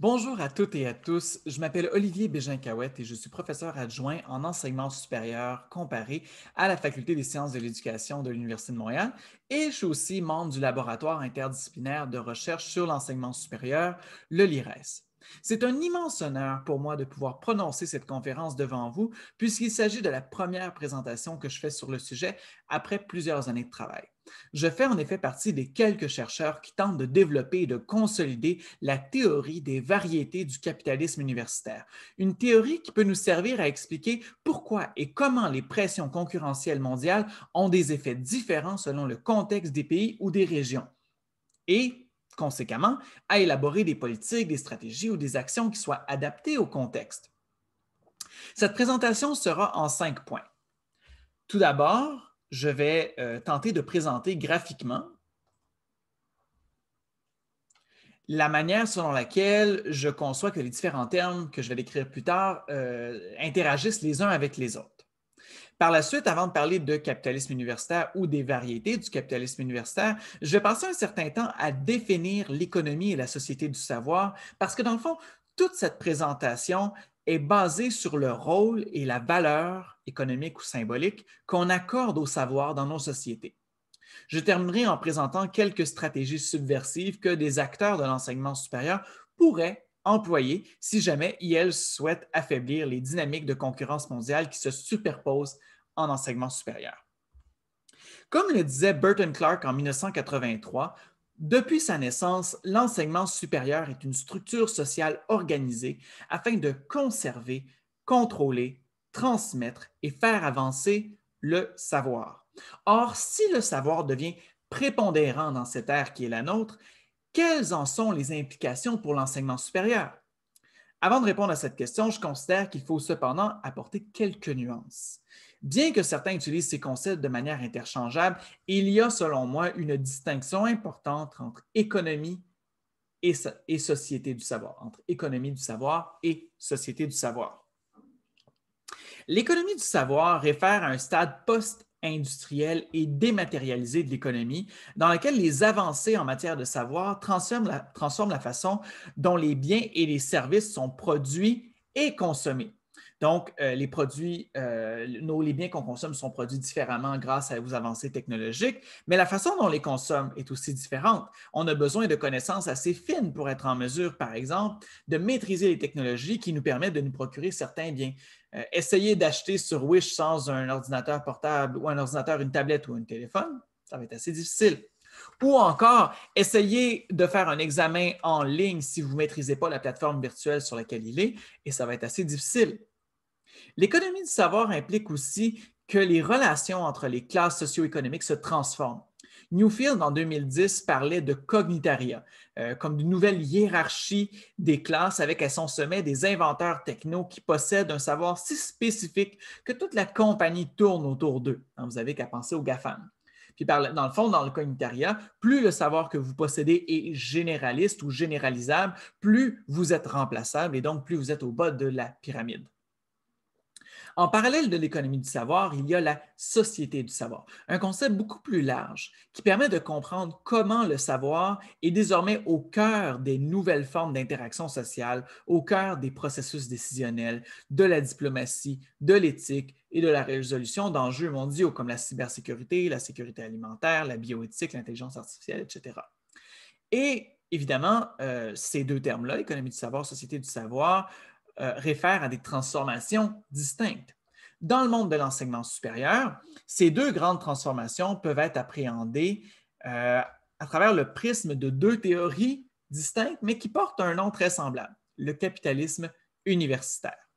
Bonjour à toutes et à tous. Je m'appelle Olivier Bégin-Cahouette et je suis professeur adjoint en enseignement supérieur comparé à la Faculté des sciences de l'éducation de l'Université de Montréal et je suis aussi membre du laboratoire interdisciplinaire de recherche sur l'enseignement supérieur, le LIRES. C'est un immense honneur pour moi de pouvoir prononcer cette conférence devant vous puisqu'il s'agit de la première présentation que je fais sur le sujet après plusieurs années de travail. Je fais en effet partie des quelques chercheurs qui tentent de développer et de consolider la théorie des variétés du capitalisme universitaire, une théorie qui peut nous servir à expliquer pourquoi et comment les pressions concurrentielles mondiales ont des effets différents selon le contexte des pays ou des régions. Et, conséquemment, à élaborer des politiques, des stratégies ou des actions qui soient adaptées au contexte. Cette présentation sera en cinq points. Tout d'abord, je vais euh, tenter de présenter graphiquement la manière selon laquelle je conçois que les différents termes que je vais décrire plus tard euh, interagissent les uns avec les autres. Par la suite, avant de parler de capitalisme universitaire ou des variétés du capitalisme universitaire, je vais passer un certain temps à définir l'économie et la société du savoir parce que dans le fond, toute cette présentation, est basée sur le rôle et la valeur économique ou symbolique qu'on accorde au savoir dans nos sociétés. Je terminerai en présentant quelques stratégies subversives que des acteurs de l'enseignement supérieur pourraient employer si jamais ils souhaitent affaiblir les dynamiques de concurrence mondiale qui se superposent en enseignement supérieur. Comme le disait Burton Clark en 1983, depuis sa naissance, l'enseignement supérieur est une structure sociale organisée afin de conserver, contrôler, transmettre et faire avancer le savoir. Or, si le savoir devient prépondérant dans cette ère qui est la nôtre, quelles en sont les implications pour l'enseignement supérieur? Avant de répondre à cette question, je considère qu'il faut cependant apporter quelques nuances. Bien que certains utilisent ces concepts de manière interchangeable, il y a selon moi une distinction importante entre économie et, société du savoir, entre économie du savoir et société du savoir. L'économie du savoir réfère à un stade post industriel et dématérialisé de l'économie, dans laquelle les avancées en matière de savoir transforment la, façon dont les biens et les services sont produits et consommés. Donc, euh, les produits, euh, les biens qu'on consomme sont produits différemment grâce à vos avancées technologiques, mais la façon dont on les consomme est aussi différente. On a besoin de connaissances assez fines pour être en mesure, par exemple, de maîtriser les technologies qui nous permettent de nous procurer certains biens. Essayez euh, essayer d'acheter sur Wish sans un ordinateur portable ou un ordinateur, une tablette ou un téléphone, ça va être assez difficile. Ou encore, essayez de faire un examen en ligne si vous ne maîtrisez pas la plateforme virtuelle sur laquelle il est, et ça va être assez difficile. L'économie du savoir implique aussi que les relations entre les classes socio-économiques se transforment. Newfield, en 2010, parlait de cognitaria, euh, comme d'une nouvelle hiérarchie des classes avec à son sommet des inventeurs techno qui possèdent un savoir si spécifique que toute la compagnie tourne autour d'eux. Hein, vous n'avez qu'à penser aux GAFAM. Puis dans le fond, dans le cognitaria, plus le savoir que vous possédez est généraliste ou généralisable, plus vous êtes remplaçable et donc plus vous êtes au bas de la pyramide. En parallèle de l'économie du savoir, il y a la société du savoir, un concept beaucoup plus large qui permet de comprendre comment le savoir est désormais au cœur des nouvelles formes d'interaction sociale, au cœur des processus décisionnels, de la diplomatie, de l'éthique et de la résolution d'enjeux mondiaux comme la cybersécurité, la sécurité alimentaire, la bioéthique, l'intelligence artificielle, etc. Et évidemment, euh, ces deux termes-là, économie du savoir, société du savoir, euh, réfère à des transformations distinctes. Dans le monde de l'enseignement supérieur, ces deux grandes transformations peuvent être appréhendées euh, à travers le prisme de deux théories distinctes, mais qui portent un nom très semblable, le capitalisme universitaire.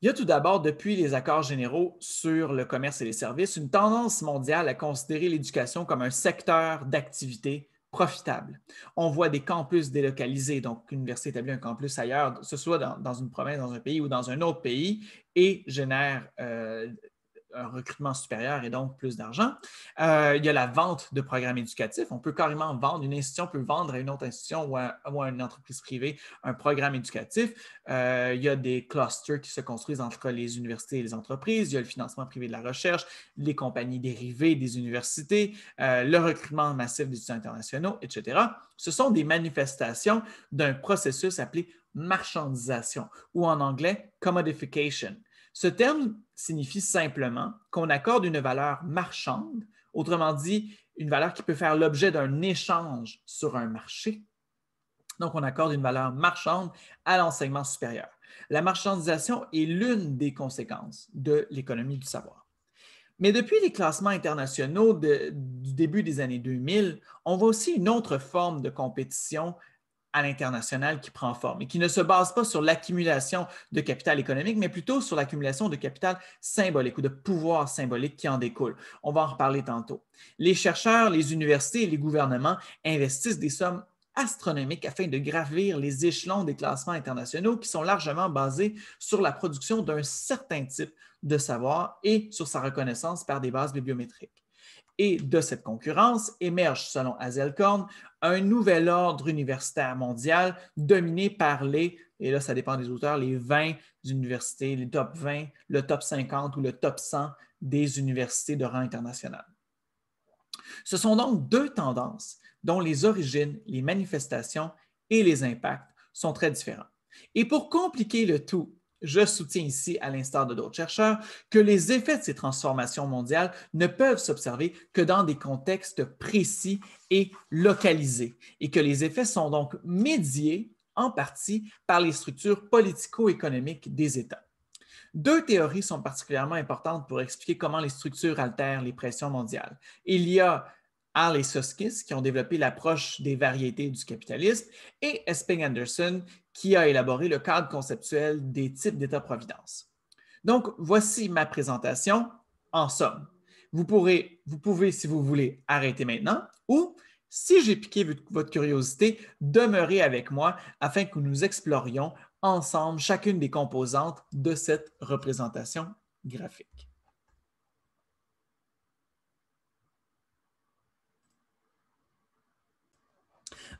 Il y a tout d'abord, depuis les accords généraux sur le commerce et les services, une tendance mondiale à considérer l'éducation comme un secteur d'activité profitable. On voit des campus délocalisés, donc l'université établit un campus ailleurs, que ce soit dans, une province, dans un pays ou dans un autre pays, et génère euh, un recrutement supérieur et donc plus d'argent. Euh, il y a la vente de programmes éducatifs. On peut carrément vendre, une institution peut vendre à une autre institution ou à, une entreprise privée un programme éducatif. Euh, il y a des clusters qui se construisent entre les universités et les entreprises. Il y a le financement privé de la recherche, les compagnies dérivées des universités, euh, le recrutement massif étudiants internationaux, etc. Ce sont des manifestations d'un processus appelé marchandisation ou en anglais commodification ce terme signifie simplement qu'on accorde une valeur marchande, autrement dit, une valeur qui peut faire l'objet d'un échange sur un marché. Donc, on accorde une valeur marchande à l'enseignement supérieur. La marchandisation est l'une des conséquences de l'économie du savoir. Mais depuis les classements internationaux du début des années 2000, on voit aussi une autre forme de compétition international qui prend forme et qui ne se base pas sur l'accumulation de capital économique, mais plutôt sur l'accumulation de capital symbolique ou de pouvoir symbolique qui en découle. On va en reparler tantôt. Les chercheurs, les universités et les gouvernements investissent des sommes astronomiques afin de gravir les échelons des classements internationaux qui sont largement basés sur la production d'un certain type de savoir et sur sa reconnaissance par des bases bibliométriques. Et de cette concurrence émerge, selon Korn, un nouvel ordre universitaire mondial dominé par les, et là ça dépend des auteurs, les 20 universités, les top 20, le top 50 ou le top 100 des universités de rang international. Ce sont donc deux tendances dont les origines, les manifestations et les impacts sont très différents. Et pour compliquer le tout, je soutiens ici, à l'instar de d'autres chercheurs, que les effets de ces transformations mondiales ne peuvent s'observer que dans des contextes précis et localisés, et que les effets sont donc médiés en partie par les structures politico-économiques des États. Deux théories sont particulièrement importantes pour expliquer comment les structures altèrent les pressions mondiales. Il y a Arles et Soskis qui ont développé l'approche des variétés du capitalisme et Esping Anderson qui a élaboré le cadre conceptuel des types d'État-providence. Donc, voici ma présentation en somme. Vous, pouvez, si vous voulez, arrêter maintenant ou, si j'ai piqué votre curiosité, demeurez avec moi afin que nous explorions ensemble chacune des composantes de cette représentation graphique.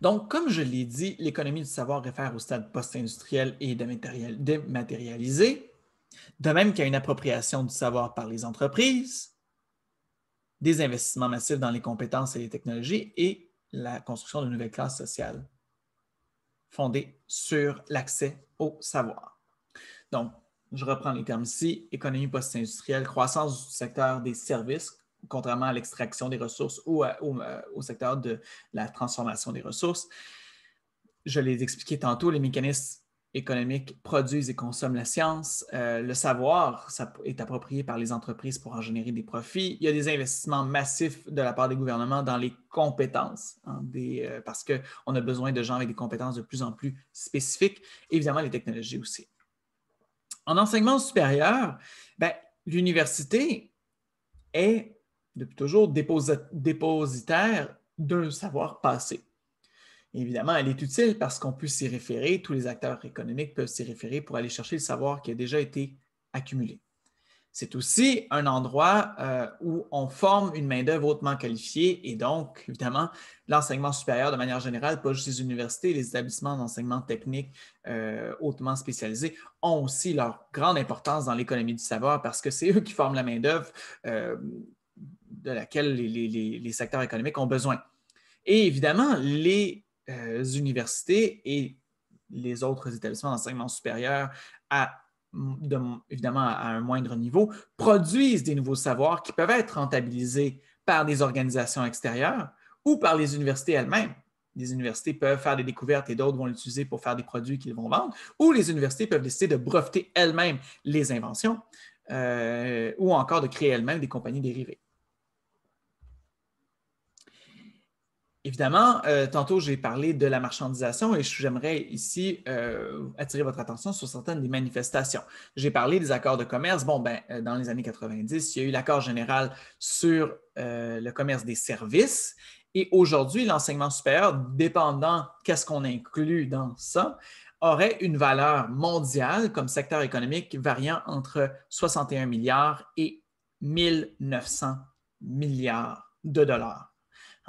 Donc, comme je l'ai dit, l'économie du savoir réfère au stade post-industriel et dématérialisé, de même qu'à une appropriation du savoir par les entreprises, des investissements massifs dans les compétences et les technologies et la construction d'une nouvelle classe sociale fondée sur l'accès au savoir. Donc, je reprends les termes ici, économie post-industrielle, croissance du secteur des services, contrairement à l'extraction des ressources ou euh, euh, au, secteur de la transformation des ressources. Je l'ai expliqué tantôt, les mécanismes économiques produisent et consomment la science. Euh, le savoir ça est approprié par les entreprises pour en générer des profits. Il y a des investissements massifs de la part des gouvernements dans les compétences, hein, des, parce qu'on a besoin de gens avec des compétences de plus en plus spécifiques, évidemment les technologies aussi. En enseignement supérieur, ben, l'université est depuis toujours dépositaire d'un savoir passé. Évidemment, elle est utile parce qu'on peut s'y référer, tous les acteurs économiques peuvent s'y référer pour aller chercher le savoir qui a déjà été accumulé. C'est aussi un endroit euh, où on forme une main-d'œuvre hautement qualifiée et donc, évidemment, l'enseignement supérieur de manière générale, pas juste les universités, les établissements d'enseignement technique euh, hautement spécialisés ont aussi leur grande importance dans l'économie du savoir parce que c'est eux qui forment la main-d'œuvre. Euh, de laquelle les, secteurs économiques ont besoin. Et évidemment, les euh, universités et les autres établissements d'enseignement supérieur à évidemment à un moindre niveau, produisent des nouveaux savoirs qui peuvent être rentabilisés par des organisations extérieures ou par les universités elles-mêmes. Les universités peuvent faire des découvertes et d'autres vont l'utiliser pour faire des produits qu'ils vont vendre, ou les universités peuvent décider de breveter elles-mêmes les inventions euh, ou encore de créer elles-mêmes des compagnies dérivées. Évidemment, euh, tantôt j'ai parlé de la marchandisation et j'aimerais ici euh, attirer votre attention sur certaines des manifestations. J'ai parlé des accords de commerce. Bon, ben, euh, dans les années 90, il y a eu l'accord général sur le commerce des services. Et aujourd'hui, l'enseignement supérieur, dépendant qu'est-ce qu'on inclut dans ça, aurait une valeur mondiale comme secteur économique variant entre 61 milliards et 1900 milliards de dollars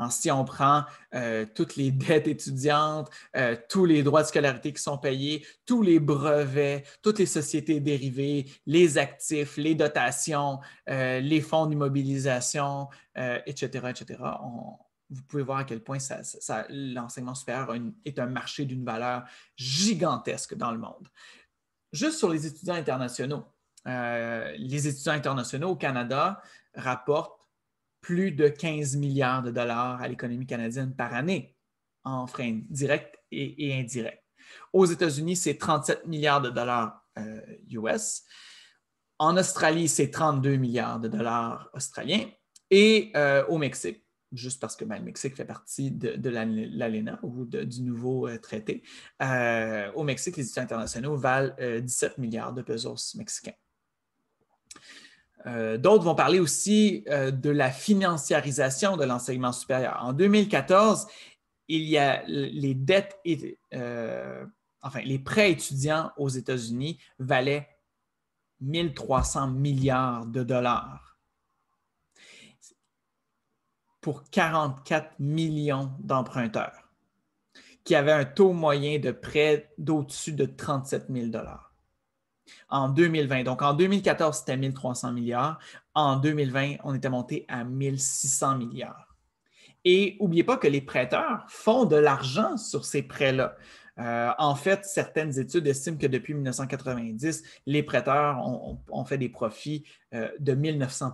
si on prend euh, toutes les dettes étudiantes, euh, tous les droits de scolarité qui sont payés, tous les brevets, toutes les sociétés dérivées, les actifs, les dotations, euh, les fonds d'immobilisation, etc., etc., vous pouvez voir à quel point l'enseignement supérieur est un marché d'une valeur gigantesque dans le monde. Juste sur les étudiants internationaux, les étudiants internationaux au Canada rapportent plus de 15 milliards de dollars à l'économie canadienne par année en freins directs et, indirects. Aux États-Unis, c'est 37 milliards de dollars US. Euh, en Australie, c'est 32 milliards de dollars australiens. Et euh, au Mexique, juste parce que ben, le Mexique fait partie de, l'ALENA ou du nouveau euh, traité, au Mexique, les étudiants internationaux valent 17 milliards de pesos mexicains. Euh, d'autres vont parler aussi euh, de la financiarisation de l'enseignement supérieur. En 2014, il y a les dettes, euh, enfin, les prêts étudiants aux États-Unis valaient 1300 milliards de dollars pour 44 millions d'emprunteurs qui avaient un taux moyen de prêt d'au-dessus de 37 000 dollars. En 2020, donc en 2014, c'était 1300 milliards. En 2020, on était monté à 1600 milliards. Et n'oubliez pas que les prêteurs font de l'argent sur ces prêts-là. Euh, en fait, certaines études estiment que depuis 1990, les prêteurs ont, ont fait des profits euh, de 1900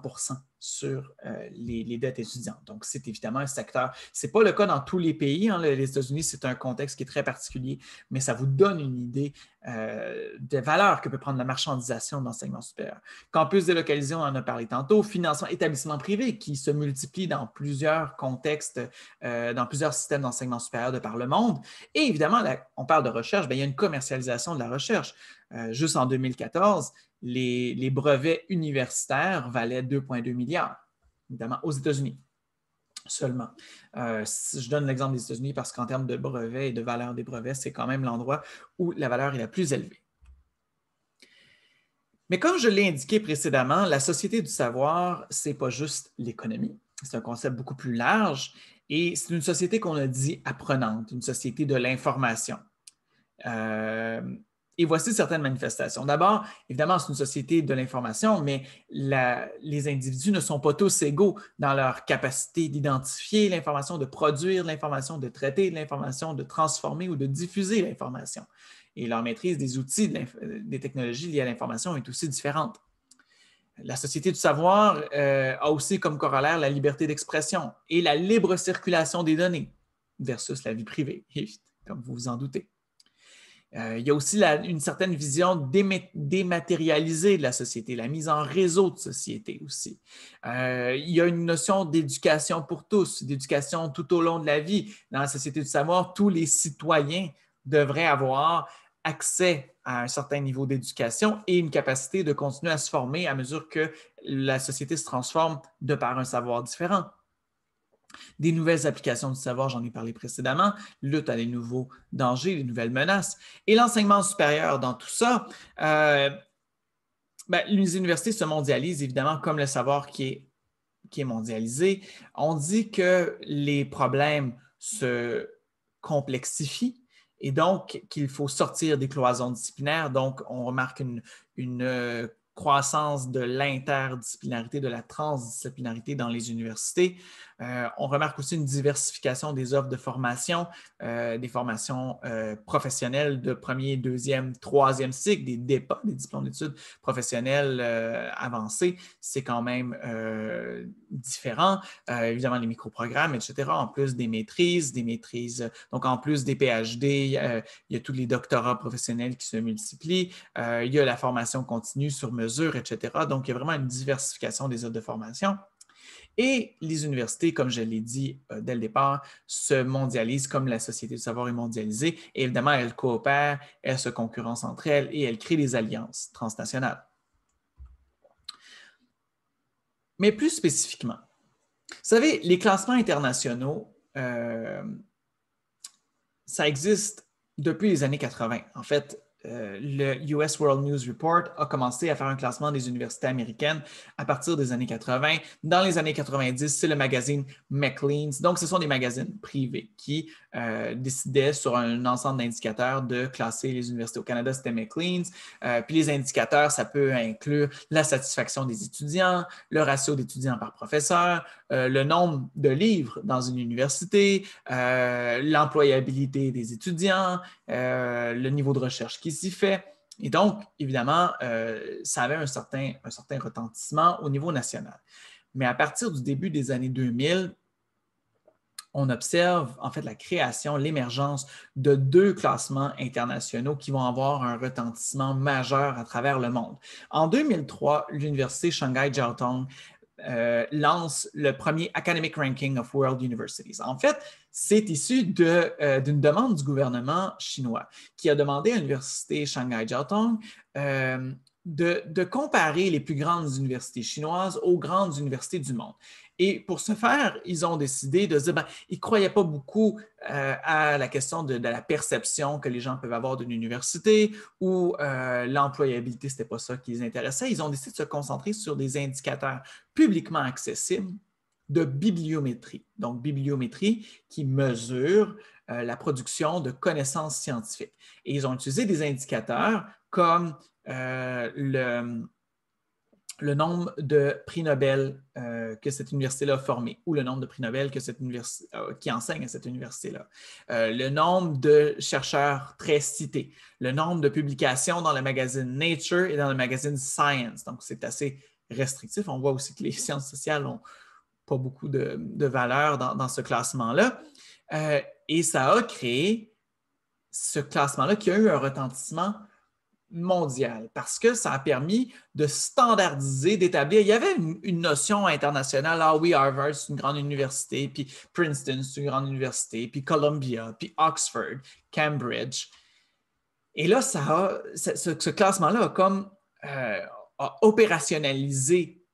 sur euh, les, dettes étudiantes. Donc, c'est évidemment un secteur. Ce n'est pas le cas dans tous les pays. Hein, les États-Unis, c'est un contexte qui est très particulier, mais ça vous donne une idée euh, des valeurs que peut prendre la marchandisation de l'enseignement supérieur. Campus délocalisé, on en a parlé tantôt. Financement établissement privé qui se multiplie dans plusieurs contextes, dans plusieurs systèmes d'enseignement supérieur de par le monde. Et évidemment, on parle de recherche, ben, il y a une commercialisation de la recherche. juste en 2014, les, brevets universitaires valaient 2,2 milliards, évidemment, aux États-Unis seulement. Euh, je donne l'exemple des États-Unis parce qu'en termes de brevets et de valeur des brevets, c'est quand même l'endroit où la valeur est la plus élevée. Mais comme je l'ai indiqué précédemment, la société du savoir, ce n'est pas juste l'économie, c'est un concept beaucoup plus large et c'est une société qu'on a dit apprenante, une société de l'information. Euh, et voici certaines manifestations. D'abord, évidemment, c'est une société de l'information, mais les individus ne sont pas tous égaux dans leur capacité d'identifier l'information, de produire l'information, de traiter l'information, de transformer ou de diffuser l'information. Et leur maîtrise des outils euh, des technologies liées à l'information est aussi différente. La société du savoir euh, a aussi comme corollaire la liberté d'expression et la libre circulation des données versus la vie privée, comme vous vous en doutez. Euh, il y a aussi une certaine vision dématérialisée de la société, la mise en réseau de société aussi. Euh, il y a une notion d'éducation pour tous, d'éducation tout au long de la vie. Dans la société du savoir, tous les citoyens devraient avoir accès à un certain niveau d'éducation et une capacité de continuer à se former à mesure que la société se transforme de par un savoir différent. Des nouvelles applications du savoir, j'en ai parlé précédemment, lutte à des nouveaux dangers, des nouvelles menaces. Et l'enseignement supérieur dans tout ça, euh, ben, les universités se mondialisent évidemment comme le savoir qui est, qui est mondialisé. On dit que les problèmes se complexifient et donc qu'il faut sortir des cloisons disciplinaires. Donc, on remarque une, une euh, croissance de l'interdisciplinarité, de la transdisciplinarité dans les universités. Euh, on remarque aussi une diversification des offres de formation, euh, des formations euh, professionnelles de premier, deuxième, troisième cycle, des des diplômes d'études professionnelles avancées. C'est quand même différent. évidemment, les micro-programmes, etc. En plus des maîtrises, des maîtrises. Donc, en plus des PhD, il y a tous les doctorats professionnels qui se multiplient. il y a la formation continue sur mesure, etc. Donc, il y a vraiment une diversification des offres de formation. Et les universités, comme je l'ai dit euh, dès le départ, se mondialisent comme la société du savoir est mondialisée. évidemment, elles coopèrent, elles se concurrencent entre elles et elles créent des alliances transnationales. Mais plus spécifiquement, vous savez, les classements internationaux, euh, ça existe depuis les années 80. En fait, euh, le US World News Report a commencé à faire un classement des universités américaines à partir des années 80. Dans les années 90, c'est le magazine McLean's. Donc, ce sont des magazines privés qui euh, décidaient sur un ensemble d'indicateurs de classer les universités au Canada. C'était McLean's. Euh, puis les indicateurs, ça peut inclure la satisfaction des étudiants, le ratio d'étudiants par professeur, le nombre de livres dans une université, l'employabilité des étudiants, le niveau de recherche qui fait Et donc, évidemment, euh, ça avait un certain, un certain retentissement au niveau national. Mais à partir du début des années 2000, on observe en fait la création, l'émergence de deux classements internationaux qui vont avoir un retentissement majeur à travers le monde. En 2003, l'université Shanghai Jiao euh, lance le premier Academic Ranking of World Universities. En fait, c'est issu euh, d'une demande du gouvernement chinois qui a demandé à l'université Shanghai Jiao euh, de, de, comparer les plus grandes universités chinoises aux grandes universités du monde. Et pour ce faire, ils ont décidé de dire, ben, ils ne croyaient pas beaucoup euh, à la question de, la perception que les gens peuvent avoir d'une université ou l'employabilité, ce n'était pas ça qui les intéressait. Ils ont décidé de se concentrer sur des indicateurs publiquement accessibles de bibliométrie. Donc, bibliométrie qui mesure euh, la production de connaissances scientifiques. Et ils ont utilisé des indicateurs comme euh, le, nombre de prix Nobel euh, que cette université-là a formé ou le nombre de prix Nobel que cette qui enseigne à cette université-là, le nombre de chercheurs très cités, le nombre de publications dans le magazine Nature et dans le magazine Science. Donc, c'est assez restrictif. On voit aussi que les sciences sociales ont, pas beaucoup de, de valeur dans, ce classement-là. Euh, et ça a créé ce classement-là qui a eu un retentissement mondial parce que ça a permis de standardiser, d'établir. Il y avait une, notion internationale. Ah oui, Harvard, c'est une grande université, puis Princeton, c'est une grande université, puis Columbia, puis Oxford, Cambridge. Et là, ça ce, classement-là a comme euh, a opérationnalisé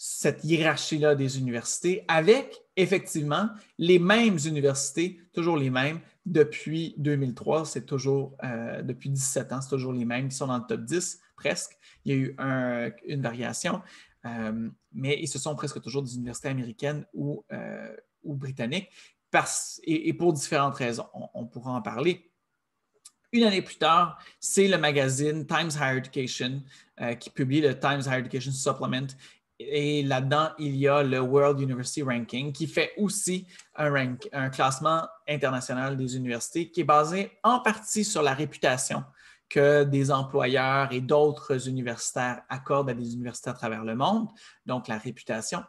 cette hiérarchie-là des universités avec effectivement les mêmes universités, toujours les mêmes, depuis 2003, c'est toujours, euh, depuis 17 ans, c'est toujours les mêmes qui sont dans le top 10 presque. Il y a eu une variation, euh, mais ils se sont presque toujours des universités américaines ou, euh, britanniques et, pour différentes raisons. on, pourra en parler. Une année plus tard, c'est le magazine Times Higher Education qui publie le Times Higher Education Supplement et là-dedans, il y a le World University Ranking qui fait aussi un, classement international des universités qui est basé en partie sur la réputation que des employeurs et d'autres universitaires accordent à des universités à travers le monde, donc la réputation,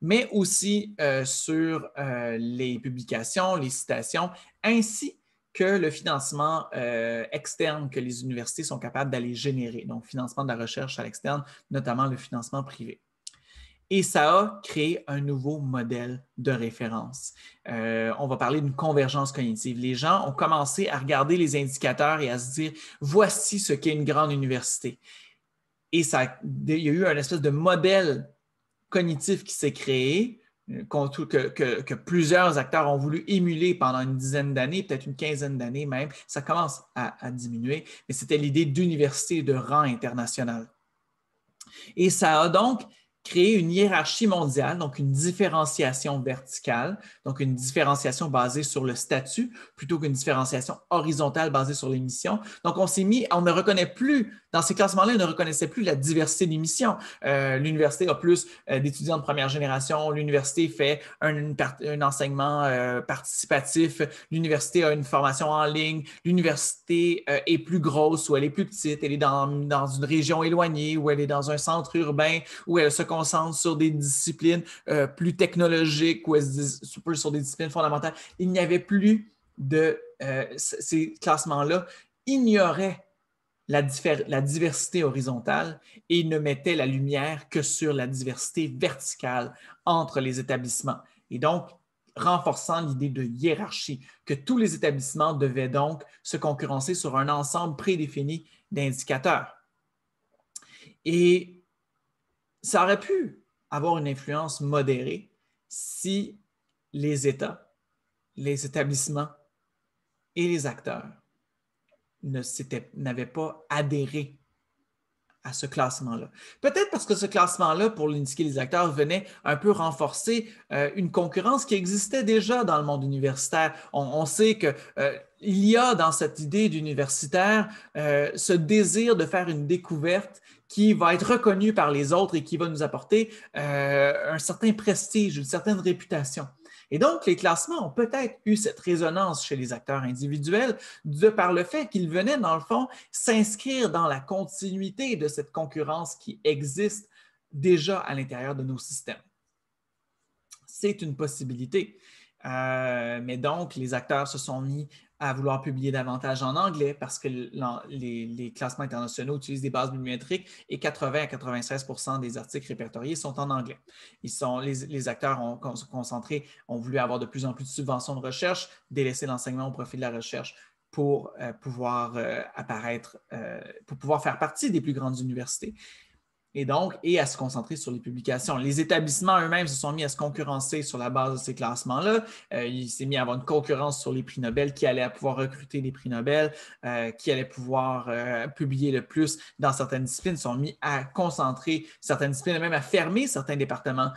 mais aussi euh, sur euh, les publications, les citations, ainsi que le financement euh, externe que les universités sont capables d'aller générer, donc financement de la recherche à l'externe, notamment le financement privé. Et ça a créé un nouveau modèle de référence. Euh, on va parler d'une convergence cognitive. Les gens ont commencé à regarder les indicateurs et à se dire, voici ce qu'est une grande université. Et ça, il y a eu un espèce de modèle cognitif qui s'est créé, que, plusieurs acteurs ont voulu émuler pendant une dizaine d'années, peut-être une quinzaine d'années même. Ça commence à diminuer, mais c'était l'idée d'université de rang international. Et ça a donc créer une hiérarchie mondiale, donc une différenciation verticale, donc une différenciation basée sur le statut plutôt qu'une différenciation horizontale basée sur les missions. Donc, on s'est mis, on ne reconnaît plus, dans ces classements-là, on ne reconnaissait plus la diversité des missions. Euh, l'université a plus euh, d'étudiants de première génération, l'université fait un, un enseignement euh, participatif, l'université a une formation en ligne, l'université est plus grosse ou elle est plus petite, elle est dans, dans une région éloignée ou elle est dans un centre urbain où elle se concentre sur des disciplines euh, plus technologiques ou sur des disciplines fondamentales. Il n'y avait plus de euh, ces classements-là, ignoraient la, la, diversité horizontale et ne mettaient la lumière que sur la diversité verticale entre les établissements. Et donc, renforçant l'idée de hiérarchie, que tous les établissements devaient donc se concurrencer sur un ensemble prédéfini d'indicateurs. Et ça aurait pu avoir une influence modérée si les États, les établissements et les acteurs n'avaient pas adhéré à ce classement-là. Peut-être parce que ce classement-là, pour l'indiquer les acteurs, venait un peu renforcer euh, une concurrence qui existait déjà dans le monde universitaire. On, sait qu'il euh, y a dans cette idée d'universitaire euh, ce désir de faire une découverte qui va être reconnu par les autres et qui va nous apporter euh, un certain prestige, une certaine réputation. Et donc, les classements ont peut-être eu cette résonance chez les acteurs individuels de par le fait qu'ils venaient, dans le fond, s'inscrire dans la continuité de cette concurrence qui existe déjà à l'intérieur de nos systèmes. C'est une possibilité. Euh, mais donc, les acteurs se sont mis à vouloir publier davantage en anglais parce que les, classements internationaux utilisent des bases bibliométriques et 80 à 96 des articles répertoriés sont en anglais. Ils sont, les, acteurs ont, concentré, ont voulu avoir de plus en plus de subventions de recherche, délaisser l'enseignement au profit de la recherche pour euh, pouvoir euh, apparaître, euh, pour pouvoir faire partie des plus grandes universités et donc, et à se concentrer sur les publications. Les établissements eux-mêmes se sont mis à se concurrencer sur la base de ces classements-là. Ils euh, il s'est mis à avoir une concurrence sur les prix Nobel, qui allait pouvoir recruter des prix Nobel, euh, qui allait pouvoir euh, publier le plus dans certaines disciplines, Ils sont mis à concentrer certaines disciplines, même à fermer certains départements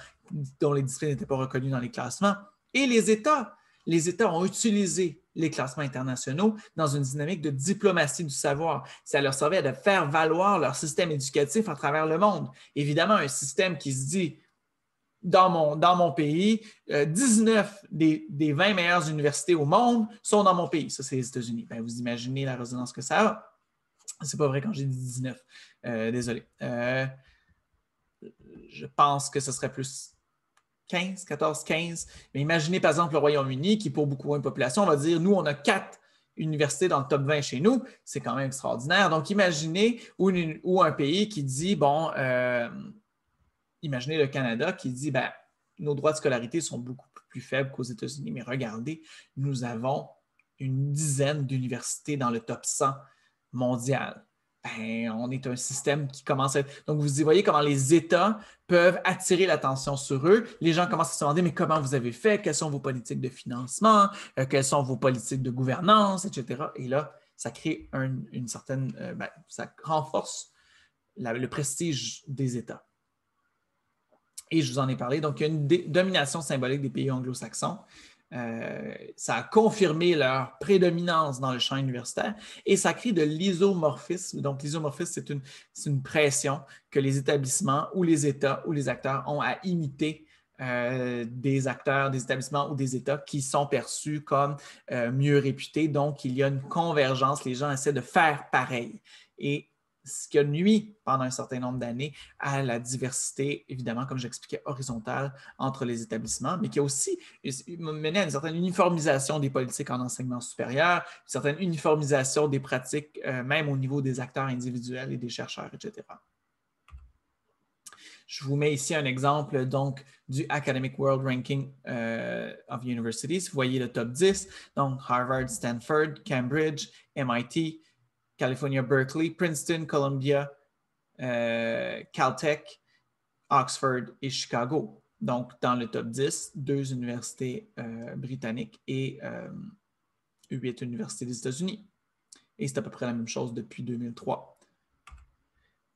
dont les disciplines n'étaient pas reconnues dans les classements. Et les États les États ont utilisé les classements internationaux dans une dynamique de diplomatie du savoir. Ça leur servait de faire valoir leur système éducatif à travers le monde. Évidemment, un système qui se dit dans mon, dans mon pays, 19 euh, des, 20 meilleures universités au monde sont dans mon pays. Ça, c'est les États-Unis. Ben, vous imaginez la résonance que ça a. C'est pas vrai quand j'ai dit 19. Euh, désolé. Euh, je pense que ce serait plus 15, 14, 15. Mais imaginez par exemple le Royaume-Uni qui, pour beaucoup de population, on va dire, nous, on a quatre universités dans le top 20 chez nous. C'est quand même extraordinaire. Donc, imaginez ou, un pays qui dit, bon, euh, imaginez le Canada qui dit, ben, nos droits de scolarité sont beaucoup plus faibles qu'aux États-Unis, mais regardez, nous avons une dizaine d'universités dans le top 100 mondial. Ben, on est un système qui commence à... être... Donc, vous y voyez comment les États peuvent attirer l'attention sur eux. Les gens commencent à se demander, mais comment vous avez fait? Quelles sont vos politiques de financement? Euh, quelles sont vos politiques de gouvernance, etc. Et là, ça crée une certaine... Euh, ben, ça renforce le prestige des États. Et je vous en ai parlé. Donc, il y a une domination symbolique des pays anglo-saxons euh, ça a confirmé leur prédominance dans le champ universitaire et ça crée de l'isomorphisme. Donc, l'isomorphisme, c'est une, pression que les établissements ou les États ou les acteurs ont à imiter euh, des acteurs, des établissements ou des États qui sont perçus comme euh, mieux réputés. Donc, il y a une convergence. Les gens essaient de faire pareil. Et ce qui a nuit pendant un certain nombre d'années à la diversité, évidemment, comme j'expliquais, horizontale entre les établissements, mais qui a aussi mené à une certaine uniformisation des politiques en enseignement supérieur, une certaine uniformisation des pratiques, euh, même au niveau des acteurs individuels et des chercheurs, etc. Je vous mets ici un exemple donc du Academic World Ranking euh, of Universities. Vous voyez le top 10, donc Harvard, Stanford, Cambridge, MIT, California Berkeley, Princeton, Columbia, euh, Caltech, Oxford et Chicago. Donc, dans le top 10, deux universités euh, britanniques et euh, huit universités des États-Unis. Et c'est à peu près la même chose depuis 2003.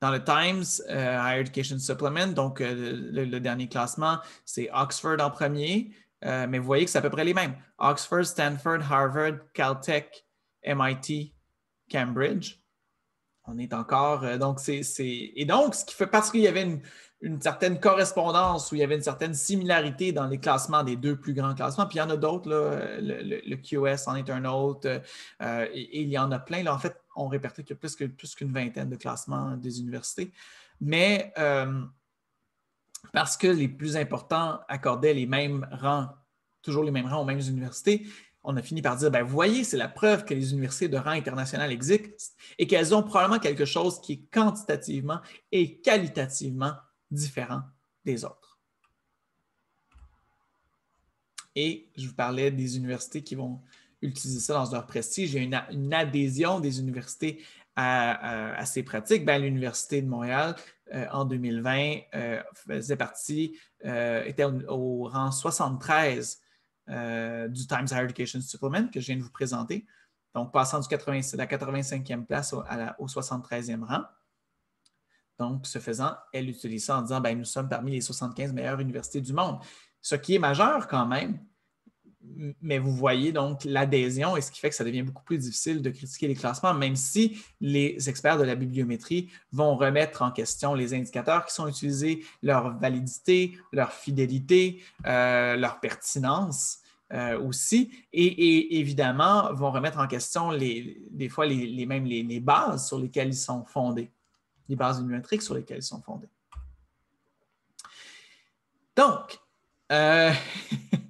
Dans le Times, Higher Education Supplement, donc le, le, dernier classement, c'est Oxford en premier, mais vous voyez que c'est à peu près les mêmes. Oxford, Stanford, Harvard, Caltech, MIT, Cambridge. On est encore. Euh, donc, c'est. Et donc, ce qui fait. Parce qu'il y avait une, certaine correspondance où il y avait une certaine similarité dans les classements des deux plus grands classements. Puis il y en a d'autres, le, QS en est un autre. Euh, et, il y en a plein. Là, en fait, on répertorie qu'il y a plus qu'une vingtaine de classements des universités. Mais euh, parce que les plus importants accordaient les mêmes rangs toujours les mêmes rangs aux mêmes universités, on a fini par dire, ben, vous voyez, c'est la preuve que les universités de rang international existent et qu'elles ont probablement quelque chose qui est quantitativement et qualitativement différent des autres. Et je vous parlais des universités qui vont utiliser ça dans leur prestige. Il y a une, adhésion des universités à, ces pratiques. Ben, L'Université de Montréal, euh, en 2020, euh, faisait partie, euh, était au rang 73 euh, du Times Higher Education Supplement que je viens de vous présenter. Donc, passant de la 85e place au, 73e rang. Donc, ce faisant, elle utilise ça en disant ben Nous sommes parmi les 75 meilleures universités du monde. Ce qui est majeur quand même, mais vous voyez donc l'adhésion et ce qui fait que ça devient beaucoup plus difficile de critiquer les classements, même si les experts de la bibliométrie vont remettre en question les indicateurs qui sont utilisés, leur validité, leur fidélité, euh, leur pertinence. Euh, aussi, et, évidemment vont remettre en question des fois les, mêmes les, bases sur lesquelles ils sont fondés, les bases bibliométriques sur lesquelles ils sont fondés. Donc, euh,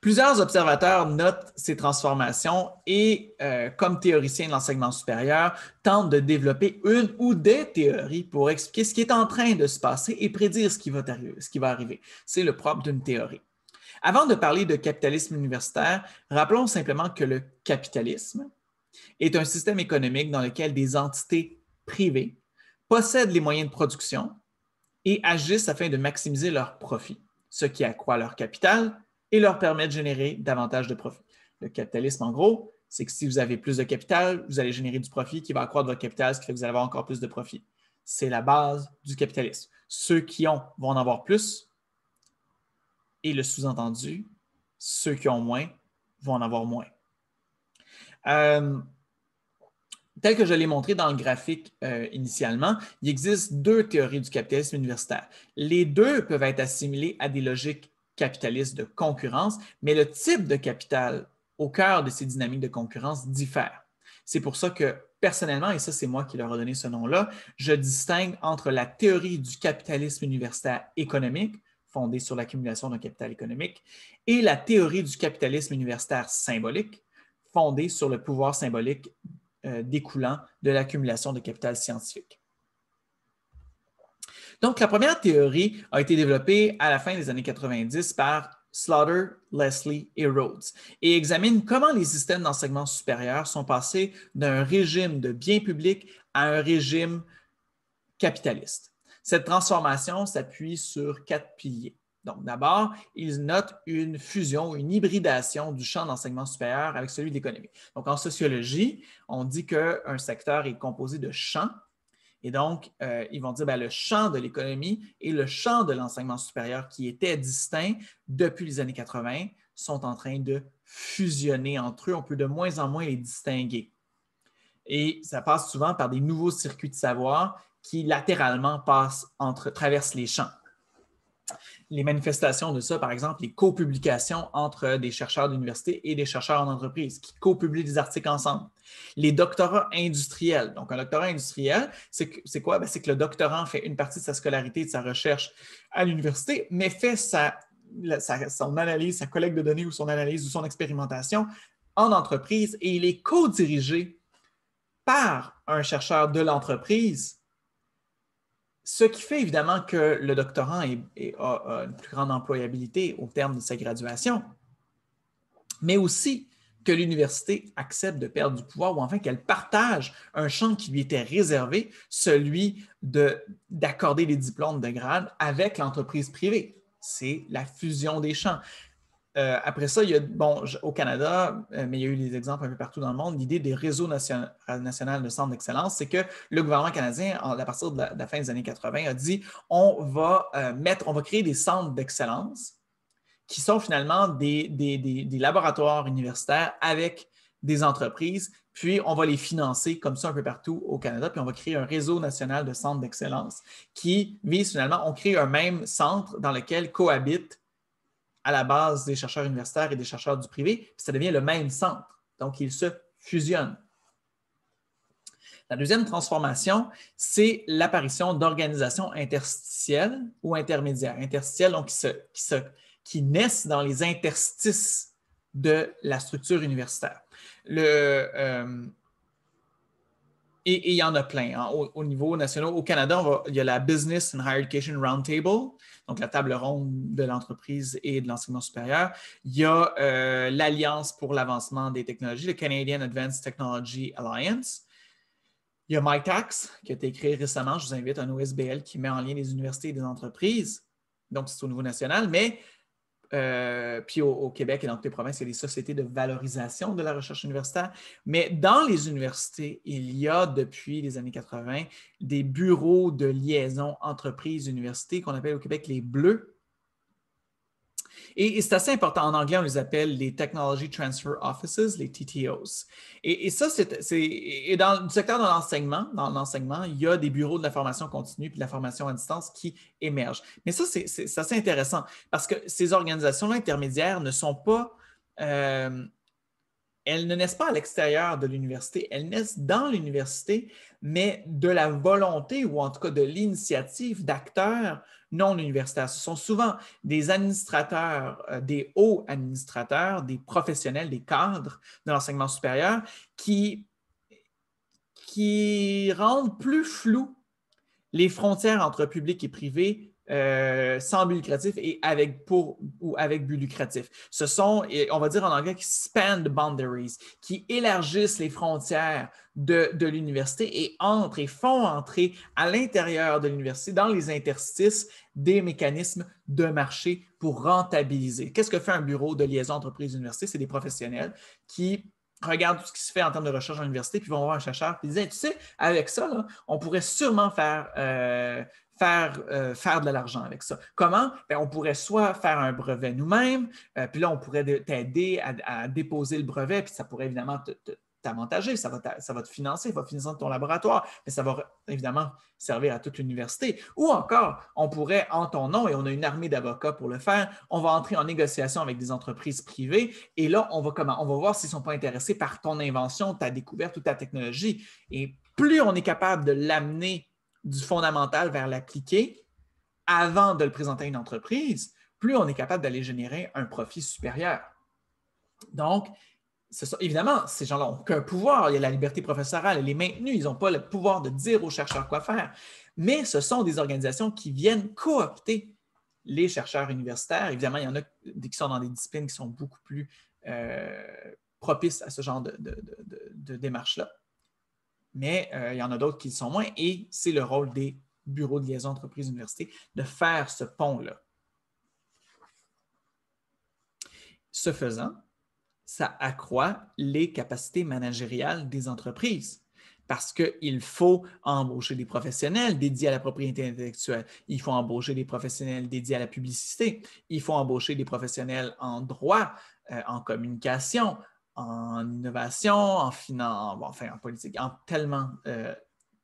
Plusieurs observateurs notent ces transformations et, euh, comme théoriciens de l'enseignement supérieur, tentent de développer une ou des théories pour expliquer ce qui est en train de se passer et prédire ce qui va, ce qui va arriver. C'est le propre d'une théorie. Avant de parler de capitalisme universitaire, rappelons simplement que le capitalisme est un système économique dans lequel des entités privées possèdent les moyens de production et agissent afin de maximiser leurs profits, ce qui accroît leur capital et leur permet de générer davantage de profits. Le capitalisme, en gros, c'est que si vous avez plus de capital, vous allez générer du profit qui va accroître votre capital, ce qui fait que vous allez avoir encore plus de profit. C'est la base du capitalisme. Ceux qui ont vont en avoir plus et le sous-entendu, ceux qui ont moins vont en avoir moins. Euh, tel que je l'ai montré dans le graphique euh, initialement, il existe deux théories du capitalisme universitaire. Les deux peuvent être assimilées à des logiques capitaliste de concurrence, mais le type de capital au cœur de ces dynamiques de concurrence diffère. C'est pour ça que personnellement, et ça c'est moi qui leur ai donné ce nom-là, je distingue entre la théorie du capitalisme universitaire économique, fondée sur l'accumulation d'un capital économique, et la théorie du capitalisme universitaire symbolique, fondée sur le pouvoir symbolique euh, découlant de l'accumulation de capital scientifique. Donc, la première théorie a été développée à la fin des années 90 par Slaughter, Leslie et Rhodes et examine comment les systèmes d'enseignement supérieur sont passés d'un régime de biens publics à un régime capitaliste. Cette transformation s'appuie sur quatre piliers. Donc, d'abord, ils notent une fusion, une hybridation du champ d'enseignement supérieur avec celui de l'économie. Donc, en sociologie, on dit qu'un secteur est composé de champs et donc, euh, ils vont dire ben, le champ de l'économie et le champ de l'enseignement supérieur qui étaient distincts depuis les années 80 sont en train de fusionner entre eux. On peut de moins en moins les distinguer. Et ça passe souvent par des nouveaux circuits de savoir qui latéralement passent entre, traversent les champs les manifestations de ça, par exemple, les copublications entre des chercheurs d'université et des chercheurs en entreprise qui copublient des articles ensemble. Les doctorats industriels. Donc, un doctorat industriel, c'est quoi? Ben, c'est que le doctorant fait une partie de sa scolarité, de sa recherche à l'université, mais fait son analyse, sa collecte de données ou son analyse ou son expérimentation en entreprise et il est co-dirigé par un chercheur de l'entreprise ce qui fait évidemment que le doctorant a, a, une plus grande employabilité au terme de sa graduation, mais aussi que l'université accepte de perdre du pouvoir ou enfin qu'elle partage un champ qui lui était réservé, celui d'accorder les diplômes de grade avec l'entreprise privée. C'est la fusion des champs. Euh, après ça, il y a, bon, au Canada, euh, mais il y a eu des exemples un peu partout dans le monde, l'idée des réseaux nationaux de centres d'excellence, c'est que le gouvernement canadien, à partir de la, fin des années 80, a dit on va euh, mettre, on va créer des centres d'excellence qui sont finalement des, des, laboratoires universitaires avec des entreprises, puis on va les financer comme ça un peu partout au Canada, puis on va créer un réseau national de centres d'excellence qui vise finalement, on crée un même centre dans lequel cohabitent à la base des chercheurs universitaires et des chercheurs du privé, ça devient le même centre. Donc, ils se fusionnent. La deuxième transformation, c'est l'apparition d'organisations interstitielles ou intermédiaires. Interstitielles, donc, qui, naissent dans les interstices de la structure universitaire. Euh, et, il y en a plein. Hein. Au, niveau national, au Canada, il y a la Business and Higher Education Roundtable, donc la table ronde de l'entreprise et de l'enseignement supérieur. Il y a euh, l'Alliance pour l'avancement des technologies, le Canadian Advanced Technology Alliance. Il y a MyTax qui a été créé récemment. Je vous invite à un OSBL qui met en lien les universités et les entreprises. Donc, c'est au niveau national. Mais euh, puis au, Québec et dans toutes les provinces, il y a des sociétés de valorisation de la recherche universitaire. Mais dans les universités, il y a depuis les années 80 des bureaux de liaison entreprise-université qu'on appelle au Québec les Bleus, et, c'est assez important. En anglais, on les appelle les Technology Transfer Offices, les TTOs. Et, ça, c'est, dans le secteur de l'enseignement, dans l'enseignement, il y a des bureaux de la formation continue et de la formation à distance qui émergent. Mais ça, c'est, assez intéressant parce que ces organisations intermédiaires ne sont pas euh, elles ne naissent pas à l'extérieur de l'université, elles naissent dans l'université, mais de la volonté ou en tout cas de l'initiative d'acteurs non universitaires. Ce sont souvent des administrateurs, euh, des hauts administrateurs, des professionnels, des cadres de l'enseignement supérieur qui, qui rendent plus flou les frontières entre public et privé euh, sans but lucratif et avec pour ou avec but lucratif. Ce sont, on va dire en anglais, qui span the boundaries, qui élargissent les frontières de, l'université et entrent et font entrer à l'intérieur de l'université, dans les interstices, des mécanismes de marché pour rentabiliser. Qu'est-ce que fait un bureau de liaison entreprise-université? C'est des professionnels qui regardent tout ce qui se fait en termes de recherche à l'université, puis vont voir un chercheur, puis disent, tu sais, avec ça, on pourrait sûrement faire euh, faire, euh, faire de l'argent avec ça. Comment? Ben, on pourrait soit faire un brevet nous-mêmes, euh, puis là, on pourrait t'aider à, déposer le brevet, puis ça pourrait évidemment t'avantager, ça va, ça va te financer, va financer ton laboratoire, mais ça va évidemment servir à toute l'université. Ou encore, on pourrait, en ton nom, et on a une armée d'avocats pour le faire, on va entrer en négociation avec des entreprises privées et là, on va comment? On va voir s'ils ne sont pas intéressés par ton invention, ta découverte ou ta technologie. Et plus on est capable de l'amener du fondamental vers l'appliquer avant de le présenter à une entreprise, plus on est capable d'aller générer un profit supérieur. Donc, évidemment, ces gens-là n'ont qu'un pouvoir. Il y a la liberté professorale, elle est maintenue. Ils n'ont pas le pouvoir de dire aux chercheurs quoi faire. Mais ce sont des organisations qui viennent coopter les chercheurs universitaires. Évidemment, il y en a qui sont dans des disciplines qui sont beaucoup plus euh, propices à ce genre de démarche-là mais euh, il y en a d'autres qui le sont moins et c'est le rôle des bureaux de liaison entreprise-université de faire ce pont-là. Ce faisant, ça accroît les capacités managériales des entreprises parce qu'il faut embaucher des professionnels dédiés à la propriété intellectuelle, il faut embaucher des professionnels dédiés à la publicité, il faut embaucher des professionnels en droit, euh, en communication, en innovation, en finance, enfin en politique, en tellement, euh,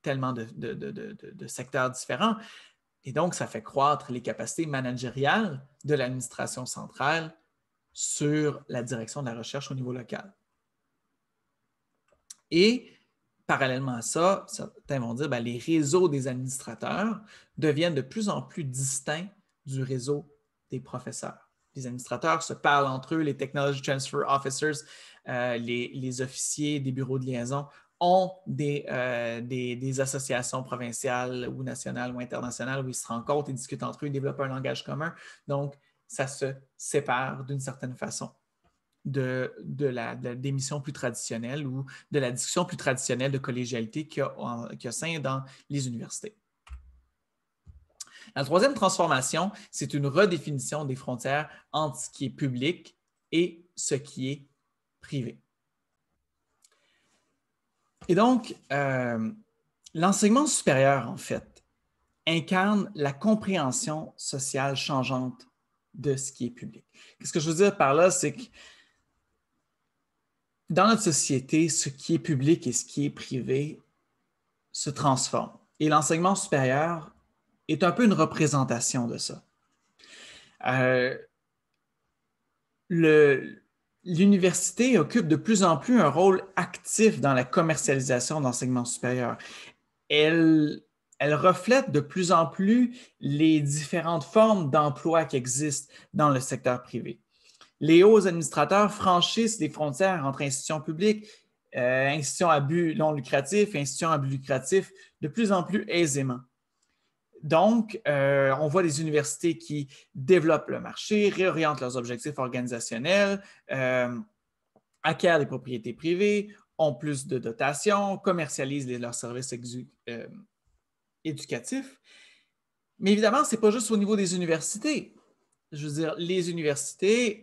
tellement de, de, secteurs différents. Et donc, ça fait croître les capacités managériales de l'administration centrale sur la direction de la recherche au niveau local. Et parallèlement à ça, certains vont dire que ben, les réseaux des administrateurs deviennent de plus en plus distincts du réseau des professeurs les administrateurs se parlent entre eux, les Technology Transfer Officers euh, les, officiers des bureaux de liaison ont euh, des, associations provinciales ou nationales ou internationales où ils se rencontrent, et discutent entre eux, ils développent un langage commun. Donc, ça se sépare d'une certaine façon de, la, démission plus traditionnelle ou de la discussion plus traditionnelle de collégialité qu'il y, a, sein dans les universités. La troisième transformation, c'est une redéfinition des frontières entre ce qui est public et ce qui est privé. Et donc, euh, l'enseignement supérieur, en fait, incarne la compréhension sociale changeante de ce qui est public. Qu'est-ce que je veux dire par là, c'est que dans notre société, ce qui est public et ce qui est privé se transforme. Et l'enseignement supérieur est un peu une représentation de ça. Euh, le, l'université occupe de plus en plus un rôle actif dans la commercialisation d'enseignement supérieur. Elle, reflète de plus en plus les différentes formes d'emploi qui existent dans le secteur privé. Les hauts administrateurs franchissent les frontières entre institutions publiques, euh, institutions à but non lucratif, institutions à but lucratif, de plus en plus aisément. Donc, euh, on voit des universités qui développent le marché, réorientent leurs objectifs organisationnels, euh, acquièrent des propriétés privées, ont plus de dotations, commercialisent leurs services euh, éducatifs. Mais évidemment, ce n'est pas juste au niveau des universités. Je veux dire, les universités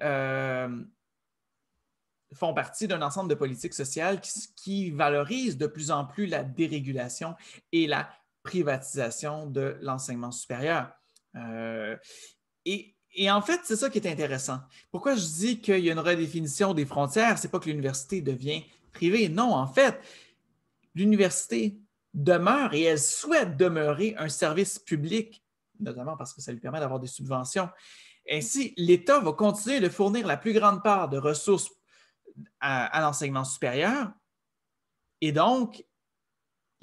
font partie d'un ensemble de politiques sociales qui, valorisent de plus en plus la dérégulation et la privatisation de l'enseignement supérieur. Euh, et, en fait, c'est ça qui est intéressant. Pourquoi je dis qu'il y a une redéfinition des frontières, c'est pas que l'université devient privée. Non, en fait, l'université demeure et elle souhaite demeurer un service public, notamment parce que ça lui permet d'avoir des subventions. Ainsi, l'État va continuer de fournir la plus grande part de ressources à l'enseignement supérieur. Et donc,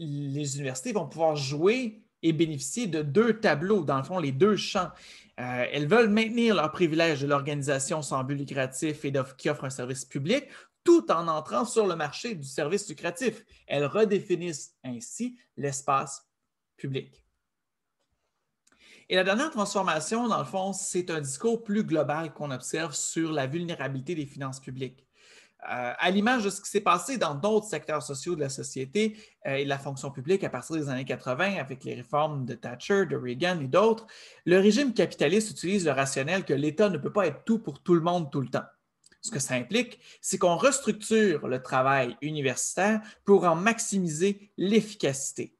les universités vont pouvoir jouer et bénéficier de deux tableaux, dans le fond, les deux champs. Euh, elles veulent maintenir leur privilège de l'organisation sans but lucratif et qui offre un service public, tout en entrant sur le marché du service lucratif. Elles redéfinissent ainsi l'espace public. Et la dernière transformation, dans le fond, c'est un discours plus global qu'on observe sur la vulnérabilité des finances publiques. Euh, à l'image de ce qui s'est passé dans d'autres secteurs sociaux de la société euh, et de la fonction publique à partir des années 80 avec les réformes de Thatcher, de Reagan et d'autres, le régime capitaliste utilise le rationnel que l'État ne peut pas être tout pour tout le monde tout le temps. Ce que ça implique, c'est qu'on restructure le travail universitaire pour en maximiser l'efficacité.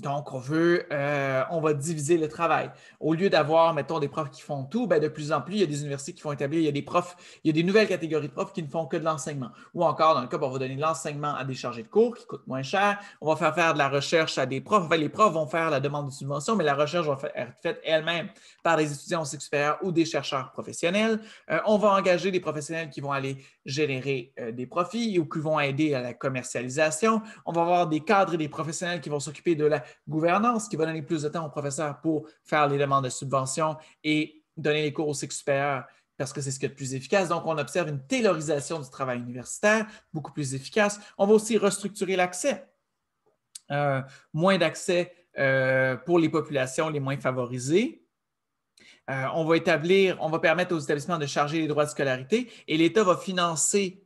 Donc, on veut, euh, on va diviser le travail. Au lieu d'avoir, mettons, des profs qui font tout, bien, de plus en plus, il y a des universités qui font établir, il y a des profs, il y a des nouvelles catégories de profs qui ne font que de l'enseignement. Ou encore, dans le cas, ben, on va donner de l'enseignement à des chargés de cours qui coûtent moins cher. On va faire faire de la recherche à des profs. Ben, les profs vont faire la demande de subvention, mais la recherche va être faite elle-même par des étudiants au supérieur ou des chercheurs professionnels. Euh, on va engager des professionnels qui vont aller générer euh, des profits ou qui vont aider à la commercialisation. On va avoir des cadres et des professionnels qui vont s'occuper de la gouvernance qui va donner plus de temps aux professeurs pour faire les demandes de subvention et donner les cours aux cycle supérieurs parce que c'est ce qui est le plus efficace. Donc, on observe une taylorisation du travail universitaire, beaucoup plus efficace. On va aussi restructurer l'accès. Euh, moins d'accès euh, pour les populations les moins favorisées. Euh, on va établir, on va permettre aux établissements de charger les droits de scolarité et l'État va financer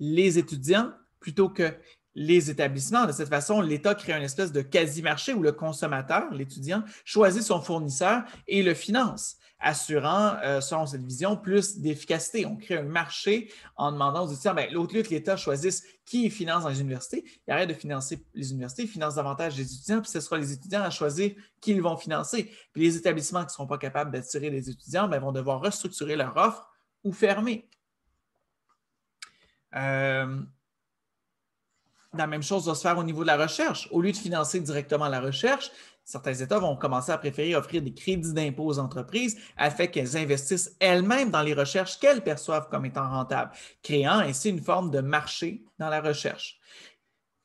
les étudiants plutôt que les établissements. De cette façon, l'État crée une espèce de quasi-marché où le consommateur, l'étudiant, choisit son fournisseur et le finance assurant, euh, selon cette vision, plus d'efficacité. On crée un marché en demandant aux étudiants, ben, l'autre lieu que l'État choisisse qui finance dans les universités, il arrête de financer les universités, il finance davantage les étudiants, puis ce sera les étudiants à choisir qui ils vont financer. Puis les établissements qui ne seront pas capables d'attirer les étudiants ben, vont devoir restructurer leur offre ou fermer. Euh, la même chose va se faire au niveau de la recherche. Au lieu de financer directement la recherche, certains États vont commencer à préférer offrir des crédits d'impôt aux entreprises afin qu'elles investissent elles-mêmes dans les recherches qu'elles perçoivent comme étant rentables, créant ainsi une forme de marché dans la recherche.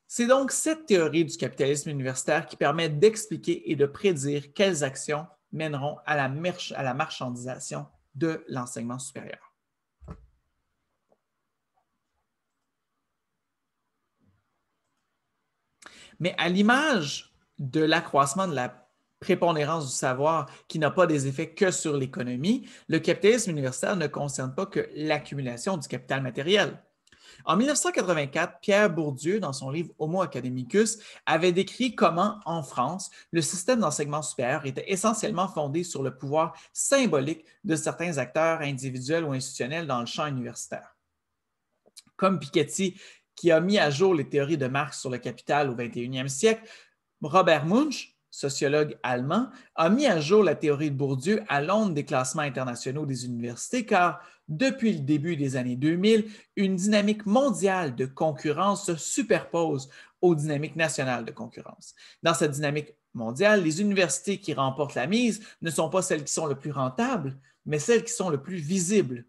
C'est donc cette théorie du capitalisme universitaire qui permet d'expliquer et de prédire quelles actions mèneront à la, marchandisation de l'enseignement supérieur. Mais à l'image de l'accroissement de la prépondérance du savoir qui n'a pas des effets que sur l'économie, le capitalisme universitaire ne concerne pas que l'accumulation du capital matériel. En 1984, Pierre Bourdieu, dans son livre Homo academicus, avait décrit comment, en France, le système d'enseignement supérieur était essentiellement fondé sur le pouvoir symbolique de certains acteurs individuels ou institutionnels dans le champ universitaire. Comme Piketty qui a mis à jour les théories de Marx sur le capital au 21e siècle, Robert Munch, sociologue allemand, a mis à jour la théorie de Bourdieu à l'onde des classements internationaux des universités, car depuis le début des années 2000, une dynamique mondiale de concurrence se superpose aux dynamiques nationales de concurrence. Dans cette dynamique mondiale, les universités qui remportent la mise ne sont pas celles qui sont le plus rentables, mais celles qui sont le plus visibles.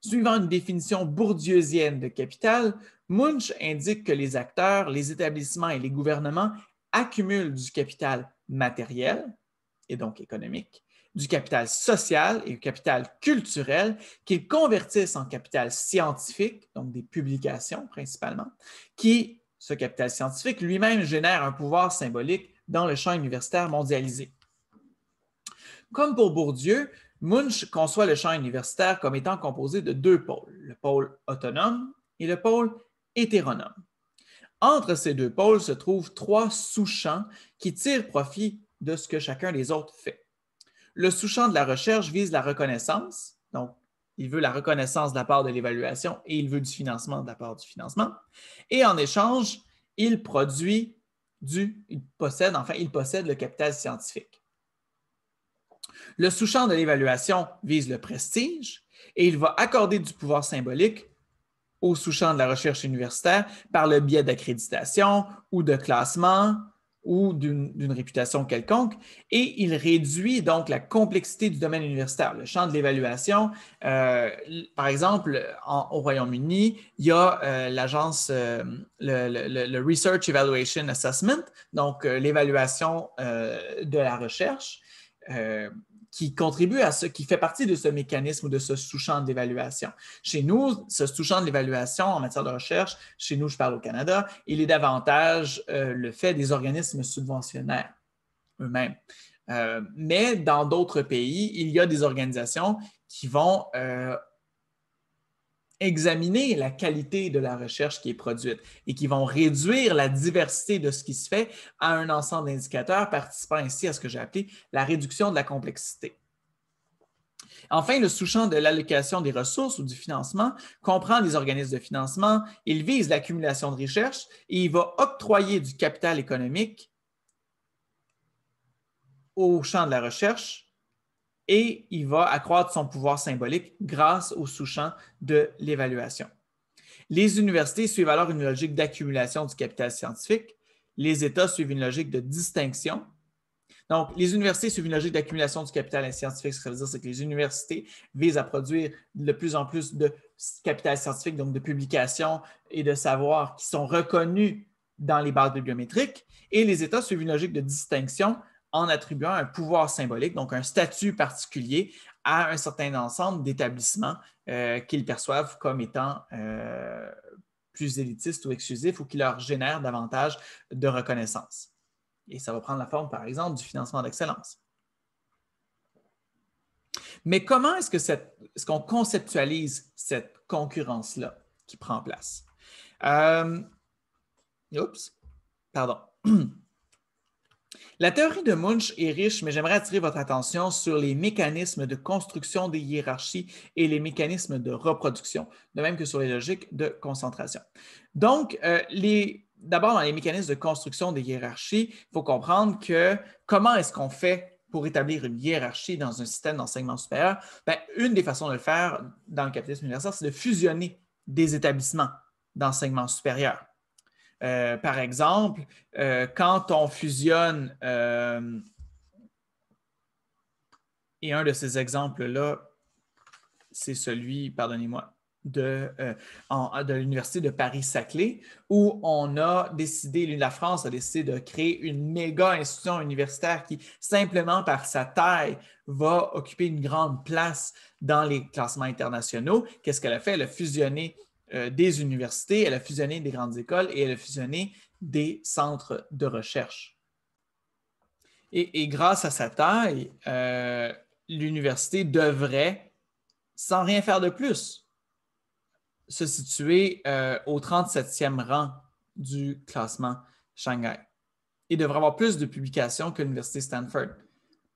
Suivant une définition bourdieusienne de capital, Munch indique que les acteurs, les établissements et les gouvernements accumulent du capital matériel, et donc économique, du capital social et du capital culturel qu'ils convertissent en capital scientifique, donc des publications principalement, qui, ce capital scientifique lui-même génère un pouvoir symbolique dans le champ universitaire mondialisé. Comme pour Bourdieu, Munch conçoit le champ universitaire comme étant composé de deux pôles, le pôle autonome et le pôle hétéronome. Entre ces deux pôles se trouvent trois sous-champs qui tirent profit de ce que chacun des autres fait. Le sous-champ de la recherche vise la reconnaissance, donc il veut la reconnaissance de la part de l'évaluation et il veut du financement de la part du financement. Et en échange, il produit du, il possède, enfin, il possède le capital scientifique. Le sous-champ de l'évaluation vise le prestige et il va accorder du pouvoir symbolique au sous-champ de la recherche universitaire par le biais d'accréditation ou de classement ou d'une réputation quelconque, et il réduit donc la complexité du domaine universitaire, le champ de l'évaluation. Euh, par exemple, au Royaume-Uni, il y a euh, l'agence, euh, le, le, Research Evaluation Assessment, donc l'évaluation de la recherche qui contribue à ce, qui fait partie de ce mécanisme ou de ce sous-champ d'évaluation. Chez nous, ce sous-champ de en matière de recherche, chez nous, je parle au Canada, il est davantage euh, le fait des organismes subventionnaires eux-mêmes. Euh, mais dans d'autres pays, il y a des organisations qui vont euh, examiner la qualité de la recherche qui est produite et qui vont réduire la diversité de ce qui se fait à un ensemble d'indicateurs participant ainsi à ce que j'ai appelé la réduction de la complexité. Enfin, le sous-champ de l'allocation des ressources ou du financement comprend les organismes de financement, il vise l'accumulation de recherche et il va octroyer du capital économique au champ de la recherche et il va accroître son pouvoir symbolique grâce au sous-champ de l'évaluation. Les universités suivent alors une logique d'accumulation du capital scientifique, les États suivent une logique de distinction. Donc, les universités suivent une logique d'accumulation du capital scientifique. Ce que veut dire, c'est que les universités visent à produire de plus en plus de capital scientifique, donc de publications et de savoirs qui sont reconnus dans les bases bibliométriques. Et les États suivent une logique de distinction, en attribuant un pouvoir symbolique, donc un statut particulier à un certain ensemble d'établissements euh, qu'ils perçoivent comme étant euh, plus élitistes ou exclusifs ou qui leur génèrent davantage de reconnaissance. Et ça va prendre la forme, par exemple, du financement d'excellence. Mais comment est-ce qu'on ce qu'on conceptualise cette concurrence-là qui prend place? Euh, oups, pardon. La théorie de Munch est riche, mais j'aimerais attirer votre attention sur les mécanismes de construction des hiérarchies et les mécanismes de reproduction, de même que sur les logiques de concentration. Donc, euh, d'abord, dans les mécanismes de construction des hiérarchies, il faut comprendre que comment est-ce qu'on fait pour établir une hiérarchie dans un système d'enseignement supérieur? Ben, une des façons de le faire dans le capitalisme universel, c'est de fusionner des établissements d'enseignement supérieur. Euh, par exemple, euh, quand on fusionne, euh, et un de ces exemples-là, c'est celui, pardonnez-moi, de, de l'Université de Paris-Saclay, où on a décidé, la France a décidé de créer une méga institution universitaire qui, simplement par sa taille, va occuper une grande place dans les classements internationaux. Qu'est-ce qu'elle a fait? Elle a fusionné euh, des universités, elle a fusionné des grandes écoles et elle a fusionné des centres de recherche. Et, grâce à sa taille, euh, l'université devrait, sans rien faire de plus, se situer euh, au 37e rang du classement Shanghai et devrait avoir plus de publications que l'université Stanford.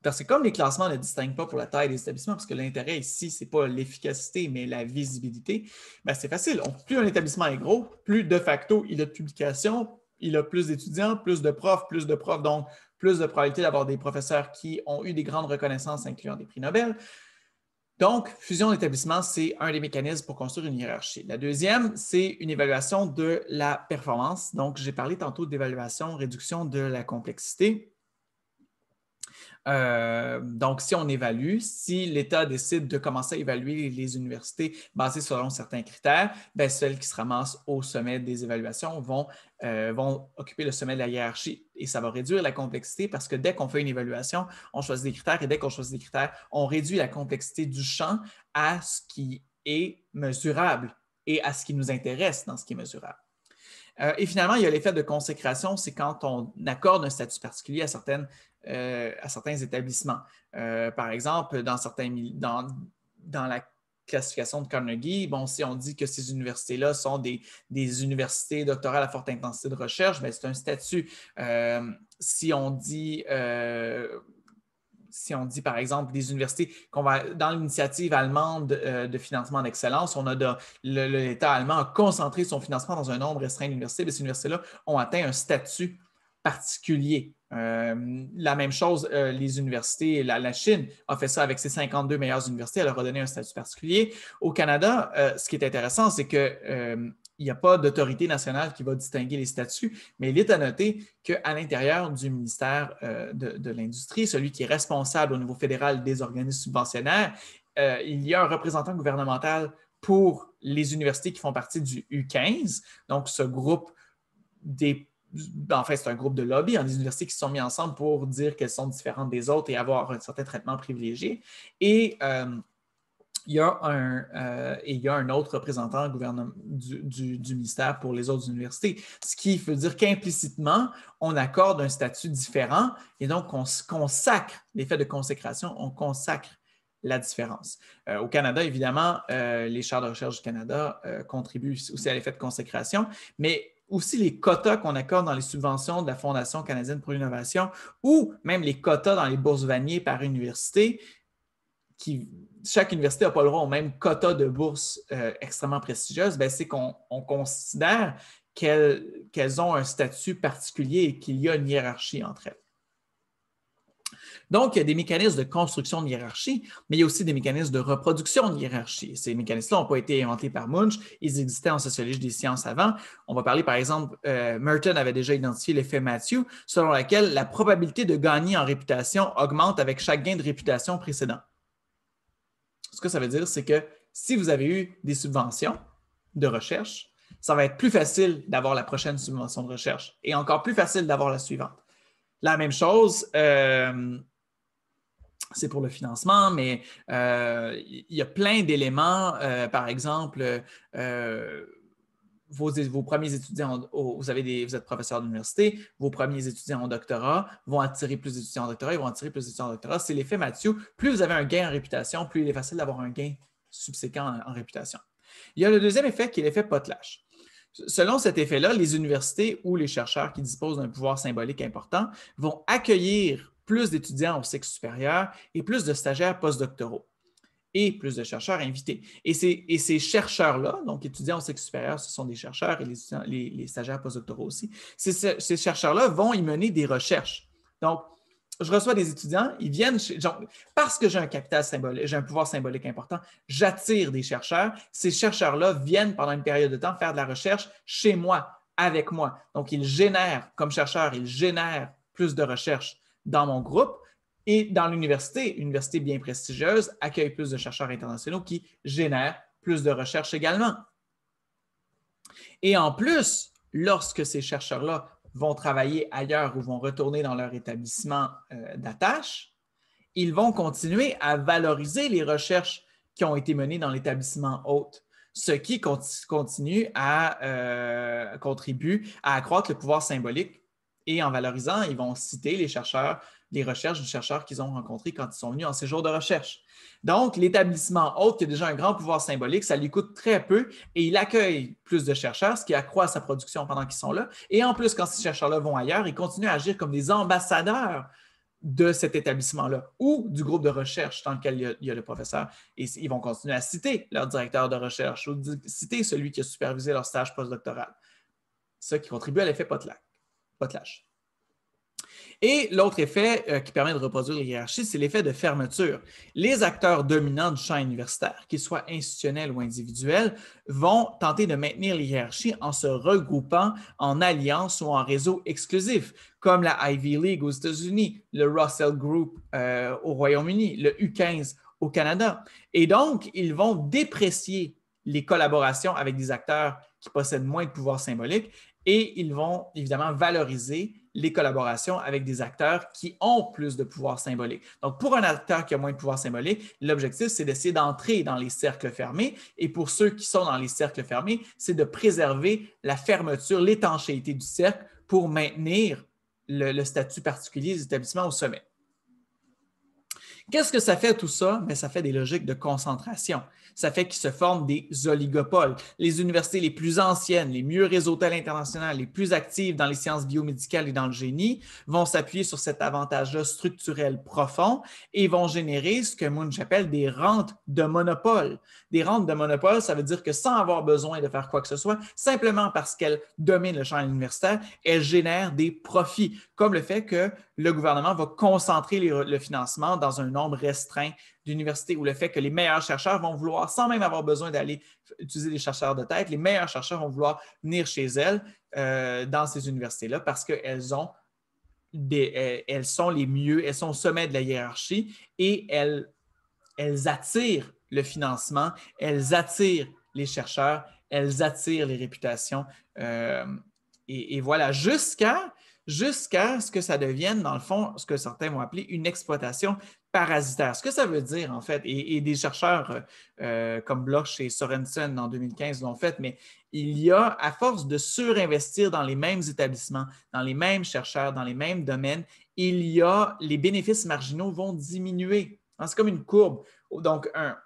Parce que comme les classements ne distinguent pas pour la taille des établissements, parce que l'intérêt ici, ce n'est pas l'efficacité, mais la visibilité, ben, c'est facile. Plus un établissement est gros, plus de facto il a de publications, il a plus d'étudiants, plus de profs, plus de profs, donc plus de probabilité d'avoir des professeurs qui ont eu des grandes reconnaissances, incluant des prix Nobel. Donc, fusion d'établissements, c'est un des mécanismes pour construire une hiérarchie. La deuxième, c'est une évaluation de la performance. Donc, j'ai parlé tantôt d'évaluation, réduction de la complexité. Euh, donc, si on évalue, si l'État décide de commencer à évaluer les universités basées selon certains critères, bien, celles qui se ramassent au sommet des évaluations euh, vont, occuper le sommet de la hiérarchie et ça va réduire la complexité parce que dès qu'on fait une évaluation, on choisit des critères et dès qu'on choisit des critères, on réduit la complexité du champ à ce qui est mesurable et à ce qui nous intéresse dans ce qui est mesurable. Euh, et finalement, il y a l'effet de consécration, c'est quand on accorde un statut particulier à certaines euh, à certains établissements. Euh, par exemple, dans, certains, dans, dans la classification de Carnegie, bon, si on dit que ces universités-là sont des, des, universités doctorales à forte intensité de recherche, mais ben, c'est un statut. Euh, si on dit si on dit par exemple des universités qu'on va dans l'initiative allemande de, financement d'excellence, on a l'État allemand a concentré son financement dans un nombre restreint d'universités, ben, ces universités-là ont atteint un statut particulier. Euh, la même chose, euh, les universités, la, Chine a fait ça avec ses 52 meilleures universités, elle leur a donné un statut particulier. Au Canada, euh, ce qui est intéressant, c'est qu'il n'y a pas d'autorité nationale qui va distinguer les statuts, mais il est à noter qu'à l'intérieur du ministère de, de l'Industrie, celui qui est responsable au niveau fédéral des organismes subventionnaires, il y a un représentant gouvernemental pour les universités qui font partie du U15, donc ce groupe des en fait, c'est un groupe de lobby, en hein, des universités qui se sont mis ensemble pour dire qu'elles sont différentes des autres et avoir un certain traitement privilégié. Et euh, il y a un, euh, un autre représentant du, ministère pour les autres universités, ce qui veut dire qu'implicitement, on accorde un statut différent et donc on consacre, l'effet de consécration, on consacre la différence. Euh, au Canada, évidemment, les Chars de recherche du Canada contribuent aussi à l'effet de consécration, mais aussi les quotas qu'on accorde dans les subventions de la Fondation canadienne pour l'innovation ou même les quotas dans les bourses Vanier par université, qui, chaque université n'a pas le droit au même quota de bourses euh, extrêmement prestigieuses, ben, c'est qu'on considère qu'elles ont un statut particulier et qu'il y a une hiérarchie entre elles. Donc, il y a des mécanismes de construction de hiérarchie, mais il y a aussi des mécanismes de reproduction de hiérarchie. Ces mécanismes-là n'ont pas été inventés par Munch, ils existaient en sociologie des sciences avant. On va parler, par exemple, euh, Merton avait déjà identifié l'effet Matthew, selon lequel la probabilité de gagner en réputation augmente avec chaque gain de réputation précédent. Ce que ça veut dire, c'est que si vous avez eu des subventions de recherche, ça va être plus facile d'avoir la prochaine subvention de recherche et encore plus facile d'avoir la suivante. La même chose, euh, c'est pour le financement, mais euh, il y a plein d'éléments. Euh, par exemple, euh, vos, premiers étudiants, vous, avez des, vous êtes professeur d'université, vos premiers étudiants en doctorat vont attirer plus d'étudiants en doctorat, ils vont attirer plus d'étudiants en doctorat. C'est l'effet Mathieu. Plus vous avez un gain en réputation, plus il est facile d'avoir un gain subséquent en, en, réputation. Il y a le deuxième effet qui est l'effet potlatch. Selon cet effet-là, les universités ou les chercheurs qui disposent d'un pouvoir symbolique important vont accueillir plus d'étudiants au cycle supérieur et plus de stagiaires postdoctoraux et plus de chercheurs invités. Et ces, chercheurs-là, donc étudiants au cycle supérieur, ce sont des chercheurs et les, stagiaires postdoctoraux aussi, ces, chercheurs-là vont y mener des recherches. Donc, je reçois des étudiants, ils viennent, chez, parce que j'ai un capital symbolique, j'ai un pouvoir symbolique important, j'attire des chercheurs. Ces chercheurs-là viennent pendant une période de temps faire de la recherche chez moi, avec moi. Donc, ils génèrent, comme chercheurs, ils génèrent plus de recherches dans mon groupe. Et dans l'université, université bien prestigieuse, accueille plus de chercheurs internationaux qui génèrent plus de recherches également. Et en plus, lorsque ces chercheurs-là vont travailler ailleurs ou vont retourner dans leur établissement euh, d'attache, ils vont continuer à valoriser les recherches qui ont été menées dans l'établissement hôte, ce qui continue à euh, contribuer à accroître le pouvoir symbolique et en valorisant, ils vont citer les chercheurs, les recherches du chercheurs qu'ils ont rencontrés quand ils sont venus en séjour de recherche. Donc, l'établissement hôte, qui a déjà un grand pouvoir symbolique, ça lui coûte très peu et il accueille plus de chercheurs, ce qui accroît sa production pendant qu'ils sont là. Et en plus, quand ces chercheurs-là vont ailleurs, ils continuent à agir comme des ambassadeurs de cet établissement-là ou du groupe de recherche dans lequel il y, a, le professeur. Et ils vont continuer à citer leur directeur de recherche ou citer celui qui a supervisé leur stage postdoctoral. Ce qui contribue à l'effet potlac. Et l'autre effet euh, qui permet de reproduire les hiérarchies, c'est l'effet de fermeture. Les acteurs dominants du champ universitaire, qu'ils soient institutionnels ou individuels, vont tenter de maintenir les hiérarchies en se regroupant en alliances ou en réseaux exclusifs, comme la Ivy League aux États-Unis, le Russell Group euh, au Royaume-Uni, le U15 au Canada. Et donc, ils vont déprécier les collaborations avec des acteurs qui possèdent moins de pouvoir symbolique et ils vont évidemment valoriser les collaborations avec des acteurs qui ont plus de pouvoir symbolique. Donc, pour un acteur qui a moins de pouvoir symbolique, l'objectif, c'est d'essayer d'entrer dans les cercles fermés. Et pour ceux qui sont dans les cercles fermés, c'est de préserver la fermeture, l'étanchéité du cercle pour maintenir le, statut particulier des établissements au sommet. Qu'est-ce que ça fait tout ça? Mais ben, ça fait des logiques de concentration ça fait qu'ils se forment des oligopoles. Les universités les plus anciennes, les mieux réseautées à l'international, les plus actives dans les sciences biomédicales et dans le génie vont s'appuyer sur cet avantage structurel profond et vont générer ce que Moon j'appelle des rentes de monopole. Des rentes de monopole, ça veut dire que sans avoir besoin de faire quoi que ce soit, simplement parce qu'elles dominent le champ universitaire, elles génèrent des profits comme le fait que le gouvernement va concentrer le financement dans un nombre restreint d'universités ou le fait que les meilleurs chercheurs vont vouloir, sans même avoir besoin d'aller utiliser des chercheurs de tête, les meilleurs chercheurs vont vouloir venir chez elles euh, dans ces universités-là parce qu'elles ont des, euh, elles sont les mieux, elles sont au sommet de la hiérarchie et elles, elles attirent le financement, elles attirent les chercheurs, elles attirent les réputations. Euh, et, voilà, jusqu'à jusqu'à ce que ça devienne, dans le fond, ce que certains vont appeler une exploitation parasitaire. Ce que ça veut dire, en fait, et, des chercheurs euh, euh, comme Bloch et Sorensen en 2015 l'ont fait, mais il y a, à force de surinvestir dans les mêmes établissements, dans les mêmes chercheurs, dans les mêmes domaines, il y a, les bénéfices marginaux vont diminuer. Hein, c'est comme une courbe. Donc, un,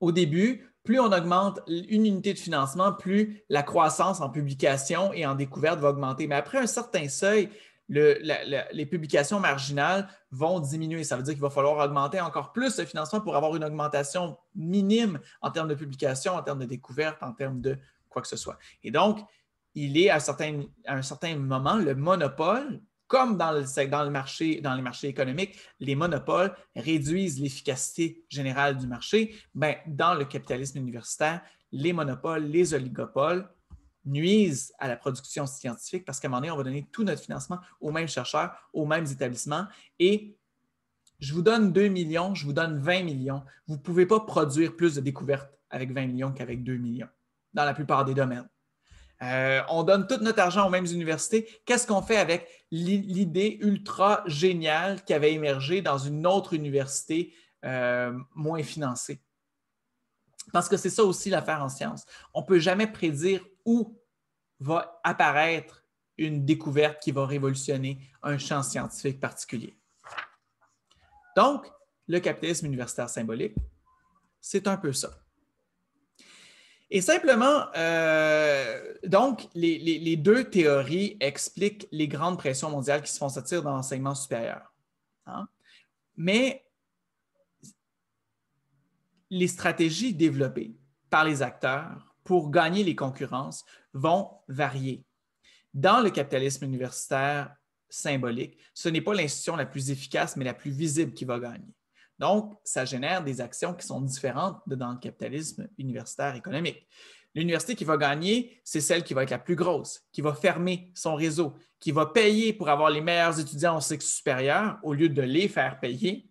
au début, plus on augmente une unité de financement, plus la croissance en publication et en découverte va augmenter. Mais après un certain seuil, les publications marginales vont diminuer. Ça veut dire qu'il va falloir augmenter encore plus le financement pour avoir une augmentation minime en termes de publication, en termes de découverte, en termes de quoi que ce soit. Et donc, il est à un certain moment le monopole comme dans le, marché, dans les marchés économiques, les monopoles réduisent l'efficacité générale du marché, ben, dans le capitalisme universitaire, les monopoles, les oligopoles nuisent à la production scientifique parce qu'à un moment donné, on va donner tout notre financement aux mêmes chercheurs, aux mêmes établissements et je vous donne 2 millions, je vous donne 20 millions. Vous ne pouvez pas produire plus de découvertes avec 20 millions qu'avec 2 millions dans la plupart des domaines. Euh, on donne tout notre argent aux mêmes universités. Qu'est-ce qu'on fait avec l'idée ultra géniale qui avait émergé dans une autre université euh, moins financée? Parce que c'est ça aussi l'affaire en sciences. On ne peut jamais prédire où va apparaître une découverte qui va révolutionner un champ scientifique particulier. Donc, le capitalisme universitaire symbolique, c'est un peu ça. Et simplement, euh, donc, les, deux théories expliquent les grandes pressions mondiales qui se font sentir dans l'enseignement supérieur. Hein. Mais les stratégies développées par les acteurs pour gagner les concurrences vont varier. Dans le capitalisme universitaire symbolique, ce n'est pas l'institution la plus efficace, mais la plus visible qui va gagner. Donc, ça génère des actions qui sont différentes dans le capitalisme universitaire économique. L'université qui va gagner, c'est celle qui va être la plus grosse, qui va fermer son réseau, qui va payer pour avoir les meilleurs étudiants au cycle supérieur au lieu de les faire payer,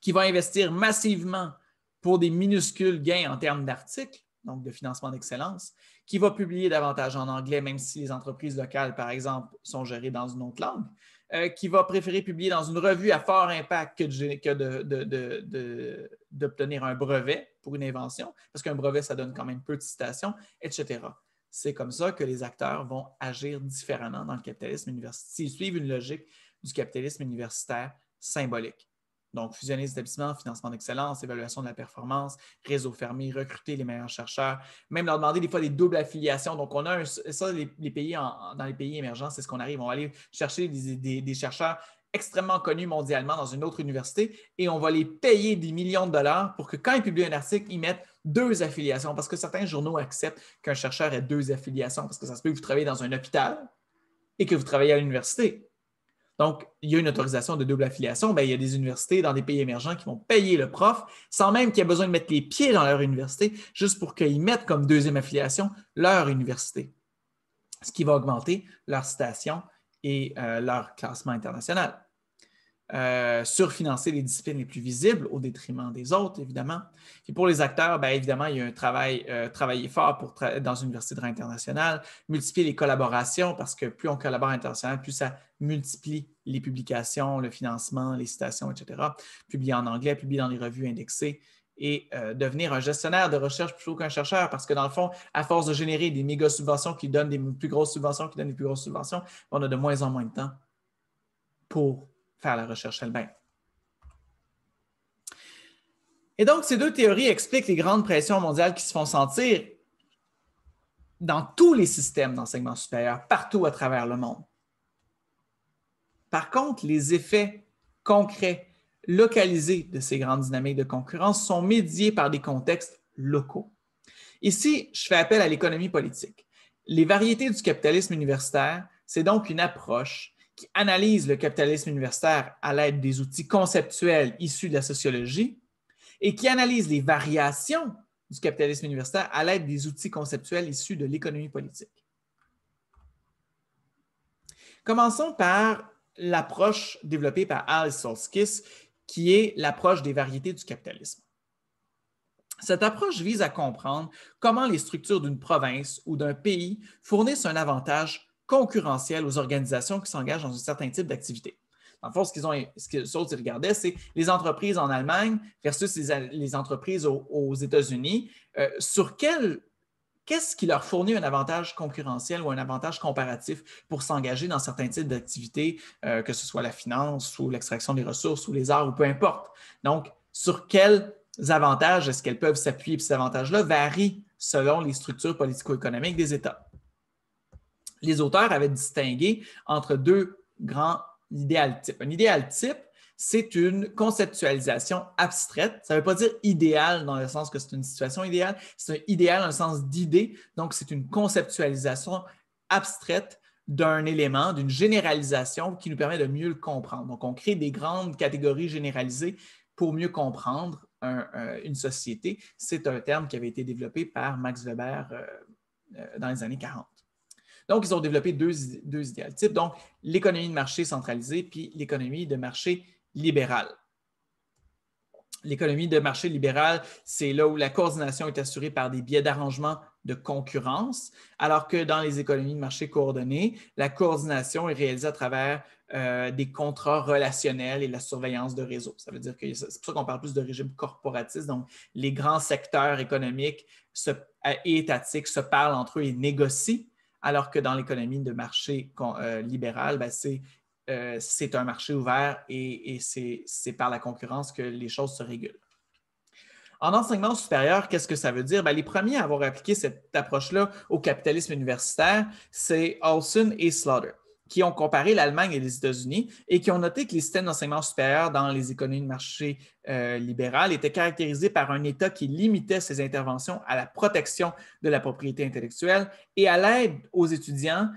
qui va investir massivement pour des minuscules gains en termes d'articles, donc de financement d'excellence, qui va publier davantage en anglais, même si les entreprises locales, par exemple, sont gérées dans une autre langue, euh, qui va préférer publier dans une revue à fort impact que, d'obtenir un brevet pour une invention, parce qu'un brevet, ça donne quand même peu de citations, etc. C'est comme ça que les acteurs vont agir différemment dans le capitalisme universitaire, s'ils suivent une logique du capitalisme universitaire symbolique. Donc, fusionner les établissements, financement d'excellence, évaluation de la performance, réseau fermé, recruter les meilleurs chercheurs, même leur demander des fois des doubles affiliations. Donc, on a ça, les, pays dans les pays émergents, c'est ce qu'on arrive. On va aller chercher des, des chercheurs extrêmement connus mondialement dans une autre université et on va les payer des millions de dollars pour que quand ils publient un article, ils mettent deux affiliations parce que certains journaux acceptent qu'un chercheur ait deux affiliations parce que ça se peut que vous travaillez dans un hôpital et que vous travaillez à l'université. Donc, il y a une autorisation de double affiliation. Ben, il y a des universités dans des pays émergents qui vont payer le prof sans même qu'il y ait besoin de mettre les pieds dans leur université, juste pour qu'ils mettent comme deuxième affiliation leur université, ce qui va augmenter leur citation et euh, leur classement international. Euh, surfinancer les disciplines les plus visibles au détriment des autres, évidemment. Et pour les acteurs, bien évidemment, il y a un travail, euh, travailler fort pour dans une université de droit international, multiplier les collaborations parce que plus on collabore international, plus ça multiplie les publications, le financement, les citations, etc. Publier en anglais, publier dans les revues indexées et euh, devenir un gestionnaire de recherche plutôt qu'un chercheur parce que dans le fond, à force de générer des méga subventions qui donnent des plus grosses subventions, qui donnent des plus grosses subventions, on a de moins en moins de temps pour faire la recherche elle-même. Et donc, ces deux théories expliquent les grandes pressions mondiales qui se font sentir dans tous les systèmes d'enseignement supérieur, partout à travers le monde. Par contre, les effets concrets, localisés de ces grandes dynamiques de concurrence sont médiés par des contextes locaux. Ici, je fais appel à l'économie politique. Les variétés du capitalisme universitaire, c'est donc une approche qui analyse le capitalisme universitaire à l'aide des outils conceptuels issus de la sociologie et qui analyse les variations du capitalisme universitaire à l'aide des outils conceptuels issus de l'économie politique. Commençons par l'approche développée par Al Solskis, qui est l'approche des variétés du capitalisme. Cette approche vise à comprendre comment les structures d'une province ou d'un pays fournissent un avantage concurrentielle aux organisations qui s'engagent dans un certain type d'activité. En fait, ce qu'ils ont, ce que c'est les entreprises en Allemagne versus les, entreprises aux, États-Unis. Euh, sur quel qu'est-ce qui leur fournit un avantage concurrentiel ou un avantage comparatif pour s'engager dans certains types d'activités, euh, que ce soit la finance ou l'extraction des ressources ou les arts ou peu importe. Donc, sur quels avantages est-ce qu'elles peuvent s'appuyer? Puis ces avantages-là varient selon les structures politico-économiques des États les auteurs avaient distingué entre deux grands idéal types Un idéal type, c'est une conceptualisation abstraite. Ça ne veut pas dire idéal dans le sens que c'est une situation idéale, c'est un idéal dans le sens d'idée. Donc, c'est une conceptualisation abstraite d'un élément, d'une généralisation qui nous permet de mieux le comprendre. Donc, on crée des grandes catégories généralisées pour mieux comprendre euh, une société. C'est un terme qui avait été développé par Max Weber euh, euh, dans les années 40. Donc, ils ont développé deux, deux types, donc l'économie de marché centralisée puis l'économie de marché libérale. L'économie de marché libérale, c'est là où la coordination est assurée par des biais d'arrangement de concurrence, alors que dans les économies de marché coordonnées, la coordination est réalisée à travers euh, des contrats relationnels et la surveillance de réseau. Ça veut dire que c'est pour ça qu'on parle plus de régime corporatiste. Donc, les grands secteurs économiques et étatiques se parlent entre eux et négocient alors que dans l'économie de marché euh, libérale, ben, euh, c'est un marché ouvert et, c'est par la concurrence que les choses se régulent. En enseignement supérieur, qu'est-ce que ça veut dire? Ben, les premiers à avoir appliqué cette approche-là au capitalisme universitaire, c'est Olson et Slaughter qui ont comparé l'Allemagne et les États-Unis et qui ont noté que les systèmes d'enseignement supérieur dans les économies de marché libéral euh, libérales étaient caractérisés par un État qui limitait ses interventions à la protection de la propriété intellectuelle et à l'aide aux étudiants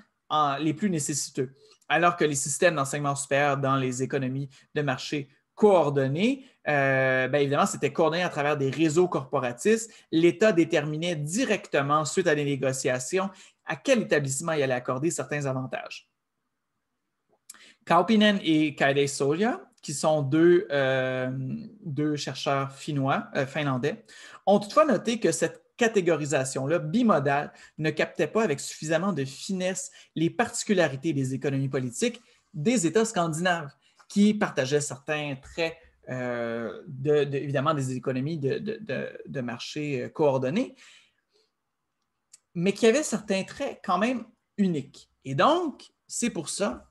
les plus nécessiteux, alors que les systèmes d'enseignement supérieur dans les économies de marché coordonnées, euh, bien évidemment, c'était coordonné à travers des réseaux corporatistes. L'État déterminait directement, suite à des négociations, à quel établissement il allait accorder certains avantages. Kaupinen et Kaide Solia, qui sont deux, euh, deux chercheurs finnois, euh, finlandais, ont toutefois noté que cette catégorisation-là, bimodale, ne captait pas avec suffisamment de finesse les particularités des économies politiques des États scandinaves, qui partageaient certains traits, euh, évidemment, des économies de, de marché coordonnées, mais qui avaient certains traits quand même uniques. Et donc, c'est pour ça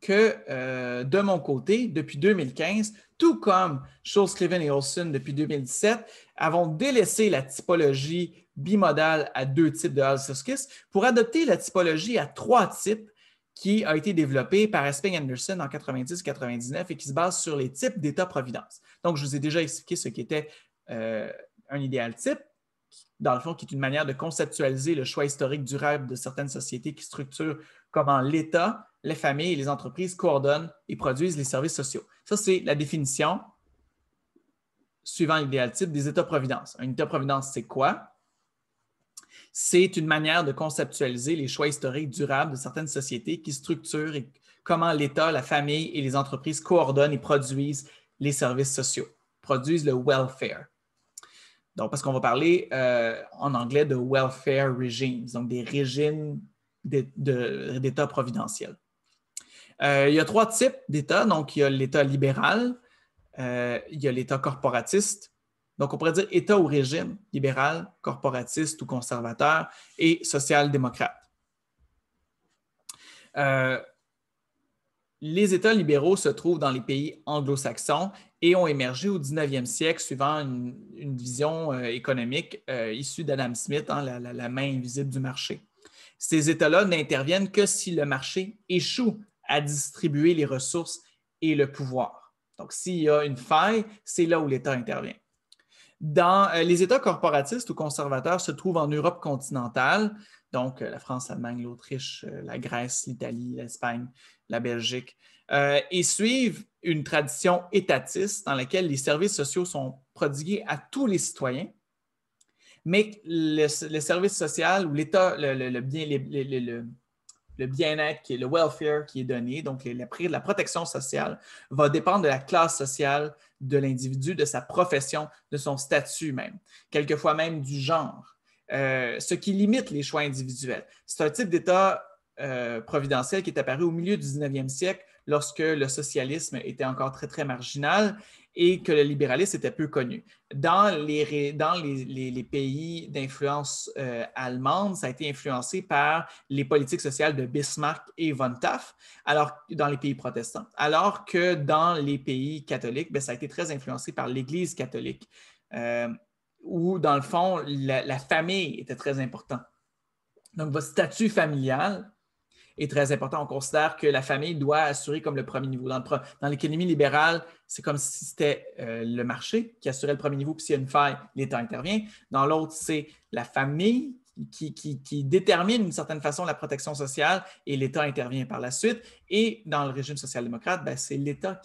que euh, de mon côté, depuis 2015, tout comme Schultz, Cleven et Olson depuis 2017, avons délaissé la typologie bimodale à deux types de Halserskis pour adopter la typologie à trois types qui a été développée par Esping Anderson en 90-99 et qui se base sur les types d'état-providence. Donc, je vous ai déjà expliqué ce qu'était euh, un idéal type, dans le fond, qui est une manière de conceptualiser le choix historique durable de certaines sociétés qui structurent comment l'État les familles et les entreprises coordonnent et produisent les services sociaux. Ça, c'est la définition, suivant l'idéal type, des États-providence. Un État-providence, c'est quoi? C'est une manière de conceptualiser les choix historiques durables de certaines sociétés qui structurent comment l'État, la famille et les entreprises coordonnent et produisent les services sociaux, produisent le welfare. Donc, parce qu'on va parler euh, en anglais de welfare regimes, donc des régimes d'État providentiel. Euh, il y a trois types d'États. Donc, il y a l'État libéral, euh, il y a l'État corporatiste. Donc, on pourrait dire État au régime libéral, corporatiste ou conservateur et social-démocrate. Euh, les États libéraux se trouvent dans les pays anglo-saxons et ont émergé au 19e siècle suivant une, vision économique issue d'Adam Smith, hein, la, main invisible du marché. Ces États-là n'interviennent que si le marché échoue à distribuer les ressources et le pouvoir. Donc, s'il y a une faille, c'est là où l'État intervient. Dans euh, les États corporatistes ou conservateurs se trouvent en Europe continentale, donc euh, la France, l'Allemagne, l'Autriche, euh, la Grèce, l'Italie, l'Espagne, la Belgique, et suivent une tradition étatiste dans laquelle les services sociaux sont prodigués à tous les citoyens, mais le, service social ou l'État, le, le bien, le bien-être, qui est le welfare qui est donné, donc prix de la protection sociale, va dépendre de la classe sociale de l'individu, de sa profession, de son statut même, quelquefois même du genre, euh, ce qui limite les choix individuels. C'est un type d'État euh, providentiel qui est apparu au milieu du 19e siècle lorsque le socialisme était encore très, très marginal et que le libéralisme était peu connu. Dans les, dans les, pays d'influence euh, allemande, ça a été influencé par les politiques sociales de Bismarck et von Taff, alors, dans les pays protestants, alors que dans les pays catholiques, ben, ça a été très influencé par l'Église catholique, euh, où, dans le fond, la, la famille était très importante. Donc, votre statut familial est très important. On considère que la famille doit assurer comme le premier niveau. Dans, dans l'économie libérale, c'est comme si c'était euh, le marché qui assurait le premier niveau, puis s'il y a une faille, l'État intervient. Dans l'autre, c'est la famille qui, qui, détermine d'une certaine façon la protection sociale et l'État intervient par la suite. Et dans le régime social-démocrate, ben, c'est l'État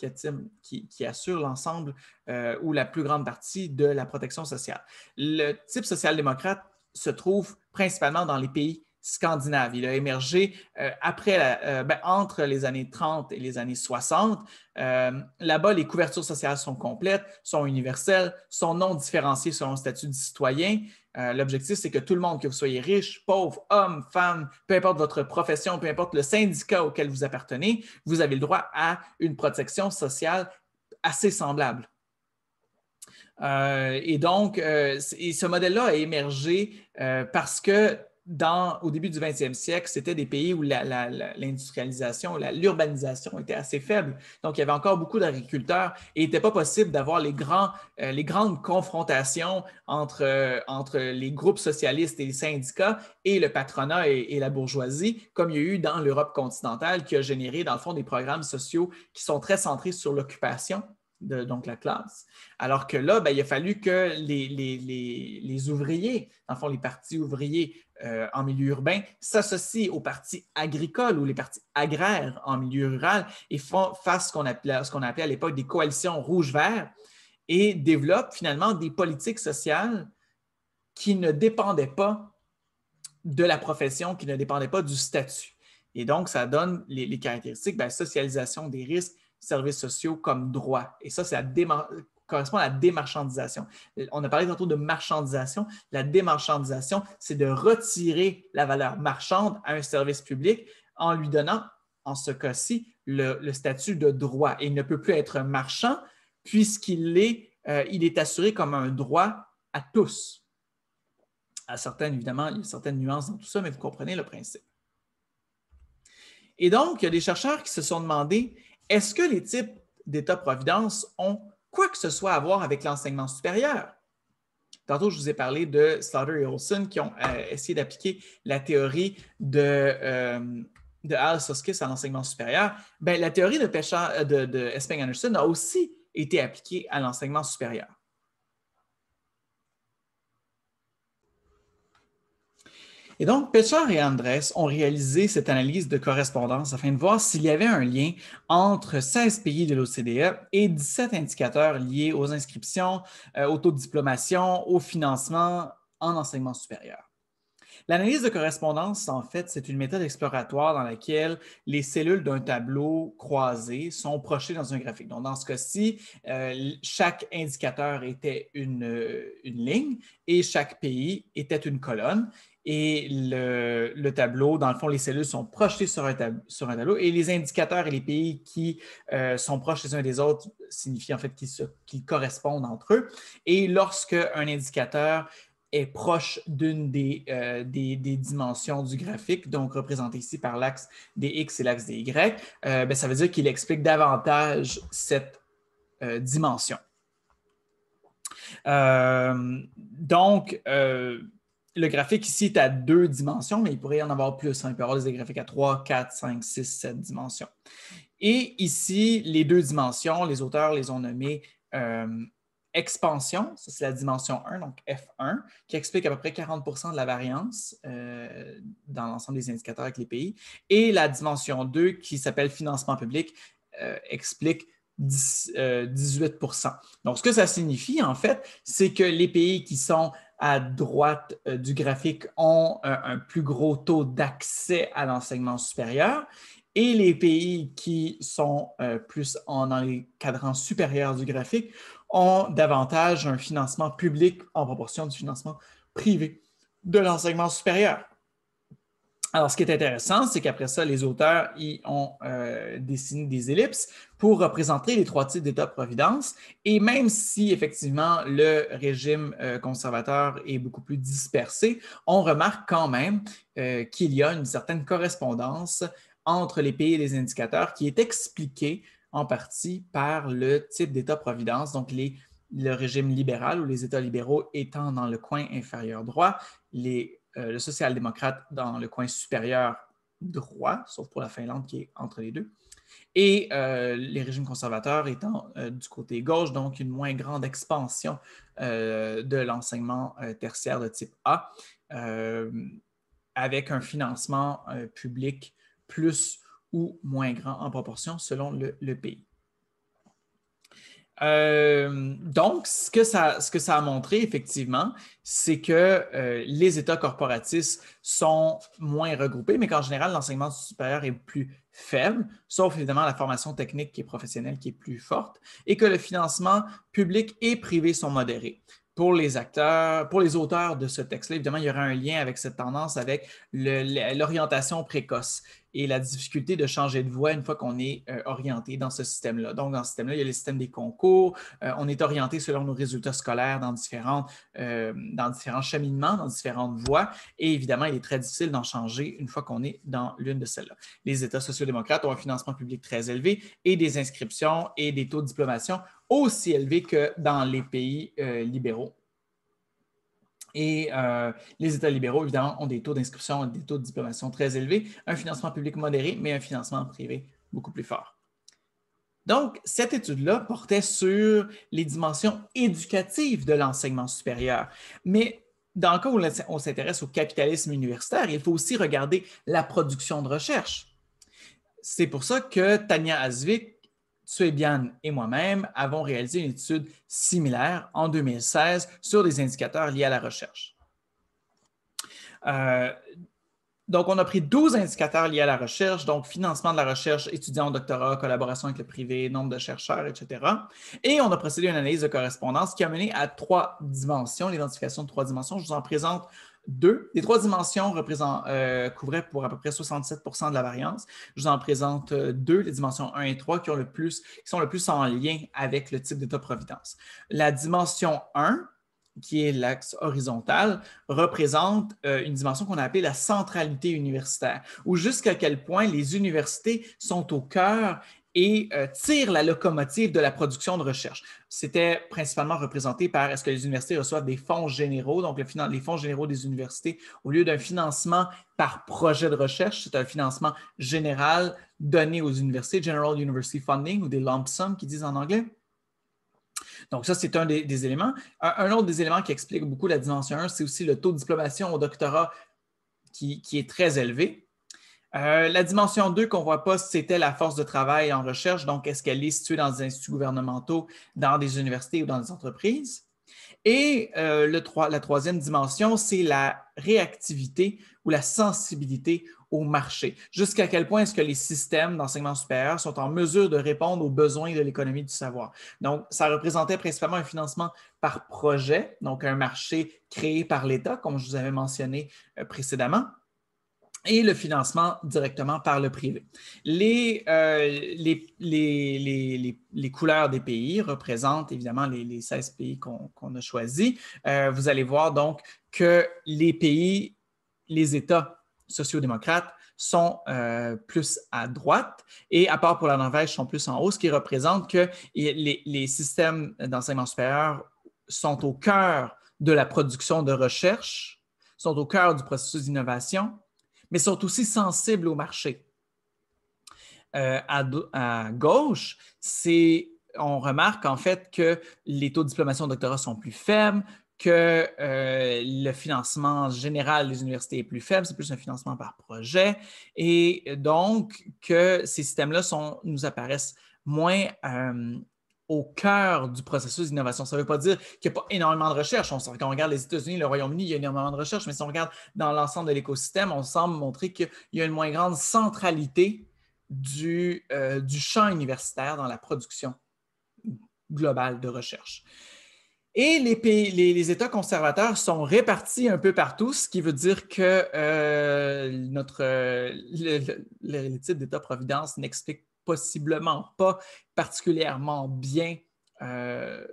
qui, assure l'ensemble euh, ou la plus grande partie de la protection sociale. Le type social-démocrate se trouve principalement dans les pays scandinave. Il a émergé euh, après euh, ben, entre les années 30 et les années 60. Euh, là-bas, les couvertures sociales sont complètes, sont universelles, sont non différenciées selon le statut de citoyen. L'objectif, c'est que tout le monde, que vous soyez riche, pauvre, homme, femme, peu importe votre profession, peu importe le syndicat auquel vous appartenez, vous avez le droit à une protection sociale assez semblable. et donc, ce modèle-là a émergé parce que au début du 20e siècle, c'était des pays où l'industrialisation, l'urbanisation était assez faible. Donc, il y avait encore beaucoup d'agriculteurs et il n'était pas possible d'avoir les, euh, grandes confrontations euh, entre, les groupes socialistes et les syndicats et le patronat et la bourgeoisie, comme il y a eu dans l'Europe continentale, qui a généré, dans le fond, des programmes sociaux qui sont très centrés sur l'occupation de donc la classe. Alors que là, ben, il a fallu que les, ouvriers, enfin les partis ouvriers euh, en milieu urbain, s'associent aux partis agricoles ou les partis agraires en milieu rural et font, à ce qu'on appelait, à l'époque des coalitions rouge-vert et développent finalement des politiques sociales qui ne dépendaient pas de la profession, qui ne dépendaient pas du statut. Et donc, ça donne les, caractéristiques, la ben, socialisation des risques, services sociaux comme droit. Et ça, ça correspond à la démarchandisation. On a parlé tantôt de marchandisation. La démarchandisation, c'est de retirer la valeur marchande à un service public en lui donnant, en ce cas-ci, le, statut de droit. Et il ne peut plus être marchand puisqu'il est, euh, est assuré comme un droit à tous. À certaines, évidemment, il y a certaines nuances dans tout ça, mais vous comprenez le principe. Et donc, il y a des chercheurs qui se sont demandés est-ce que les types d'État-providence ont quoi que ce soit à voir avec l'enseignement supérieur? Tantôt, je vous ai parlé de Slaughter et Olson qui ont euh, essayé d'appliquer la théorie de, euh, de Al Soskis à l'enseignement supérieur. Ben, la théorie de, euh, de, anderson a aussi été appliquée à l'enseignement supérieur. Et donc, Petcher et Andrés ont réalisé cette analyse de correspondance afin de voir s'il y avait un lien entre 16 pays de l'OCDE et 17 indicateurs liés aux inscriptions, euh, au taux de diplomation, au financement en enseignement supérieur. L'analyse de correspondance, en fait, c'est une méthode exploratoire dans laquelle les cellules d'un tableau croisé sont projetées dans un graphique. Donc, dans ce cas-ci, euh, chaque indicateur était euh, une ligne et chaque pays était une colonne et le, tableau, dans le fond, les cellules sont projetées sur un, tableau et les indicateurs et les pays qui euh, sont proches les uns des autres signifient en fait qu'ils correspondent entre eux. Et lorsque un indicateur est proche d'une euh, des, dimensions du graphique, donc représenté ici par l'axe des X et l'axe des Y, euh, ben, ça veut dire qu'il explique davantage cette dimension. donc, le graphique ici est à deux dimensions, mais il pourrait y en avoir plus. On hein. Il peut y avoir des graphiques à trois, quatre, cinq, six, sept dimensions. Et ici, les deux dimensions, les auteurs les ont nommées euh, expansion, ça c'est la dimension 1, donc F1, qui explique à peu près 40 de la variance euh, dans l'ensemble des indicateurs avec les pays. Et la dimension 2, qui s'appelle financement public, euh, explique 18 Donc, ce que ça signifie, en fait, c'est que les pays qui sont à droite euh, du graphique ont euh, un, plus gros taux d'accès à l'enseignement supérieur et les pays qui sont euh, plus en, dans les cadrans supérieurs du graphique ont davantage un financement public en proportion du financement privé de l'enseignement supérieur. Alors, ce qui est intéressant, c'est qu'après ça, les auteurs y ont euh, dessiné des ellipses pour représenter les trois types d'État-providence. Et même si, effectivement, le régime euh, conservateur est beaucoup plus dispersé, on remarque quand même euh, qu'il y a une certaine correspondance entre les pays et les indicateurs qui est expliquée en partie par le type d'État-providence, donc les, le régime libéral ou les États libéraux étant dans le coin inférieur droit, les euh, le social-démocrate dans le coin supérieur droit, sauf pour la Finlande qui est entre les deux, et euh, les régimes conservateurs étant euh, du côté gauche, donc une moins grande expansion de l'enseignement tertiaire de type A, avec un financement public plus ou moins grand en proportion selon le pays. Euh, donc, ce que, ça, a montré, effectivement, c'est que euh, les États corporatistes sont moins regroupés, mais qu'en général, l'enseignement supérieur est plus faible, sauf évidemment la formation technique qui est professionnelle qui est plus forte, et que le financement public et privé sont modérés. Pour les acteurs, pour les auteurs de ce texte-là, évidemment, il y aura un lien avec cette tendance, avec l'orientation précoce et la difficulté de changer de voie une fois qu'on est euh, orienté dans ce système-là. Donc, dans ce système-là, il y a le système des concours. Euh, on est orienté selon nos résultats scolaires dans, différentes, euh, dans différents cheminements, dans différentes voies. Et évidemment, il est très difficile d'en changer une fois qu'on est dans l'une de celles-là. Les États sociodémocrates ont un financement public très élevé et des inscriptions et des taux de diplomation aussi élevés que dans les pays libéraux. Et euh, les États libéraux, évidemment, ont des taux d'inscription, des taux de diplomation très élevés, un financement public modéré, mais un financement privé beaucoup plus fort. Donc, cette étude-là portait sur les dimensions éducatives de l'enseignement supérieur. Mais dans le cas où on s'intéresse au capitalisme universitaire, il faut aussi regarder la production de recherche. C'est pour ça que Tania Asvik Suebian et moi-même avons réalisé une étude similaire en 2016 sur des indicateurs liés à la recherche. Euh, donc, on a pris 12 indicateurs liés à la recherche, donc financement de la recherche, étudiants doctorat, collaboration avec le privé, nombre de chercheurs, etc. Et on a procédé à une analyse de correspondance qui a mené à trois dimensions, l'identification de trois dimensions. Je vous en présente deux. Les trois dimensions euh, couvraient pour à peu près 67 de la variance. Je vous en présente euh, deux, les dimensions 1 et 3, qui, ont le plus, qui sont le plus en lien avec le type d'état-providence. La dimension 1, qui est l'axe horizontal, représente euh, une dimension qu'on a appelée la centralité universitaire, ou jusqu'à quel point les universités sont au cœur et euh, tirent la locomotive de la production de recherche. C'était principalement représenté par est-ce que les universités reçoivent des fonds généraux, donc les fonds généraux des universités, au lieu d'un financement par projet de recherche, c'est un financement général donné aux universités, General University Funding ou des lump sum » qui disent en anglais. Donc, ça, c'est un des, éléments. Un, autre des éléments qui explique beaucoup la dimension 1, c'est aussi le taux de diplomation au doctorat qui, est très élevé. Euh, la dimension 2 qu'on ne voit pas, c'était la force de travail en recherche. Donc, est-ce qu'elle est située dans des instituts gouvernementaux, dans des universités ou dans des entreprises? Et euh, la troisième dimension, c'est la réactivité ou la sensibilité au marché. Jusqu'à quel point est-ce que les systèmes d'enseignement supérieur sont en mesure de répondre aux besoins de l'économie du savoir? Donc, ça représentait principalement un financement par projet, donc un marché créé par l'État, comme je vous avais mentionné euh, précédemment et le financement directement par le privé. Les, euh, les, couleurs des pays représentent évidemment les, 16 pays qu'on a choisis. Euh, vous allez voir donc que les pays, les États sociodémocrates sont euh, plus à droite et à part pour la Norvège sont plus en haut, ce qui représente que les systèmes d'enseignement supérieur sont au cœur de la production de recherche, sont au cœur du processus d'innovation mais sont aussi sensibles au marché. Euh, à, gauche, c'est on remarque en fait que les taux de diplomation de doctorat sont plus faibles, que euh, le financement général des universités est plus faible, c'est plus un financement par projet, et donc que ces systèmes-là nous apparaissent moins euh, au cœur du processus d'innovation. Ça ne veut pas dire qu'il n'y a pas énormément de recherche. On, quand on regarde les États-Unis, le Royaume-Uni, il y a énormément de recherche, mais si on regarde dans l'ensemble de l'écosystème, on semble montrer qu'il y a une moins grande centralité du, euh, champ universitaire dans la production globale de recherche. Et les, pays, les, États conservateurs sont répartis un peu partout, ce qui veut dire que euh, notre, euh, le, le, d'État-providence n'explique possiblement pas particulièrement bien, euh,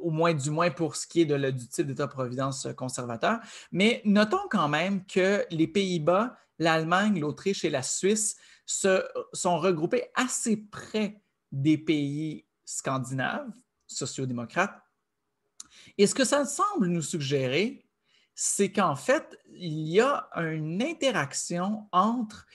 au moins du moins pour ce qui est de, du type d'État-providence conservateur. Mais notons quand même que les Pays-Bas, l'Allemagne, l'Autriche et la Suisse se, sont regroupés assez près des pays scandinaves, sociodémocrates. Et ce que ça semble nous suggérer, c'est qu'en fait, il y a une interaction entre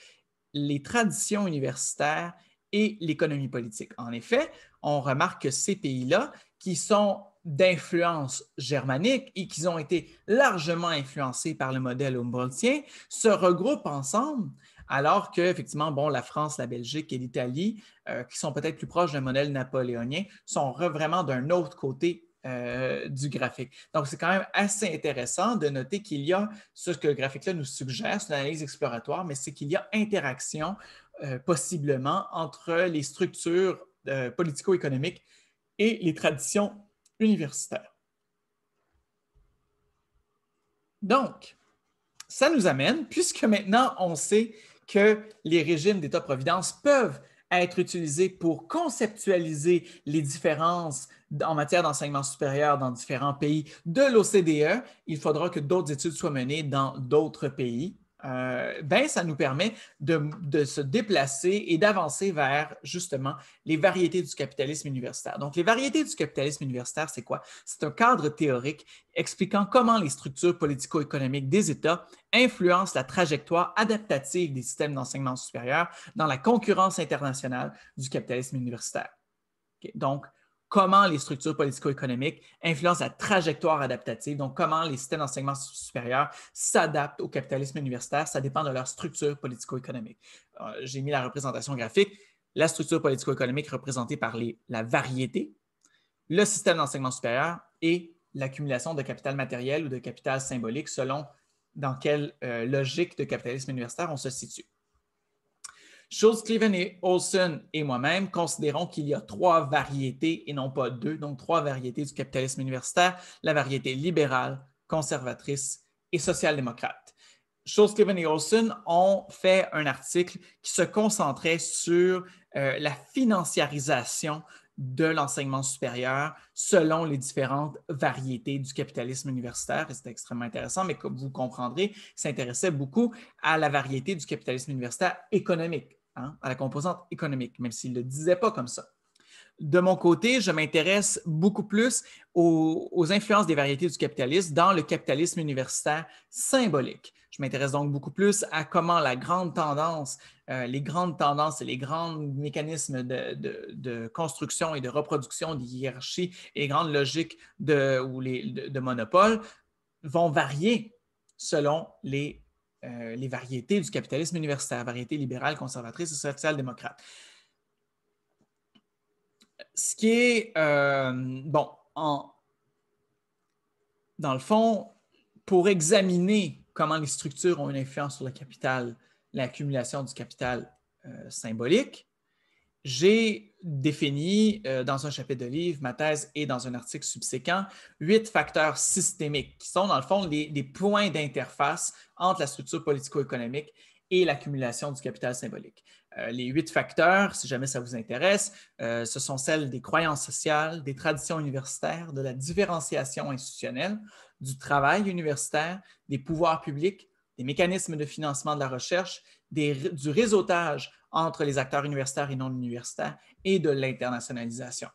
les traditions universitaires et l'économie politique. En effet, on remarque que ces pays-là, qui sont d'influence germanique et qui ont été largement influencés par le modèle humboldtien, se regroupent ensemble alors que, effectivement, bon, la France, la Belgique et l'Italie, euh, qui sont peut-être plus proches d'un modèle napoléonien, sont vraiment d'un autre côté euh, du graphique. Donc, c'est quand même assez intéressant de noter qu'il y a, ce que le graphique-là nous suggère, c'est une analyse exploratoire, mais c'est qu'il y a interaction euh, possiblement entre les structures euh, politico-économiques et les traditions universitaires. Donc, ça nous amène, puisque maintenant on sait que les régimes d'État-providence peuvent être utilisés pour conceptualiser les différences en matière d'enseignement supérieur dans différents pays de l'OCDE, il faudra que d'autres études soient menées dans d'autres pays euh, ben, ça nous permet de, se déplacer et d'avancer vers justement les variétés du capitalisme universitaire. Donc, les variétés du capitalisme universitaire, c'est quoi? C'est un cadre théorique expliquant comment les structures politico-économiques des États influencent la trajectoire adaptative des systèmes d'enseignement supérieur dans la concurrence internationale du capitalisme universitaire. Donc, comment les structures politico-économiques influencent la trajectoire adaptative, donc comment les systèmes d'enseignement supérieur s'adaptent au capitalisme universitaire, ça dépend de leur structure politico-économique. Euh, j'ai mis la représentation graphique, la structure politico-économique représentée par les, la variété, le système d'enseignement supérieur et l'accumulation de capital matériel ou de capital symbolique selon dans quelle euh, logique de capitalisme universitaire on se situe. Schultz, Cleven Olson et moi-même considérons qu'il y a trois variétés et non pas deux, donc trois variétés du capitalisme universitaire, la variété libérale, conservatrice et social-démocrate. Schultz, Cleven et Olson ont fait un article qui se concentrait sur euh, la financiarisation de l'enseignement supérieur selon les différentes variétés du capitalisme universitaire. Et c'était extrêmement intéressant, mais comme vous comprendrez, s'intéressait beaucoup à la variété du capitalisme universitaire économique, Hein, à la composante économique, même s'il ne le disait pas comme ça. De mon côté, je m'intéresse beaucoup plus aux, influences des variétés du capitalisme dans le capitalisme universitaire symbolique. Je m'intéresse donc beaucoup plus à comment la grande tendance, euh, les grandes tendances et les grands mécanismes de, construction et de reproduction des hiérarchies et les grandes logiques de, ou de monopole vont varier selon les euh, les variétés du capitalisme universitaire, variétés libérales, conservatrices et social démocrate Ce qui est, euh, bon, dans le fond, pour examiner comment les structures ont une influence sur le capital, l'accumulation du capital euh, symbolique, j'ai définis euh, dans un chapitre de livre, ma thèse et dans un article subséquent, huit facteurs systémiques qui sont, dans le fond, les, points d'interface entre la structure politico-économique et l'accumulation du capital symbolique. Euh, les huit facteurs, si jamais ça vous intéresse, euh, ce sont celles des croyances sociales, des traditions universitaires, de la différenciation institutionnelle, du travail universitaire, des pouvoirs publics, des mécanismes de financement de la recherche, du réseautage entre les acteurs universitaires et non universitaires et de l'internationalisation.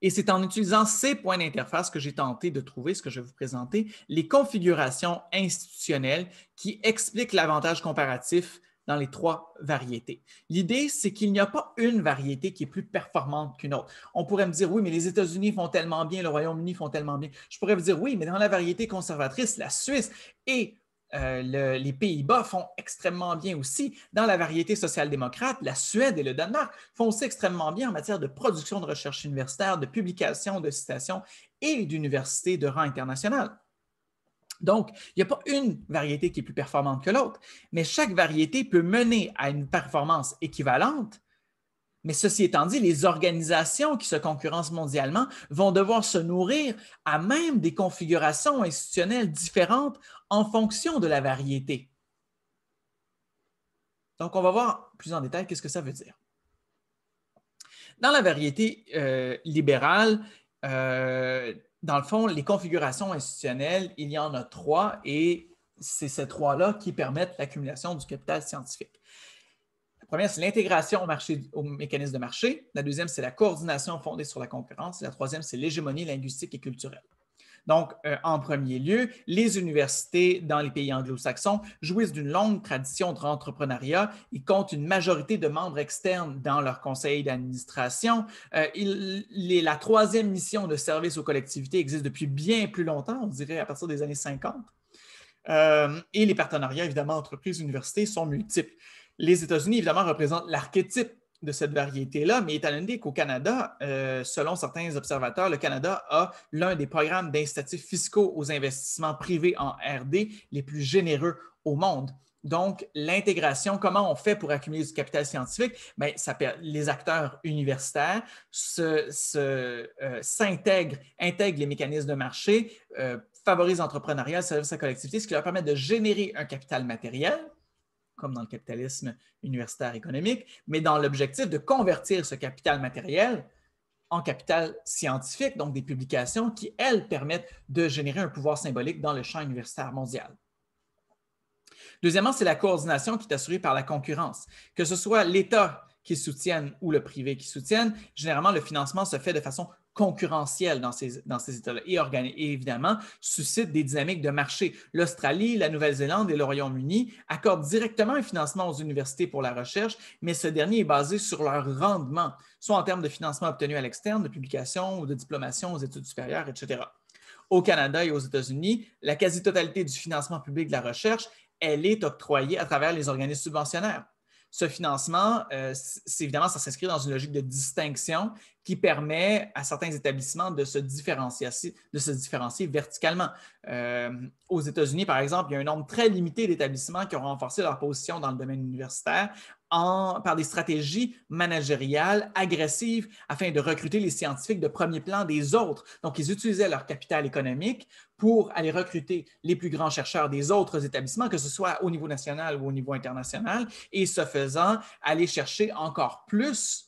Et c'est en utilisant ces points d'interface que j'ai tenté de trouver ce que je vais vous présenter, les configurations institutionnelles qui expliquent l'avantage comparatif dans les trois variétés. L'idée, c'est qu'il n'y a pas une variété qui est plus performante qu'une autre. On pourrait me dire, oui, mais les États-Unis font tellement bien, le Royaume-Uni font tellement bien. Je pourrais vous dire, oui, mais dans la variété conservatrice, la Suisse est euh, les Pays-Bas font extrêmement bien aussi dans la variété social-démocrate. La Suède et le Danemark font aussi extrêmement bien en matière de production de recherche universitaire, de publication, de citations et d'universités de rang international. Donc, il n'y a pas une variété qui est plus performante que l'autre, mais chaque variété peut mener à une performance équivalente mais ceci étant dit, les organisations qui se concurrencent mondialement vont devoir se nourrir à même des configurations institutionnelles différentes en fonction de la variété. Donc, on va voir plus en détail qu'est-ce que ça veut dire. Dans la variété euh, libérale, euh, dans le fond, les configurations institutionnelles, il y en a trois et c'est ces trois-là qui permettent l'accumulation du capital scientifique première, c'est l'intégration au, marché, au mécanisme de marché. La deuxième, c'est la coordination fondée sur la concurrence. la troisième, c'est l'hégémonie linguistique et culturelle. Donc, euh, en premier lieu, les universités dans les pays anglo-saxons jouissent d'une longue tradition d'entrepreneuriat. Ils comptent une majorité de membres externes dans leur conseil d'administration. Euh, la troisième mission de service aux collectivités existe depuis bien plus longtemps, on dirait à partir des années 50. Euh, et les partenariats, évidemment, entreprises, universités sont multiples. Les États-Unis, évidemment, représentent l'archétype de cette variété-là, mais étant donné qu'au Canada, euh, selon certains observateurs, le Canada a l'un des programmes d'incitatifs fiscaux aux investissements privés en RD les plus généreux au monde. Donc, l'intégration, comment on fait pour accumuler du capital scientifique? Bien, ça, les acteurs universitaires euh, s'intègrent, intègrent les mécanismes de marché, favorise euh, favorisent l'entrepreneuriat, service à collectivité, ce qui leur permet de générer un capital matériel comme dans le capitalisme universitaire économique, mais dans l'objectif de convertir ce capital matériel en capital scientifique, donc des publications qui, elles, permettent de générer un pouvoir symbolique dans le champ universitaire mondial. Deuxièmement, c'est la coordination qui est assurée par la concurrence. Que ce soit l'État qui soutienne ou le privé qui soutienne, généralement, le financement se fait de façon concurrentiel dans ces, dans ces États-là et, et, évidemment suscite des dynamiques de marché. L'Australie, la Nouvelle-Zélande et le Royaume-Uni accordent directement un financement aux universités pour la recherche, mais ce dernier est basé sur leur rendement, soit en termes de financement obtenu à l'externe, de publication ou de diplomation aux études supérieures, etc. Au Canada et aux États-Unis, la quasi-totalité du financement public de la recherche, elle est octroyée à travers les organismes subventionnaires. Ce financement, euh, évidemment, ça s'inscrit dans une logique de distinction qui permet à certains établissements de se différencier, verticalement. Euh, aux États-Unis, par exemple, il y a un nombre très limité d'établissements qui ont renforcé leur position dans le domaine universitaire par des stratégies managériales agressives afin de recruter les scientifiques de premier plan des autres. Donc, ils utilisaient leur capital économique pour aller recruter les plus grands chercheurs des autres établissements, que ce soit au niveau national ou au niveau international, et ce faisant, aller chercher encore plus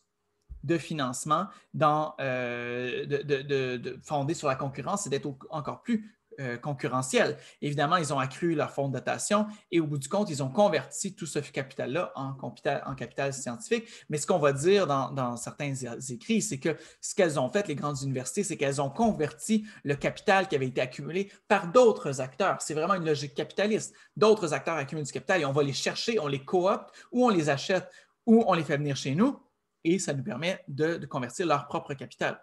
de financement dans, euh, de, fondé sur la concurrence et d'être encore plus euh, Concurrentiels. Évidemment, ils ont accru leur fonds de dotation et au bout du compte, ils ont converti tout ce capital-là en, capital scientifique. Mais ce qu'on va dire dans, certains écrits, c'est que ce qu'elles ont fait, les grandes universités, c'est qu'elles ont converti le capital qui avait été accumulé par d'autres acteurs. C'est vraiment une logique capitaliste. D'autres acteurs accumulent du capital et on va les chercher, on les coopte ou on les achète ou on les fait venir chez nous et ça nous permet de convertir leur propre capital.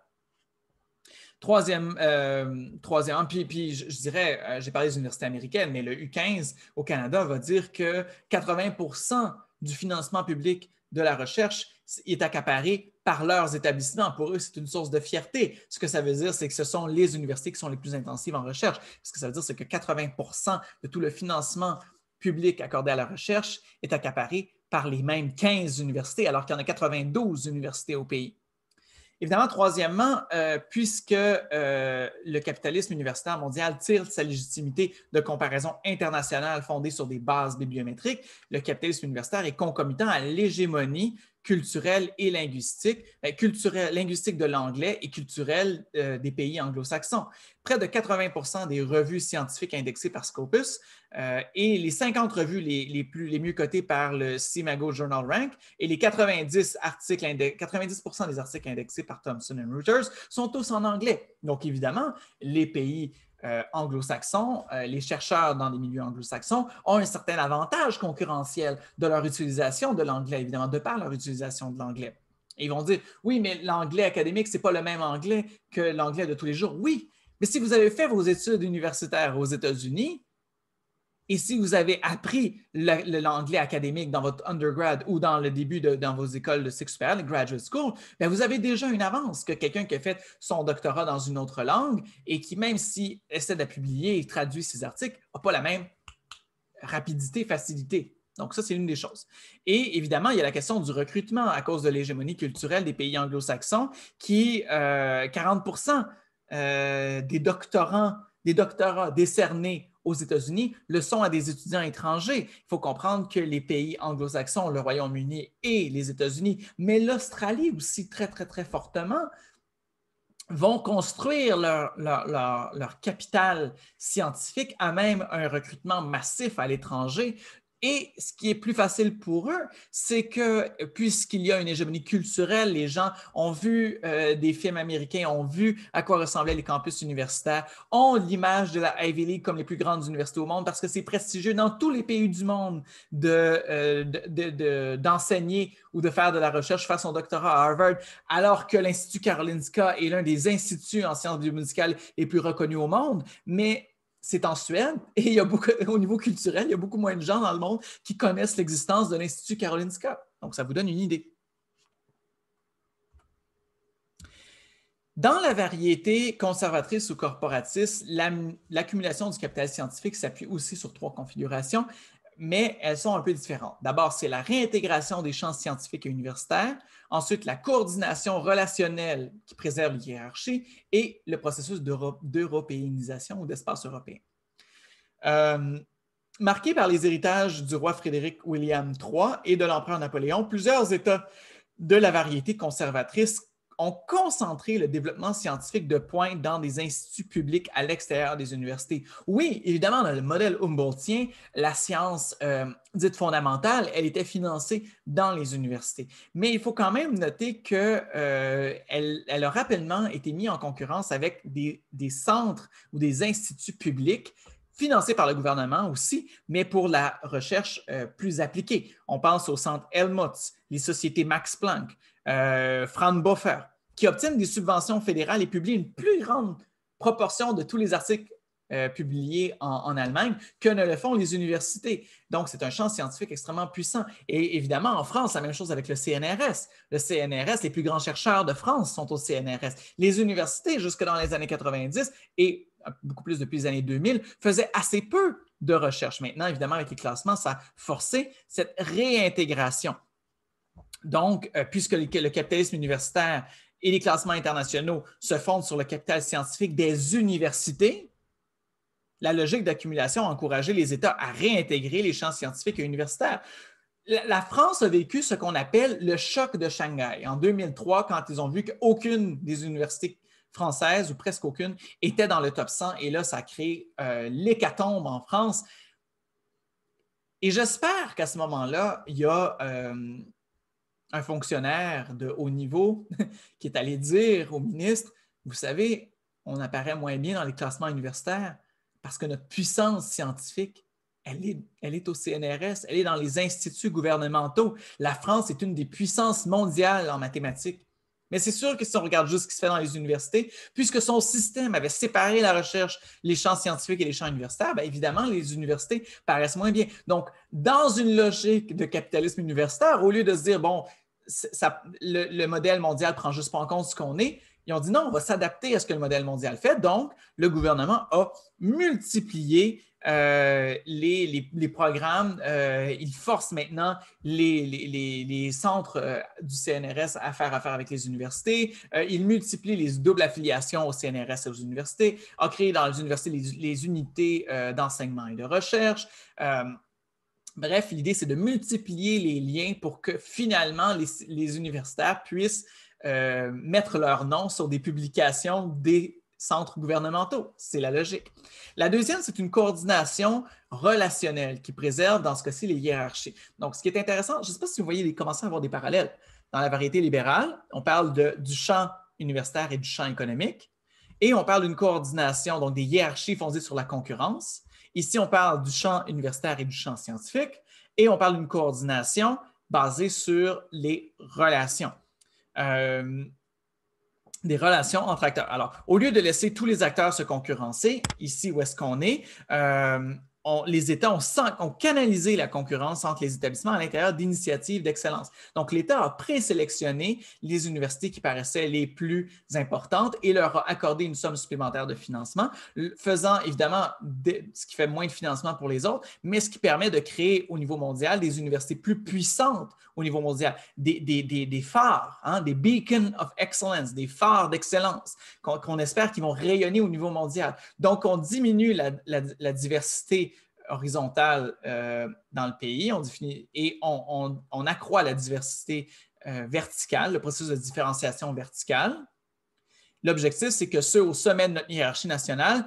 Troisième, euh, troisième puis, je, dirais, euh, j'ai parlé des universités américaines, mais le U15 au Canada va dire que 80 du financement public de la recherche est accaparé par leurs établissements. Pour eux, c'est une source de fierté. Ce que ça veut dire, c'est que ce sont les universités qui sont les plus intensives en recherche. Ce que ça veut dire, c'est que 80 de tout le financement public accordé à la recherche est accaparé par les mêmes 15 universités, alors qu'il y en a 92 universités au pays. Évidemment, troisièmement, euh, puisque euh, le capitalisme universitaire mondial tire sa légitimité de comparaison internationale fondée sur des bases bibliométriques, le capitalisme universitaire est concomitant à l'hégémonie culturelle et linguistique, ben, culturel linguistique de l'anglais et culturelle euh, des pays anglo-saxons. Près de 80 des revues scientifiques indexées par Scopus euh, et les 50 revues les, plus, les mieux cotées par le CIMAGO Journal Rank et les 90, articles 90 des articles indexés par Thomson Reuters sont tous en anglais. Donc, évidemment, les pays euh, anglo-saxons, euh, les chercheurs dans les milieux anglo-saxons ont un certain avantage concurrentiel de leur utilisation de l'anglais, évidemment, de par leur utilisation de l'anglais. ils vont dire, oui, mais l'anglais académique, c'est pas le même anglais que l'anglais de tous les jours. Oui, mais si vous avez fait vos études universitaires aux États-Unis, et si vous avez appris l'anglais académique dans votre undergrad ou dans le début de dans vos écoles de six supérieur, les graduate school, ben, vous avez déjà une avance que quelqu'un qui a fait son doctorat dans une autre langue et qui, même s'il essaie de publier et traduit ses articles, n'a pas la même rapidité, facilité. Donc, ça, c'est l'une des choses. Et évidemment, il y a la question du recrutement à cause de l'hégémonie culturelle des pays anglo-saxons qui, 40 euh, euh, des doctorants, des doctorats décernés aux États-Unis le sont à des étudiants étrangers. Il faut comprendre que les pays anglo-saxons, le Royaume-Uni et les États-Unis, mais l'Australie aussi très, très, très fortement, vont construire leur, capital scientifique à même un recrutement massif à l'étranger. Et ce qui est plus facile pour eux, c'est que puisqu'il y a une hégémonie culturelle, les gens ont vu euh, des films américains, ont vu à quoi ressemblaient les campus universitaires, ont l'image de la Ivy League comme les plus grandes universités au monde parce que c'est prestigieux dans tous les pays du monde euh, d'enseigner de, ou de faire de la recherche, faire son doctorat à Harvard, alors que l'Institut Karolinska est l'un des instituts en sciences biomusicales les plus reconnus au monde. Mais c'est en Suède et il au niveau culturel, il y a beaucoup moins de gens dans le monde qui connaissent l'existence de l'Institut Karolinska. Donc, ça vous donne une idée. Dans la variété conservatrice ou corporatiste, l'accumulation du capital scientifique s'appuie aussi sur trois configurations mais elles sont un peu différentes. D'abord, c'est la réintégration des champs scientifiques et universitaires, ensuite la coordination relationnelle qui préserve l'hierarchie et le processus d'européanisation ou d'espace européen. Euh, marqué par les héritages du roi Frédéric William III et de l'empereur Napoléon, plusieurs États de la variété conservatrice ont concentré le développement scientifique de pointe dans des instituts publics à l'extérieur des universités. Oui, évidemment, dans le modèle Humboldtien, la science euh, dite fondamentale, elle était financée dans les universités. Mais il faut quand même noter qu'elle euh, elle a rapidement été mise en concurrence avec des, centres ou des instituts publics financés par le gouvernement aussi, mais pour la recherche euh, plus appliquée. On pense au centre Helmholtz, les sociétés Max Planck, euh, Fraunhofer qui obtiennent des subventions fédérales et publient une plus grande proportion de tous les articles euh, publiés en, Allemagne que ne le font les universités. Donc, c'est un champ scientifique extrêmement puissant. Et évidemment, en France, la même chose avec le CNRS. Le CNRS, les plus grands chercheurs de France sont au CNRS. Les universités, jusque dans les années 90 et beaucoup plus depuis les années 2000, faisaient assez peu de recherche. Maintenant, évidemment, avec les classements, ça a forcé cette réintégration. Donc, euh, puisque le, le capitalisme universitaire et les classements internationaux se fondent sur le capital scientifique des universités, la logique d'accumulation a encouragé les États à réintégrer les champs scientifiques et universitaires. La France a vécu ce qu'on appelle le choc de Shanghai en 2003, quand ils ont vu qu'aucune des universités françaises, ou presque aucune, était dans le top 100. Et là, ça a créé euh, l'hécatombe en France. Et j'espère qu'à ce moment-là, il y a euh, un fonctionnaire de haut niveau qui est allé dire au ministre, vous savez, on apparaît moins bien dans les classements universitaires parce que notre puissance scientifique, elle est, elle est au CNRS, elle est dans les instituts gouvernementaux. La France est une des puissances mondiales en mathématiques. Mais c'est sûr que si on regarde juste ce qui se fait dans les universités, puisque son système avait séparé la recherche, les champs scientifiques et les champs universitaires, bien évidemment, les universités paraissent moins bien. Donc, dans une logique de capitalisme universitaire, au lieu de se dire, bon, ça, le, modèle mondial prend juste pas en compte ce qu'on est. Ils ont dit non, on va s'adapter à ce que le modèle mondial fait. Donc, le gouvernement a multiplié euh, les, programmes. Euh, il force maintenant les, les centres euh, du CNRS à faire affaire avec les universités. il multiplie les doubles affiliations au CNRS et aux universités, a créé dans les universités les, unités d'enseignement et de recherche. Bref, l'idée, c'est de multiplier les liens pour que finalement les, universitaires puissent euh, mettre leur nom sur des publications des centres gouvernementaux. C'est la logique. La deuxième, c'est une coordination relationnelle qui préserve, dans ce cas-ci, les hiérarchies. Donc, ce qui est intéressant, je ne sais pas si vous voyez les, commencer à avoir des parallèles. Dans la variété libérale, on parle du champ universitaire et du champ économique, et on parle d'une coordination, donc des hiérarchies fondées sur la concurrence. Ici, on parle du champ universitaire et du champ scientifique, et on parle d'une coordination basée sur les relations. Euh, des relations entre acteurs. Alors, au lieu de laisser tous les acteurs se concurrencer, ici où est-ce qu'on est, euh, on, les États ont, ont, canalisé la concurrence entre les établissements à l'intérieur d'initiatives d'excellence. Donc, l'État a présélectionné les universités qui paraissaient les plus importantes et leur a accordé une somme supplémentaire de financement, faisant évidemment ce qui fait moins de financement pour les autres, mais ce qui permet de créer au niveau mondial des universités plus puissantes au niveau mondial, des, des, phares, hein, des beacons of excellence, des phares d'excellence qu'on espère qu'ils vont rayonner au niveau mondial. Donc, on diminue la, la diversité horizontale euh, dans le pays. On définit, et on, accroît la diversité euh, verticale, le processus de différenciation verticale. L'objectif, c'est que ceux au sommet de notre hiérarchie nationale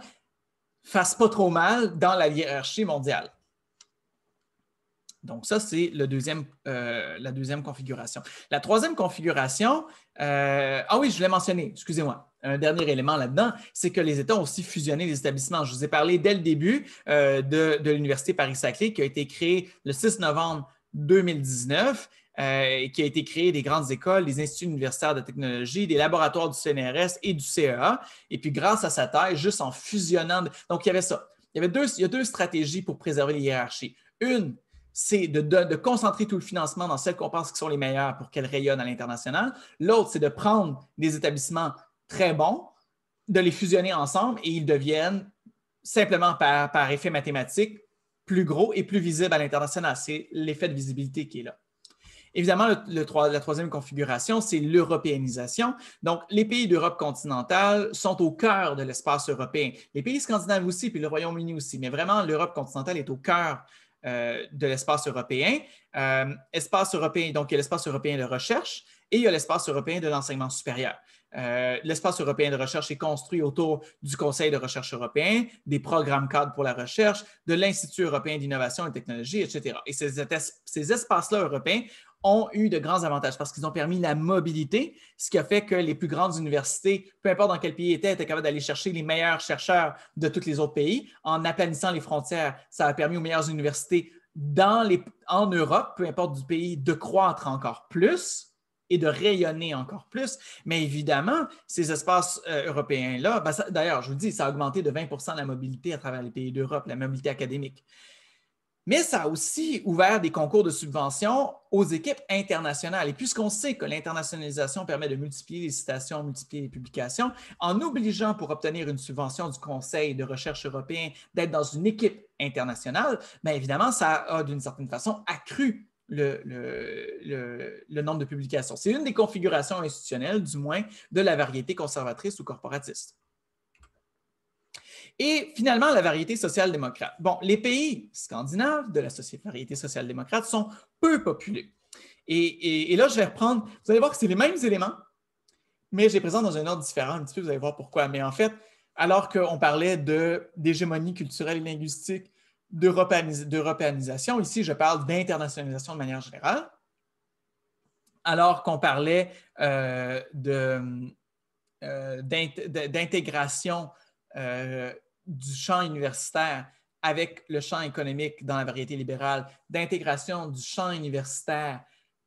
fassent pas trop mal dans la hiérarchie mondiale. Donc, ça, c'est deuxième, euh, la deuxième configuration. La troisième configuration, euh, ah oui, je l'ai mentionné, excusez-moi, un dernier élément là-dedans, c'est que les États ont aussi fusionné les établissements. Je vous ai parlé dès le début euh, de, l'Université Paris-Saclay qui a été créée le 6 novembre 2019 et qui a été créée des grandes écoles, des instituts universitaires de technologie, des laboratoires du CNRS et du CEA. Et puis, grâce à sa taille, juste en fusionnant. Donc, il y avait ça. Il y, avait deux, il y a deux stratégies pour préserver les hiérarchies. Une, c'est de, concentrer tout le financement dans celles qu'on pense qui sont les meilleures pour qu'elles rayonnent à l'international. L'autre, c'est de prendre des établissements très bons, de les fusionner ensemble et ils deviennent simplement par, effet mathématique plus gros et plus visibles à l'international. C'est l'effet de visibilité qui est là. Évidemment, le, la troisième configuration, c'est l'européanisation. Donc, les pays d'Europe continentale sont au cœur de l'espace européen. Les pays scandinaves aussi, puis le Royaume-Uni aussi, mais vraiment, l'Europe continentale est au cœur euh, de l'espace européen. Euh, espace européen, donc il y a l'espace européen de recherche et il y a l'espace européen de l'enseignement supérieur. Euh, l'espace européen de recherche est construit autour du Conseil de recherche européen, des programmes cadres pour la recherche, de l'Institut européen d'innovation et technologie, etc. Et ces, ces espaces-là européens ont eu de grands avantages parce qu'ils ont permis la mobilité, ce qui a fait que les plus grandes universités, peu importe dans quel pays étaient, étaient capables d'aller chercher les meilleurs chercheurs de tous les autres pays. En aplanissant les frontières, ça a permis aux meilleures universités dans en Europe, peu importe du pays, de croître encore plus et de rayonner encore plus. Mais évidemment, ces espaces euh, européens-là, ben d'ailleurs, je vous dis, ça a augmenté de 20 la mobilité à travers les pays d'Europe, la mobilité académique mais ça a aussi ouvert des concours de subventions aux équipes internationales. Et puisqu'on sait que l'internationalisation permet de multiplier les citations, multiplier les publications, en obligeant pour obtenir une subvention du Conseil de recherche européen d'être dans une équipe internationale, bien évidemment, ça a d'une certaine façon accru le nombre de publications. C'est une des configurations institutionnelles, du moins, de la variété conservatrice ou corporatiste. Et finalement, la variété social-démocrate. Bon, les pays scandinaves de la variété social-démocrate sont peu populés. Et, là, je vais reprendre, vous allez voir que c'est les mêmes éléments, mais je les présente dans un ordre différent un petit peu, vous allez voir pourquoi. Mais en fait, alors qu'on parlait d'hégémonie culturelle et linguistique, d'européanisation, ici, je parle d'internationalisation de manière générale, alors qu'on parlait euh, euh d'intégration euh, du champ universitaire avec le champ économique dans la variété libérale, d'intégration du champ universitaire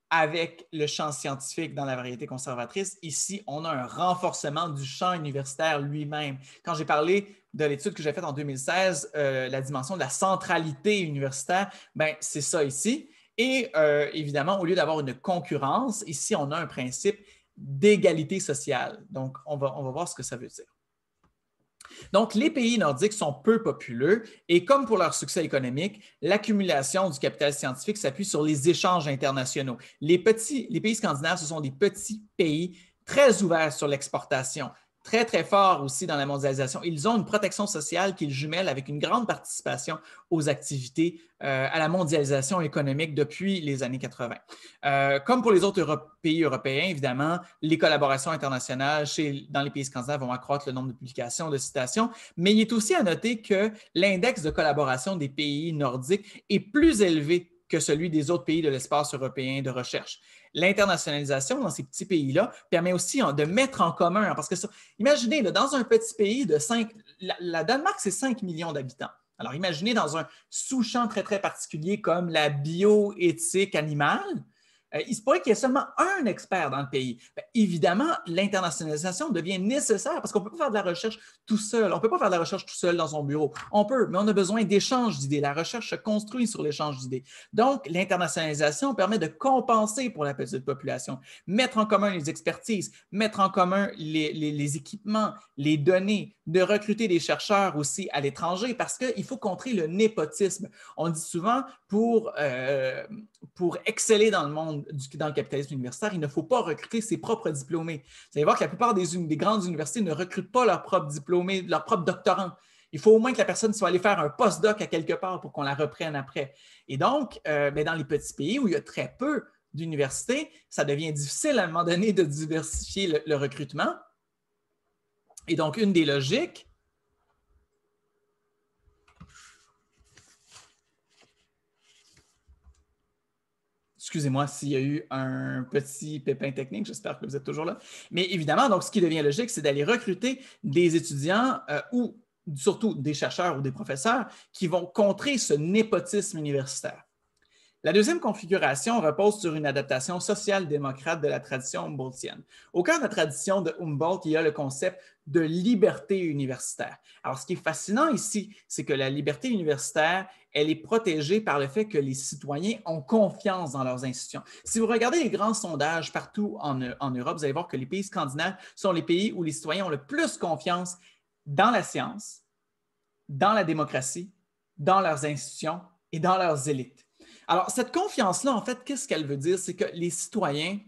avec le champ scientifique dans la variété conservatrice. Ici, on a un renforcement du champ universitaire lui-même. Quand j'ai parlé de l'étude que j'ai faite en 2016, euh, la dimension de la centralité universitaire, ben, c'est ça ici. Et euh, évidemment, au lieu d'avoir une concurrence, ici, on a un principe d'égalité sociale. Donc, on va, on va voir ce que ça veut dire. Donc, les pays nordiques sont peu populeux et comme pour leur succès économique, l'accumulation du capital scientifique s'appuie sur les échanges internationaux. Les, les pays scandinaves, ce sont des petits pays très ouverts sur l'exportation, très, très fort aussi dans la mondialisation. Ils ont une protection sociale qu'ils jumellent avec une grande participation aux activités euh, à la mondialisation économique depuis les années 80. Euh, comme pour les autres pays européens, évidemment, les collaborations internationales chez, dans les pays scandinaves vont accroître le nombre de publications, de citations, mais il est aussi à noter que l'index de collaboration des pays nordiques est plus élevé que celui des autres pays de l'espace européen de recherche l'internationalisation dans ces petits pays-là permet aussi de mettre en commun, hein, parce que imaginez, dans un petit pays de 5, la, la Danemark, c'est 5 millions d'habitants. Alors imaginez dans un sous-champ très, très particulier comme la bioéthique animale, euh, il se pourrait qu'il y ait seulement un expert dans le pays. Ben, évidemment, l'internationalisation devient nécessaire parce qu'on ne peut pas faire de la recherche tout seul. On ne peut pas faire de la recherche tout seul dans son bureau. On peut, mais on a besoin d'échanges d'idées. La recherche se construit sur l'échange d'idées. Donc, l'internationalisation permet de compenser pour la petite population, mettre en commun les expertises, mettre en commun les, équipements, les données, de recruter des chercheurs aussi à l'étranger parce qu'il faut contrer le népotisme. On dit souvent pour, euh, pour exceller dans le monde, dans le capitalisme universitaire, il ne faut pas recruter ses propres diplômés. Vous allez voir que la plupart des, grandes universités ne recrutent pas leurs propres diplômés, leurs propres doctorants. Il faut au moins que la personne soit allée faire un postdoc à quelque part pour qu'on la reprenne après. Et donc, euh, ben, dans les petits pays où il y a très peu d'universités, ça devient difficile à un moment donné de diversifier le recrutement. Et donc, une des logiques, Excusez-moi s'il y a eu un petit pépin technique, j'espère que vous êtes toujours là. Mais évidemment, donc, ce qui devient logique, c'est d'aller recruter des étudiants euh, ou surtout des chercheurs ou des professeurs qui vont contrer ce népotisme universitaire. La deuxième configuration repose sur une adaptation social-démocrate de la tradition humboldtienne. Au cœur de la tradition de Humboldt, il y a le concept de liberté universitaire. Alors, ce qui est fascinant ici, c'est que la liberté universitaire, elle est protégée par le fait que les citoyens ont confiance dans leurs institutions. Si vous regardez les grands sondages partout en, en Europe, vous allez voir que les pays scandinaves sont les pays où les citoyens ont le plus confiance dans la science, dans la démocratie, dans leurs institutions et dans leurs élites. Alors, cette confiance-là, en fait, qu'est-ce qu'elle veut dire? C'est que les citoyens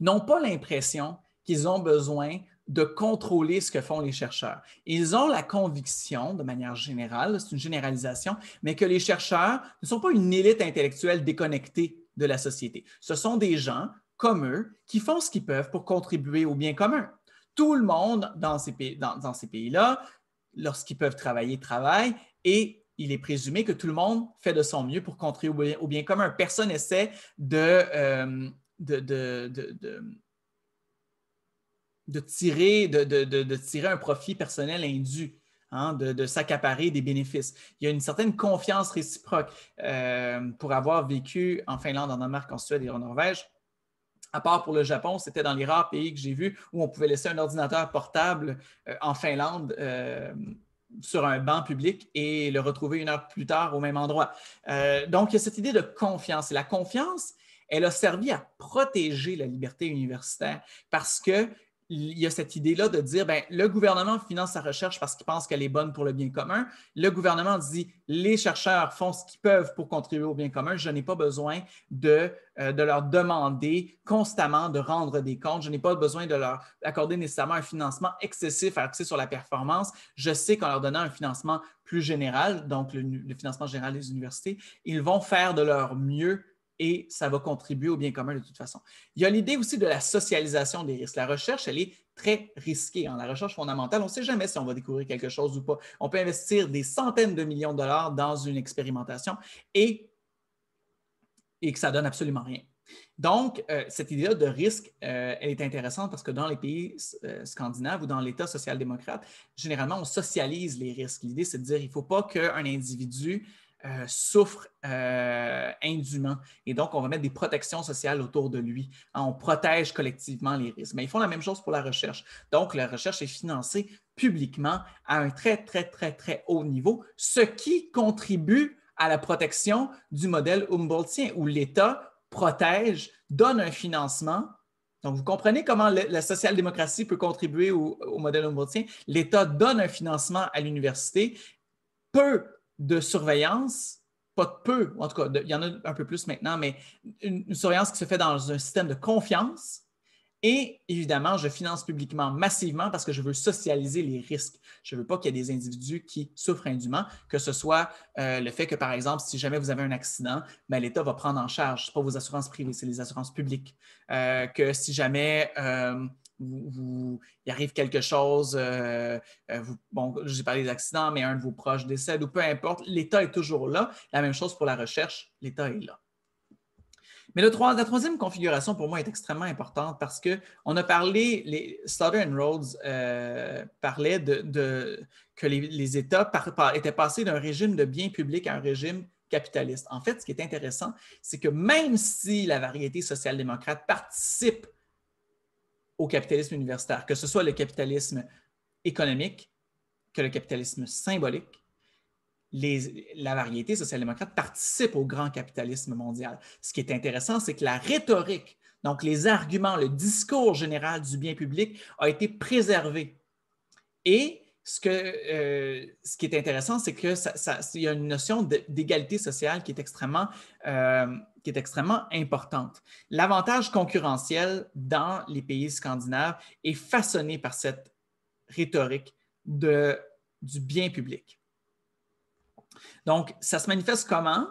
n'ont pas l'impression qu'ils ont besoin de contrôler ce que font les chercheurs. Ils ont la conviction, de manière générale, c'est une généralisation, mais que les chercheurs ne sont pas une élite intellectuelle déconnectée de la société. Ce sont des gens comme eux qui font ce qu'ils peuvent pour contribuer au bien commun. Tout le monde dans ces, pays, dans, ces pays-là, lorsqu'ils peuvent travailler, travaille, et il est présumé que tout le monde fait de son mieux pour contribuer au bien commun. Personne essaie euh, de, de, de, tirer, de, tirer un profit personnel indu. Hein, de, s'accaparer des bénéfices. Il y a une certaine confiance réciproque euh, pour avoir vécu en Finlande, en Danemark, en Suède et en Norvège. À part pour le Japon, c'était dans les rares pays que j'ai vus où on pouvait laisser un ordinateur portable euh, en Finlande sur un banc public et le retrouver une heure plus tard au même endroit. Euh, donc, il y a cette idée de confiance. Et la confiance, elle a servi à protéger la liberté universitaire parce que il y a cette idée-là de dire, ben, le gouvernement finance sa recherche parce qu'il pense qu'elle est bonne pour le bien commun. Le gouvernement dit, les chercheurs font ce qu'ils peuvent pour contribuer au bien commun. Je n'ai pas besoin de, euh, leur demander constamment de rendre des comptes. Je n'ai pas besoin de leur accorder nécessairement un financement excessif axé sur la performance. Je sais qu'en leur donnant un financement plus général, donc le financement général des universités, ils vont faire de leur mieux et ça va contribuer au bien commun de toute façon. Il y a l'idée aussi de la socialisation des risques. La recherche, elle est très risquée. En hein. la recherche fondamentale, on ne sait jamais si on va découvrir quelque chose ou pas. On peut investir des centaines de millions de dollars dans une expérimentation et, et que ça ne donne absolument rien. Donc, euh, cette idée-là de risque, euh, elle est intéressante parce que dans les pays euh, scandinaves ou dans l'État social-démocrate, généralement, on socialise les risques. L'idée, c'est de dire qu'il ne faut pas qu'un individu euh, souffre euh, indûment. Et donc, on va mettre des protections sociales autour de lui. Hein, on protège collectivement les risques. Mais ils font la même chose pour la recherche. Donc, la recherche est financée publiquement à un très, très, très, très haut niveau, ce qui contribue à la protection du modèle Humboldtien, où l'État protège, donne un financement. Donc, vous comprenez comment la social-démocratie peut contribuer au, au modèle Humboldtien. L'État donne un financement à l'université, peut de surveillance, pas de peu, en tout cas, il y en a un peu plus maintenant, mais une, surveillance qui se fait dans un système de confiance. Et évidemment, je finance publiquement massivement parce que je veux socialiser les risques. Je ne veux pas qu'il y ait des individus qui souffrent indûment, que ce soit euh, le fait que, par exemple, si jamais vous avez un accident, ben, l'État va prendre en charge. Ce pas vos assurances privées, c'est les assurances publiques. Euh, que si jamais, euh, vous, il arrive quelque chose, euh, euh, vous, bon, j'ai parlé des accidents, mais un de vos proches décède ou peu importe, l'État est toujours là. La même chose pour la recherche, l'État est là. Mais le la troisième configuration pour moi est extrêmement importante parce qu'on a parlé, les, Slaughter and Rhodes euh, parlait de, que les, États étaient passés d'un régime de biens publics à un régime capitaliste. En fait, ce qui est intéressant, c'est que même si la variété social-démocrate participe au capitalisme universitaire, que ce soit le capitalisme économique, que le capitalisme symbolique. Les, la variété social-démocrate participe au grand capitalisme mondial. Ce qui est intéressant, c'est que la rhétorique, donc les arguments, le discours général du bien public a été préservé. Et ce, que, euh, ce qui est intéressant, c'est que y a une notion d'égalité sociale qui est extrêmement, euh, qui est extrêmement importante. L'avantage concurrentiel dans les pays scandinaves est façonné par cette rhétorique de, du bien public. Donc, ça se manifeste comment?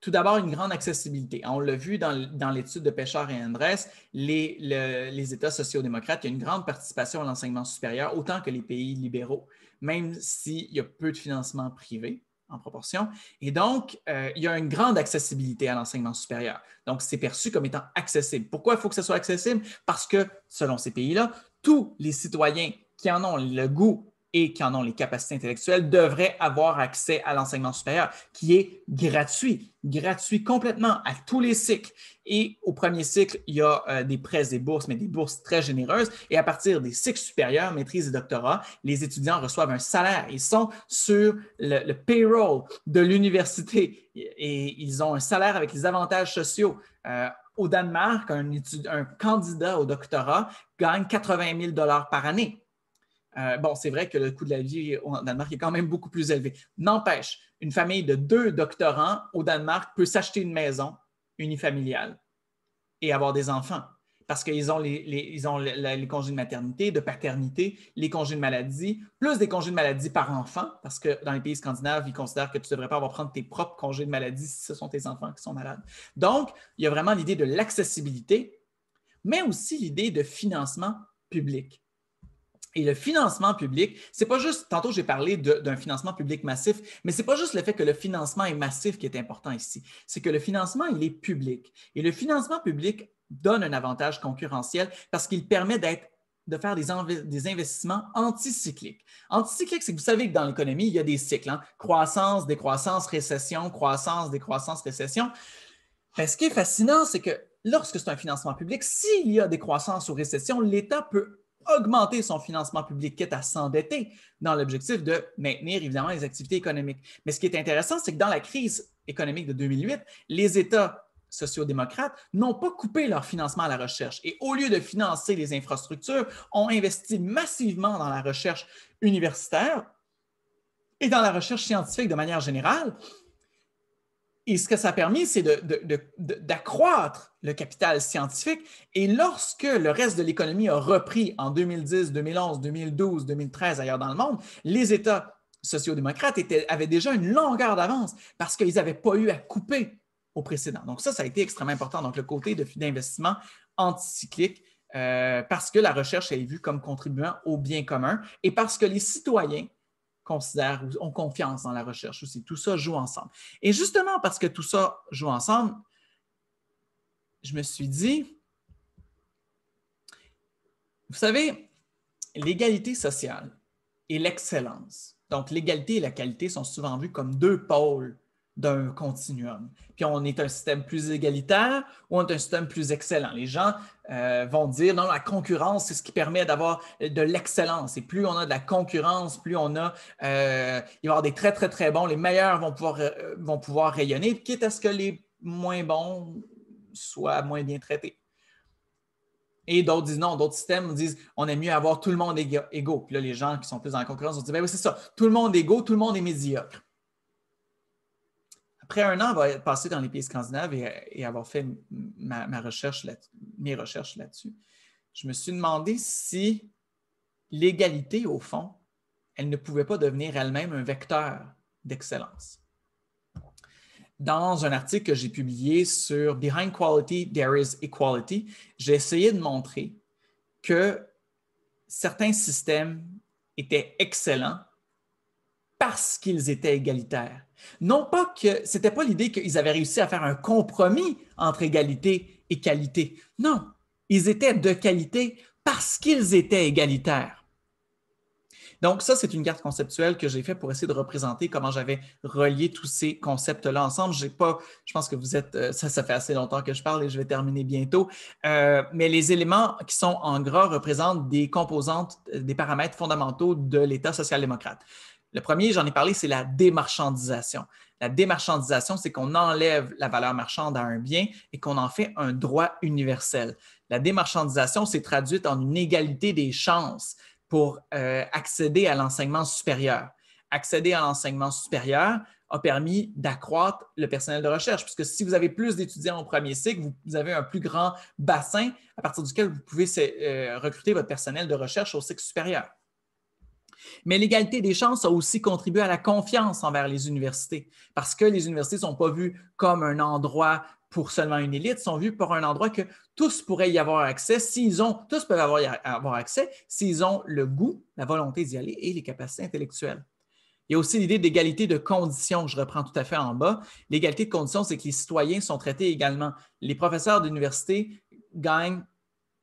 Tout d'abord, une grande accessibilité. Hein, on l'a vu dans, l'étude de Pêcheur et Andrés, les, États sociodémocrates, il y a une grande participation à l'enseignement supérieur, autant que les pays libéraux, même s'il y a peu de financement privé en proportion. Et donc, euh, il y a une grande accessibilité à l'enseignement supérieur. Donc, c'est perçu comme étant accessible. Pourquoi il faut que ce soit accessible? Parce que, selon ces pays-là, tous les citoyens qui en ont le goût et qui en ont les capacités intellectuelles devraient avoir accès à l'enseignement supérieur, qui est gratuit, gratuit complètement à tous les cycles. Et au premier cycle, il y a euh, des prêts, et bourses, mais des bourses très généreuses. Et à partir des cycles supérieurs, maîtrise et doctorat, les étudiants reçoivent un salaire. Ils sont sur le, payroll de l'université et ils ont un salaire avec les avantages sociaux. Euh, au Danemark, un, un candidat au doctorat gagne 80 000 par année euh, bon, c'est vrai que le coût de la vie au Danemark est quand même beaucoup plus élevé. N'empêche, une famille de deux doctorants au Danemark peut s'acheter une maison unifamiliale et avoir des enfants parce qu'ils ont, les, congés de maternité, de paternité, les congés de maladie, plus des congés de maladie par enfant, parce que dans les pays scandinaves, ils considèrent que tu ne devrais pas avoir prendre tes propres congés de maladie si ce sont tes enfants qui sont malades. Donc, il y a vraiment l'idée de l'accessibilité, mais aussi l'idée de financement public. Et le financement public, c'est pas juste, tantôt j'ai parlé d'un financement public massif, mais c'est pas juste le fait que le financement est massif qui est important ici, c'est que le financement, il est public. Et le financement public donne un avantage concurrentiel parce qu'il permet d'être de faire des, investissements anticycliques. Anticycliques, c'est que vous savez que dans l'économie, il y a des cycles, hein. croissance, décroissance, récession, croissance, décroissance, récession. Ben, ce qui est fascinant, c'est que lorsque c'est un financement public, s'il y a des croissances ou récession, l'État peut augmenter son financement public, quitte à s'endetter dans l'objectif de maintenir évidemment les activités économiques. Mais ce qui est intéressant, c'est que dans la crise économique de 2008, les États sociodémocrates n'ont pas coupé leur financement à la recherche et au lieu de financer les infrastructures, ont investi massivement dans la recherche universitaire et dans la recherche scientifique de manière générale, et ce que ça a permis, c'est d'accroître le capital scientifique. Et lorsque le reste de l'économie a repris en 2010, 2011, 2012, 2013 ailleurs dans le monde, les États sociodémocrates avaient déjà une longueur d'avance parce qu'ils n'avaient pas eu à couper au précédent. Donc ça, ça a été extrêmement important. Donc le côté d'investissement anticyclique euh, parce que la recherche est vue comme contribuant au bien commun et parce que les citoyens Considère ou ont confiance dans la recherche aussi. Tout ça joue ensemble. Et justement parce que tout ça joue ensemble, je me suis dit, vous savez, l'égalité sociale et l'excellence, donc l'égalité et la qualité sont souvent vus comme deux pôles d'un continuum. Puis on est un système plus égalitaire ou on est un système plus excellent. Les gens euh, vont dire non, la concurrence, c'est ce qui permet d'avoir de l'excellence. Et plus on a de la concurrence, plus on a, euh, il va y avoir des très, très, très bons. Les meilleurs vont pouvoir, euh, vont pouvoir rayonner, quitte à ce que les moins bons soient moins bien traités. Et d'autres disent non, d'autres systèmes disent on aime mieux avoir tout le monde égaux. Puis là, les gens qui sont plus en concurrence vont dire ben oui, c'est ça, tout le monde égaux, tout le monde est médiocre après un an être passé dans les pays scandinaves et, avoir fait ma, recherche mes recherches là-dessus, je me suis demandé si l'égalité, au fond, elle ne pouvait pas devenir elle-même un vecteur d'excellence. Dans un article que j'ai publié sur Behind Quality, There is Equality, j'ai essayé de montrer que certains systèmes étaient excellents parce qu'ils étaient égalitaires non pas que c'était pas l'idée qu'ils avaient réussi à faire un compromis entre égalité et qualité. Non, ils étaient de qualité parce qu'ils étaient égalitaires. Donc ça, c'est une carte conceptuelle que j'ai faite pour essayer de représenter comment j'avais relié tous ces concepts-là ensemble. pas, je pense que vous êtes, euh, ça, ça fait assez longtemps que je parle et je vais terminer bientôt. Euh, mais les éléments qui sont en gras représentent des composantes, euh, des paramètres fondamentaux de l'État social-démocrate. Le premier, j'en ai parlé, c'est la démarchandisation. La démarchandisation, c'est qu'on enlève la valeur marchande à un bien et qu'on en fait un droit universel. La démarchandisation s'est traduite en une égalité des chances pour euh, accéder à l'enseignement supérieur. Accéder à l'enseignement supérieur a permis d'accroître le personnel de recherche, puisque si vous avez plus d'étudiants au premier cycle, vous, avez un plus grand bassin à partir duquel vous pouvez euh, recruter votre personnel de recherche au cycle supérieur. Mais l'égalité des chances a aussi contribué à la confiance envers les universités, parce que les universités ne sont pas vues comme un endroit pour seulement une élite, sont vues pour un endroit que tous pourraient y avoir accès, s'ils ont, tous peuvent avoir, accès, s'ils ont le goût, la volonté d'y aller et les capacités intellectuelles. Il y a aussi l'idée d'égalité de conditions, je reprends tout à fait en bas. L'égalité de conditions, c'est que les citoyens sont traités également. Les professeurs d'université gagnent,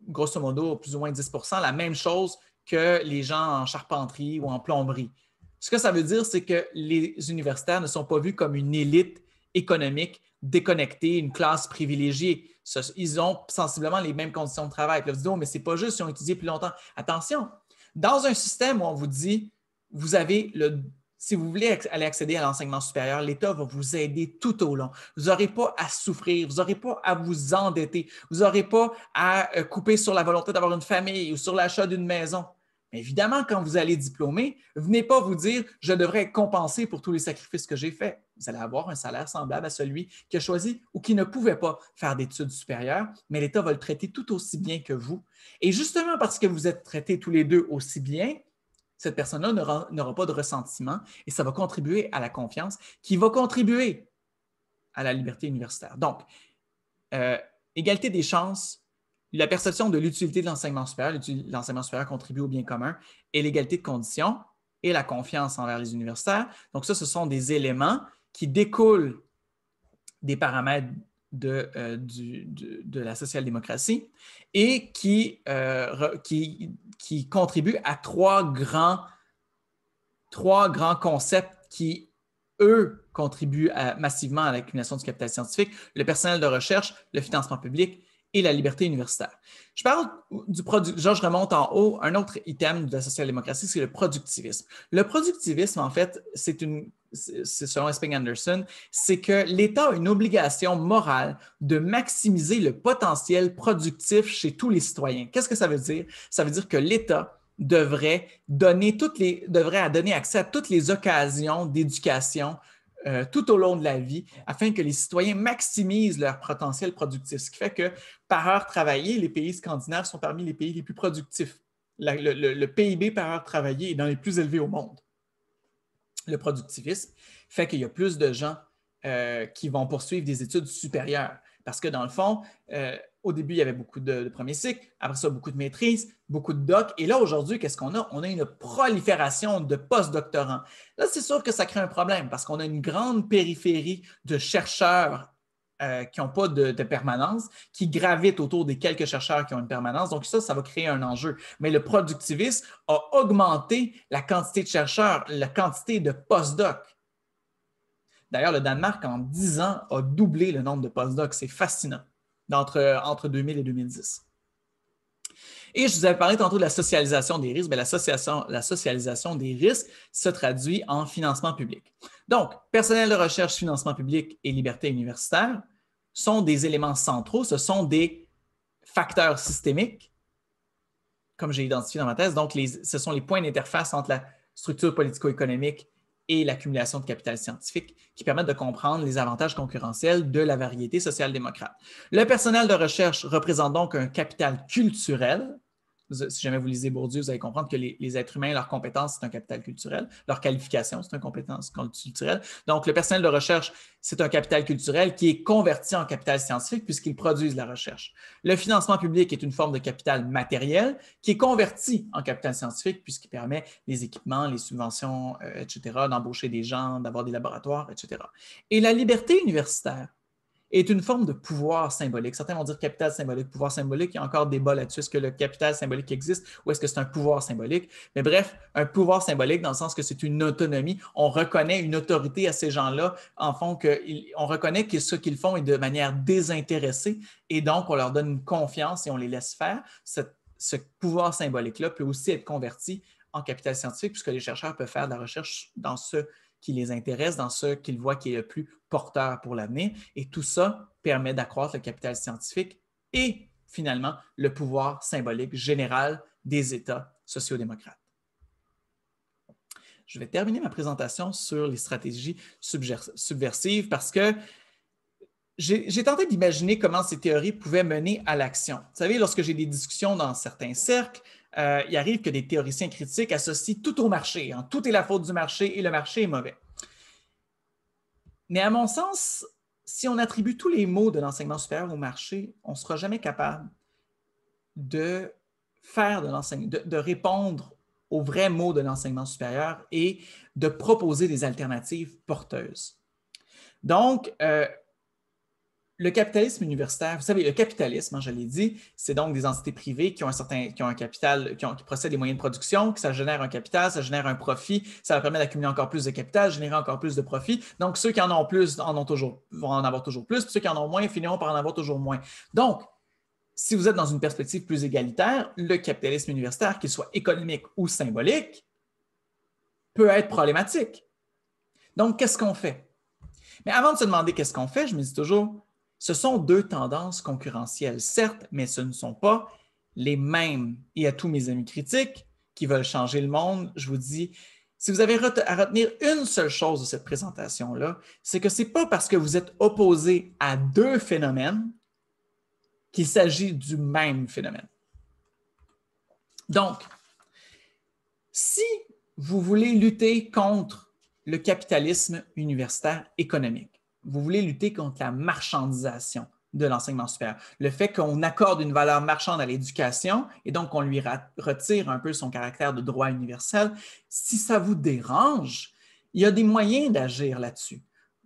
grosso modo, plus ou moins 10 la même chose que les gens en charpenterie ou en plomberie. Ce que ça veut dire, c'est que les universitaires ne sont pas vus comme une élite économique déconnectée, une classe privilégiée. Ils ont sensiblement les mêmes conditions de travail. Puis là, vous oh, mais c'est pas juste, ils ont étudié plus longtemps. Attention, dans un système où on vous dit, vous avez le si vous voulez aller accéder à l'enseignement supérieur, l'État va vous aider tout au long. Vous n'aurez pas à souffrir, vous n'aurez pas à vous endetter, vous n'aurez pas à euh, couper sur la volonté d'avoir une famille ou sur l'achat d'une maison. Mais évidemment, quand vous allez diplômer, venez pas vous dire je devrais compenser pour tous les sacrifices que j'ai faits. Vous allez avoir un salaire semblable à celui qui a choisi ou qui ne pouvait pas faire d'études supérieures, mais l'État va le traiter tout aussi bien que vous. Et justement parce que vous êtes traités tous les deux aussi bien, cette personne-là n'aura pas de ressentiment et ça va contribuer à la confiance qui va contribuer à la liberté universitaire. Donc, euh, égalité des chances, la perception de l'utilité de l'enseignement supérieur, l'enseignement supérieur contribue au bien commun, et l'égalité de conditions et la confiance envers les universitaires. Donc, ça, ce sont des éléments qui découlent des paramètres euh, de, la social-démocratie et euh, qui, qui, contribue à trois grands, trois grands concepts qui, eux, contribuent massivement à l'accumulation du capital scientifique, le personnel de recherche, le financement public et la liberté universitaire. Je parle du produit, je remonte en haut, un autre item de la social-démocratie, c'est le productivisme. Le productivisme, en fait, c'est une c'est selon Esping Anderson, c'est que l'État a une obligation morale de maximiser le potentiel productif chez tous les citoyens. Qu'est-ce que ça veut dire? Ça veut dire que l'État devrait donner toutes les, devrait donner accès à toutes les occasions d'éducation euh, tout au long de la vie afin que les citoyens maximisent leur potentiel productif. Ce qui fait que, par heure travaillée, les pays scandinaves sont parmi les pays les plus productifs. le PIB par heure travaillée est dans les plus élevés au monde le productivisme fait qu'il y a plus de gens euh, qui vont poursuivre des études supérieures. Parce que dans le fond, euh, au début, il y avait beaucoup de, premiers cycles, après ça, beaucoup de maîtrises, beaucoup de doc. Et là, aujourd'hui, qu'est-ce qu'on a? On a une prolifération de postdoctorants. Là, c'est sûr que ça crée un problème parce qu'on a une grande périphérie de chercheurs euh, qui n'ont pas de, permanence, qui gravitent autour des quelques chercheurs qui ont une permanence. Donc ça, ça va créer un enjeu. Mais le productivisme a augmenté la quantité de chercheurs, la quantité de postdocs. D'ailleurs, le Danemark, en 10 ans, a doublé le nombre de postdocs. C'est fascinant, entre 2000 et 2010. Et je vous avais parlé tantôt de la socialisation des risques. Bien, la, socialisation, des risques se traduit en financement public. Donc, personnel de recherche, financement public et liberté universitaire sont des éléments centraux, ce sont des facteurs systémiques, comme j'ai identifié dans ma thèse. Donc, ce sont les points d'interface entre la structure politico-économique et l'accumulation de capital scientifique qui permettent de comprendre les avantages concurrentiels de la variété sociale démocrate Le personnel de recherche représente donc un capital culturel si jamais vous lisez Bourdieu, vous allez comprendre que les, êtres humains, leurs compétences, c'est un capital culturel, leur qualification, c'est une compétence culturelle. Donc, le personnel de recherche, c'est un capital culturel qui est converti en capital scientifique puisqu'ils produisent la recherche. Le financement public est une forme de capital matériel qui est converti en capital scientifique puisqu'il permet les équipements, les subventions, euh, etc., d'embaucher des gens, d'avoir des laboratoires, etc. Et la liberté universitaire, est une forme de pouvoir symbolique. Certains vont dire capital symbolique, pouvoir symbolique. Il y a encore débat là-dessus. Est-ce que le capital symbolique existe ou est-ce que c'est un pouvoir symbolique? Mais bref, un pouvoir symbolique dans le sens que c'est une autonomie. On reconnaît une autorité à ces gens-là en fond, on reconnaît que ce qu'ils font est de manière désintéressée et donc on leur donne une confiance et on les laisse faire. ce pouvoir symbolique-là peut aussi être converti en capital scientifique puisque les chercheurs peuvent faire de la recherche dans ce qui les intéresse, dans ce qu'ils voient qui est le plus porteur pour l'avenir. Et tout ça permet d'accroître le capital scientifique et finalement le pouvoir symbolique général des États sociodémocrates. Je vais terminer ma présentation sur les stratégies subversives parce que j'ai tenté d'imaginer comment ces théories pouvaient mener à l'action. Vous savez, lorsque j'ai des discussions dans certains cercles, euh, il arrive que des théoriciens critiques associent tout au marché. Hein. Tout est la faute du marché et le marché est mauvais. Mais à mon sens, si on attribue tous les maux de l'enseignement supérieur au marché, on ne sera jamais capable de faire de l'enseignement, de, répondre aux vrais maux de l'enseignement supérieur et de proposer des alternatives porteuses. Donc, euh, le capitalisme universitaire, vous savez, le capitalisme, j'allais hein, je l'ai dit, c'est donc des entités privées qui ont un certain, qui ont un capital, qui, procèdent des moyens de production, que ça génère un capital, ça génère un profit, ça leur permet d'accumuler encore plus de capital, générer encore plus de profit. Donc, ceux qui en ont plus en ont toujours, vont en avoir toujours plus, puis ceux qui en ont moins finiront par en avoir toujours moins. Donc, si vous êtes dans une perspective plus égalitaire, le capitalisme universitaire, qu'il soit économique ou symbolique, peut être problématique. Donc, qu'est-ce qu'on fait? Mais avant de se demander qu'est-ce qu'on fait, je me dis toujours, ce sont deux tendances concurrentielles, certes, mais ce ne sont pas les mêmes. Et à tous mes amis critiques qui veulent changer le monde, je vous dis, si vous avez à retenir une seule chose de cette présentation-là, c'est que ce n'est pas parce que vous êtes opposé à deux phénomènes qu'il s'agit du même phénomène. Donc, si vous voulez lutter contre le capitalisme universitaire économique, vous voulez lutter contre la marchandisation de l'enseignement supérieur. Le fait qu'on accorde une valeur marchande à l'éducation et donc qu'on lui retire un peu son caractère de droit universel, si ça vous dérange, il y a des moyens d'agir là-dessus.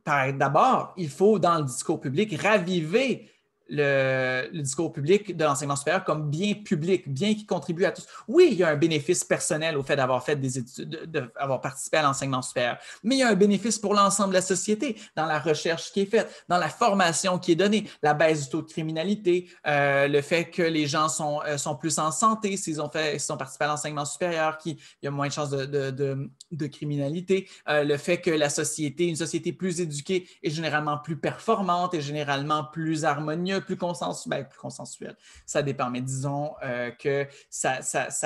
D'abord, il faut, dans le discours public, raviver le, discours public de l'enseignement supérieur comme bien public, bien qui contribue à tous. Oui, il y a un bénéfice personnel au fait d'avoir fait des études, participé à l'enseignement supérieur, mais il y a un bénéfice pour l'ensemble de la société dans la recherche qui est faite, dans la formation qui est donnée, la baisse du taux de criminalité, euh, le fait que les gens sont, euh, sont plus en santé s'ils ont fait, s'ils ont participé à l'enseignement supérieur, qu'il y a moins de chances de, de, de, criminalité, euh, le fait que la société, une société plus éduquée est généralement plus performante, et généralement plus harmonieuse ben, plus consensuel, ça permet, disons euh, que ça,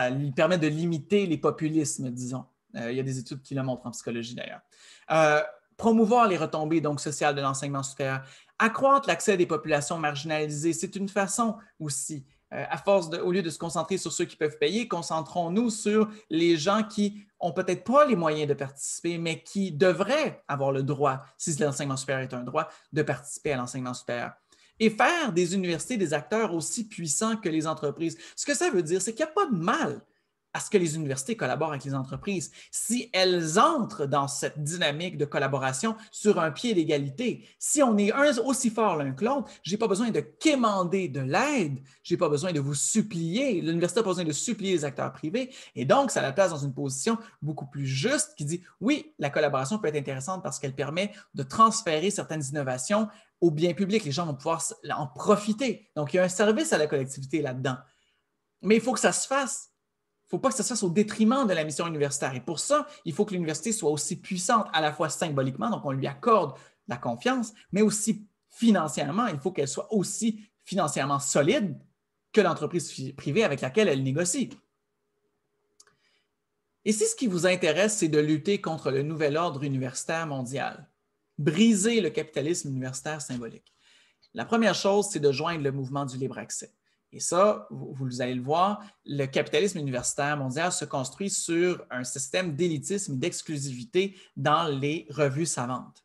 lui permet de limiter les populismes, disons. Euh, il y a des études qui le montrent en psychologie d'ailleurs. Euh, promouvoir les retombées donc sociales de l'enseignement supérieur, accroître l'accès des populations marginalisées, c'est une façon aussi. à force au lieu de se concentrer sur ceux qui peuvent payer, concentrons-nous sur les gens qui ont peut-être pas les moyens de participer, mais qui devraient avoir le droit, si l'enseignement supérieur est un droit, de participer à l'enseignement supérieur et faire des universités des acteurs aussi puissants que les entreprises. Ce que ça veut dire, c'est qu'il n'y a pas de mal à ce que les universités collaborent avec les entreprises si elles entrent dans cette dynamique de collaboration sur un pied d'égalité. Si on est un aussi fort l'un que l'autre, je n'ai pas besoin de quémander de l'aide, je n'ai pas besoin de vous supplier. L'université n'a pas besoin de supplier les acteurs privés. Et donc, ça la place dans une position beaucoup plus juste qui dit oui, la collaboration peut être intéressante parce qu'elle permet de transférer certaines innovations au bien public. Les gens vont pouvoir en profiter. Donc, il y a un service à la collectivité là-dedans. Mais il faut que ça se fasse. Il ne faut pas que ça se fasse au détriment de la mission universitaire. Et pour ça, il faut que l'université soit aussi puissante à la fois symboliquement, donc on lui accorde la confiance, mais aussi financièrement. Il faut qu'elle soit aussi financièrement solide que l'entreprise privée avec laquelle elle négocie. Et si ce qui vous intéresse, c'est de lutter contre le nouvel ordre universitaire mondial, briser le capitalisme universitaire symbolique. La première chose, c'est de joindre le mouvement du libre accès. Et ça, vous, allez le voir, le capitalisme universitaire mondial se construit sur un système d'élitisme et d'exclusivité dans les revues savantes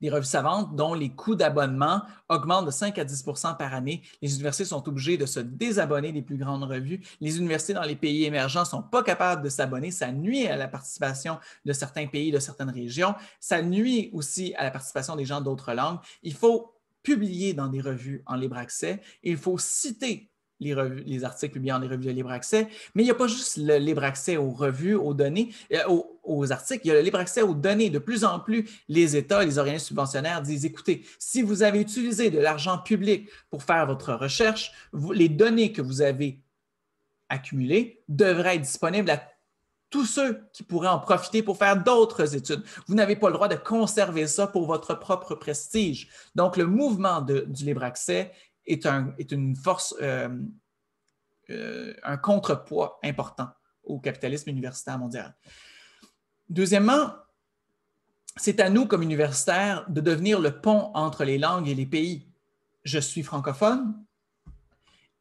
des revues savantes dont les coûts d'abonnement augmentent de 5 à 10 par année. Les universités sont obligées de se désabonner des plus grandes revues. Les universités dans les pays émergents ne sont pas capables de s'abonner. Ça nuit à la participation de certains pays, de certaines régions. Ça nuit aussi à la participation des gens d'autres langues. Il faut publier dans des revues en libre accès. il faut citer les, les, articles publiés dans les revues de libre accès. Mais il n'y a pas juste le libre accès aux revues, aux données, euh, aux, articles, il y a le libre accès aux données. De plus en plus, les États, les organismes subventionnaires disent, écoutez, si vous avez utilisé de l'argent public pour faire votre recherche, vous, les données que vous avez accumulées devraient être disponibles à tous ceux qui pourraient en profiter pour faire d'autres études. Vous n'avez pas le droit de conserver ça pour votre propre prestige. Donc, le mouvement du libre accès est, un, une force, euh, euh, un contrepoids important au capitalisme universitaire mondial. Deuxièmement, c'est à nous, comme universitaires, de devenir le pont entre les langues et les pays. Je suis francophone,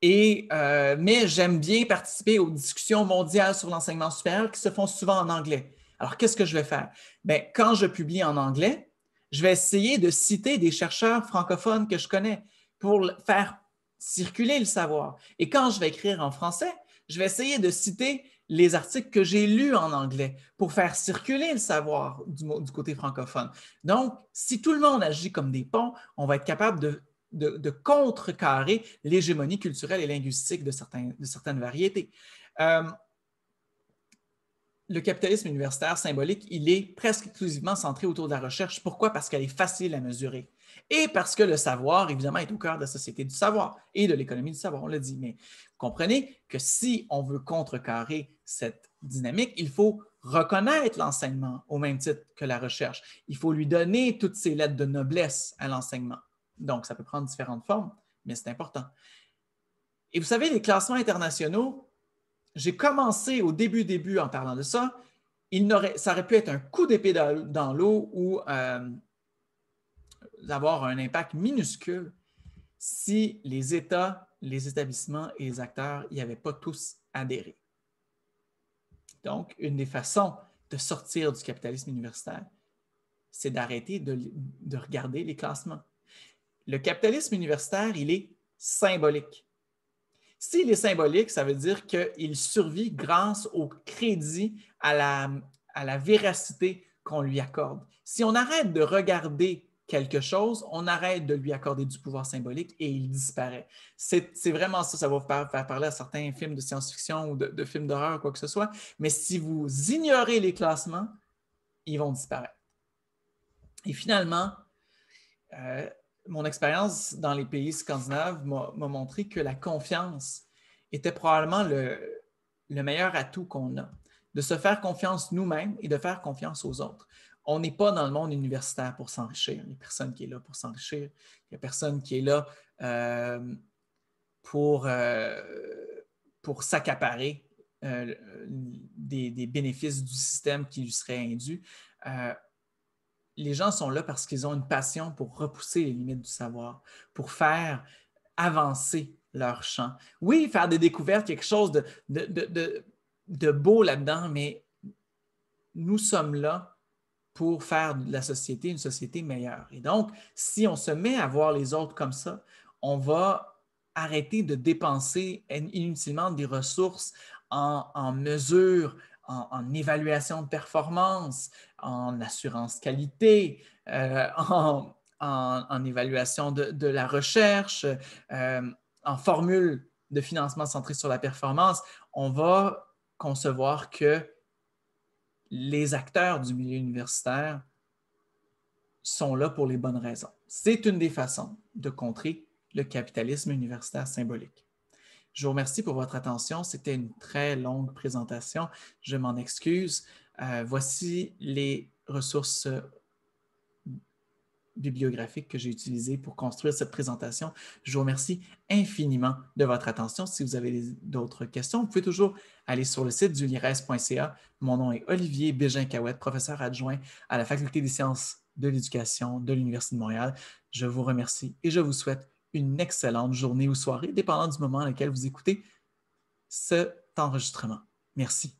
euh, mais j'aime bien participer aux discussions mondiales sur l'enseignement supérieur qui se font souvent en anglais. Alors, qu'est-ce que je vais faire? Ben, quand je publie en anglais, je vais essayer de citer des chercheurs francophones que je connais pour faire circuler le savoir. Et quand je vais écrire en français, je vais essayer de citer les articles que j'ai lus en anglais pour faire circuler le savoir du, côté francophone. Donc, si tout le monde agit comme des ponts, on va être capable de, contrecarrer l'hégémonie culturelle et linguistique de, certaines variétés. Euh, le capitalisme universitaire symbolique, il est presque exclusivement centré autour de la recherche. Pourquoi? Parce qu'elle est facile à mesurer. Et parce que le savoir, évidemment, est au cœur de la société du savoir et de l'économie du savoir, on l'a dit. Mais vous comprenez que si on veut contrecarrer cette dynamique, il faut reconnaître l'enseignement au même titre que la recherche. Il faut lui donner toutes ses lettres de noblesse à l'enseignement. Donc, ça peut prendre différentes formes, mais c'est important. Et vous savez, les classements internationaux, j'ai commencé au début, début en parlant de ça. Il ça aurait pu être un coup d'épée dans, l'eau ou euh, avoir un impact minuscule si les États, les établissements et les acteurs n'y avaient pas tous adhéré. Donc, une des façons de sortir du capitalisme universitaire, c'est d'arrêter de, regarder les classements. Le capitalisme universitaire, il est symbolique. S'il est symbolique, ça veut dire qu'il survit grâce au crédit, à à la véracité qu'on lui accorde. Si on arrête de regarder quelque chose, on arrête de lui accorder du pouvoir symbolique et il disparaît. C'est vraiment ça, ça va vous faire parler à certains films de science-fiction ou de, films d'horreur, quoi que ce soit, mais si vous ignorez les classements, ils vont disparaître. Et finalement, euh, mon expérience dans les pays scandinaves m'a montré que la confiance était probablement le, le meilleur atout qu'on a, de se faire confiance nous-mêmes et de faire confiance aux autres on n'est pas dans le monde universitaire pour s'enrichir. Il n'y a personne qui est là pour s'enrichir. Il n'y a personne qui est là euh, pour, euh, pour s'accaparer euh, des, bénéfices du système qui lui serait indu. les gens sont là parce qu'ils ont une passion pour repousser les limites du savoir, pour faire avancer leur champ. Oui, faire des découvertes, quelque chose de, de, de, de beau là-dedans, mais nous sommes là pour faire de la société une société meilleure. Et donc, si on se met à voir les autres comme ça, on va arrêter de dépenser inutilement des ressources en, en mesure, en, évaluation de performance, en assurance qualité, euh, en, évaluation de, la recherche, euh, en formule de financement centrée sur la performance. On va concevoir que les acteurs du milieu universitaire sont là pour les bonnes raisons. C'est une des façons de contrer le capitalisme universitaire symbolique. Je vous remercie pour votre attention. C'était une très longue présentation. Je m'en excuse. Euh, voici les ressources bibliographiques que j'ai utilisées pour construire cette présentation. Je vous remercie infiniment de votre attention. Si vous avez d'autres questions, vous pouvez toujours allez sur le site du lires.ca. Mon nom est Olivier Bégin-Cahouette, professeur adjoint à la Faculté des sciences de l'éducation de l'Université de Montréal. Je vous remercie et je vous souhaite une excellente journée ou soirée, dépendant du moment à laquelle vous écoutez cet enregistrement. Merci.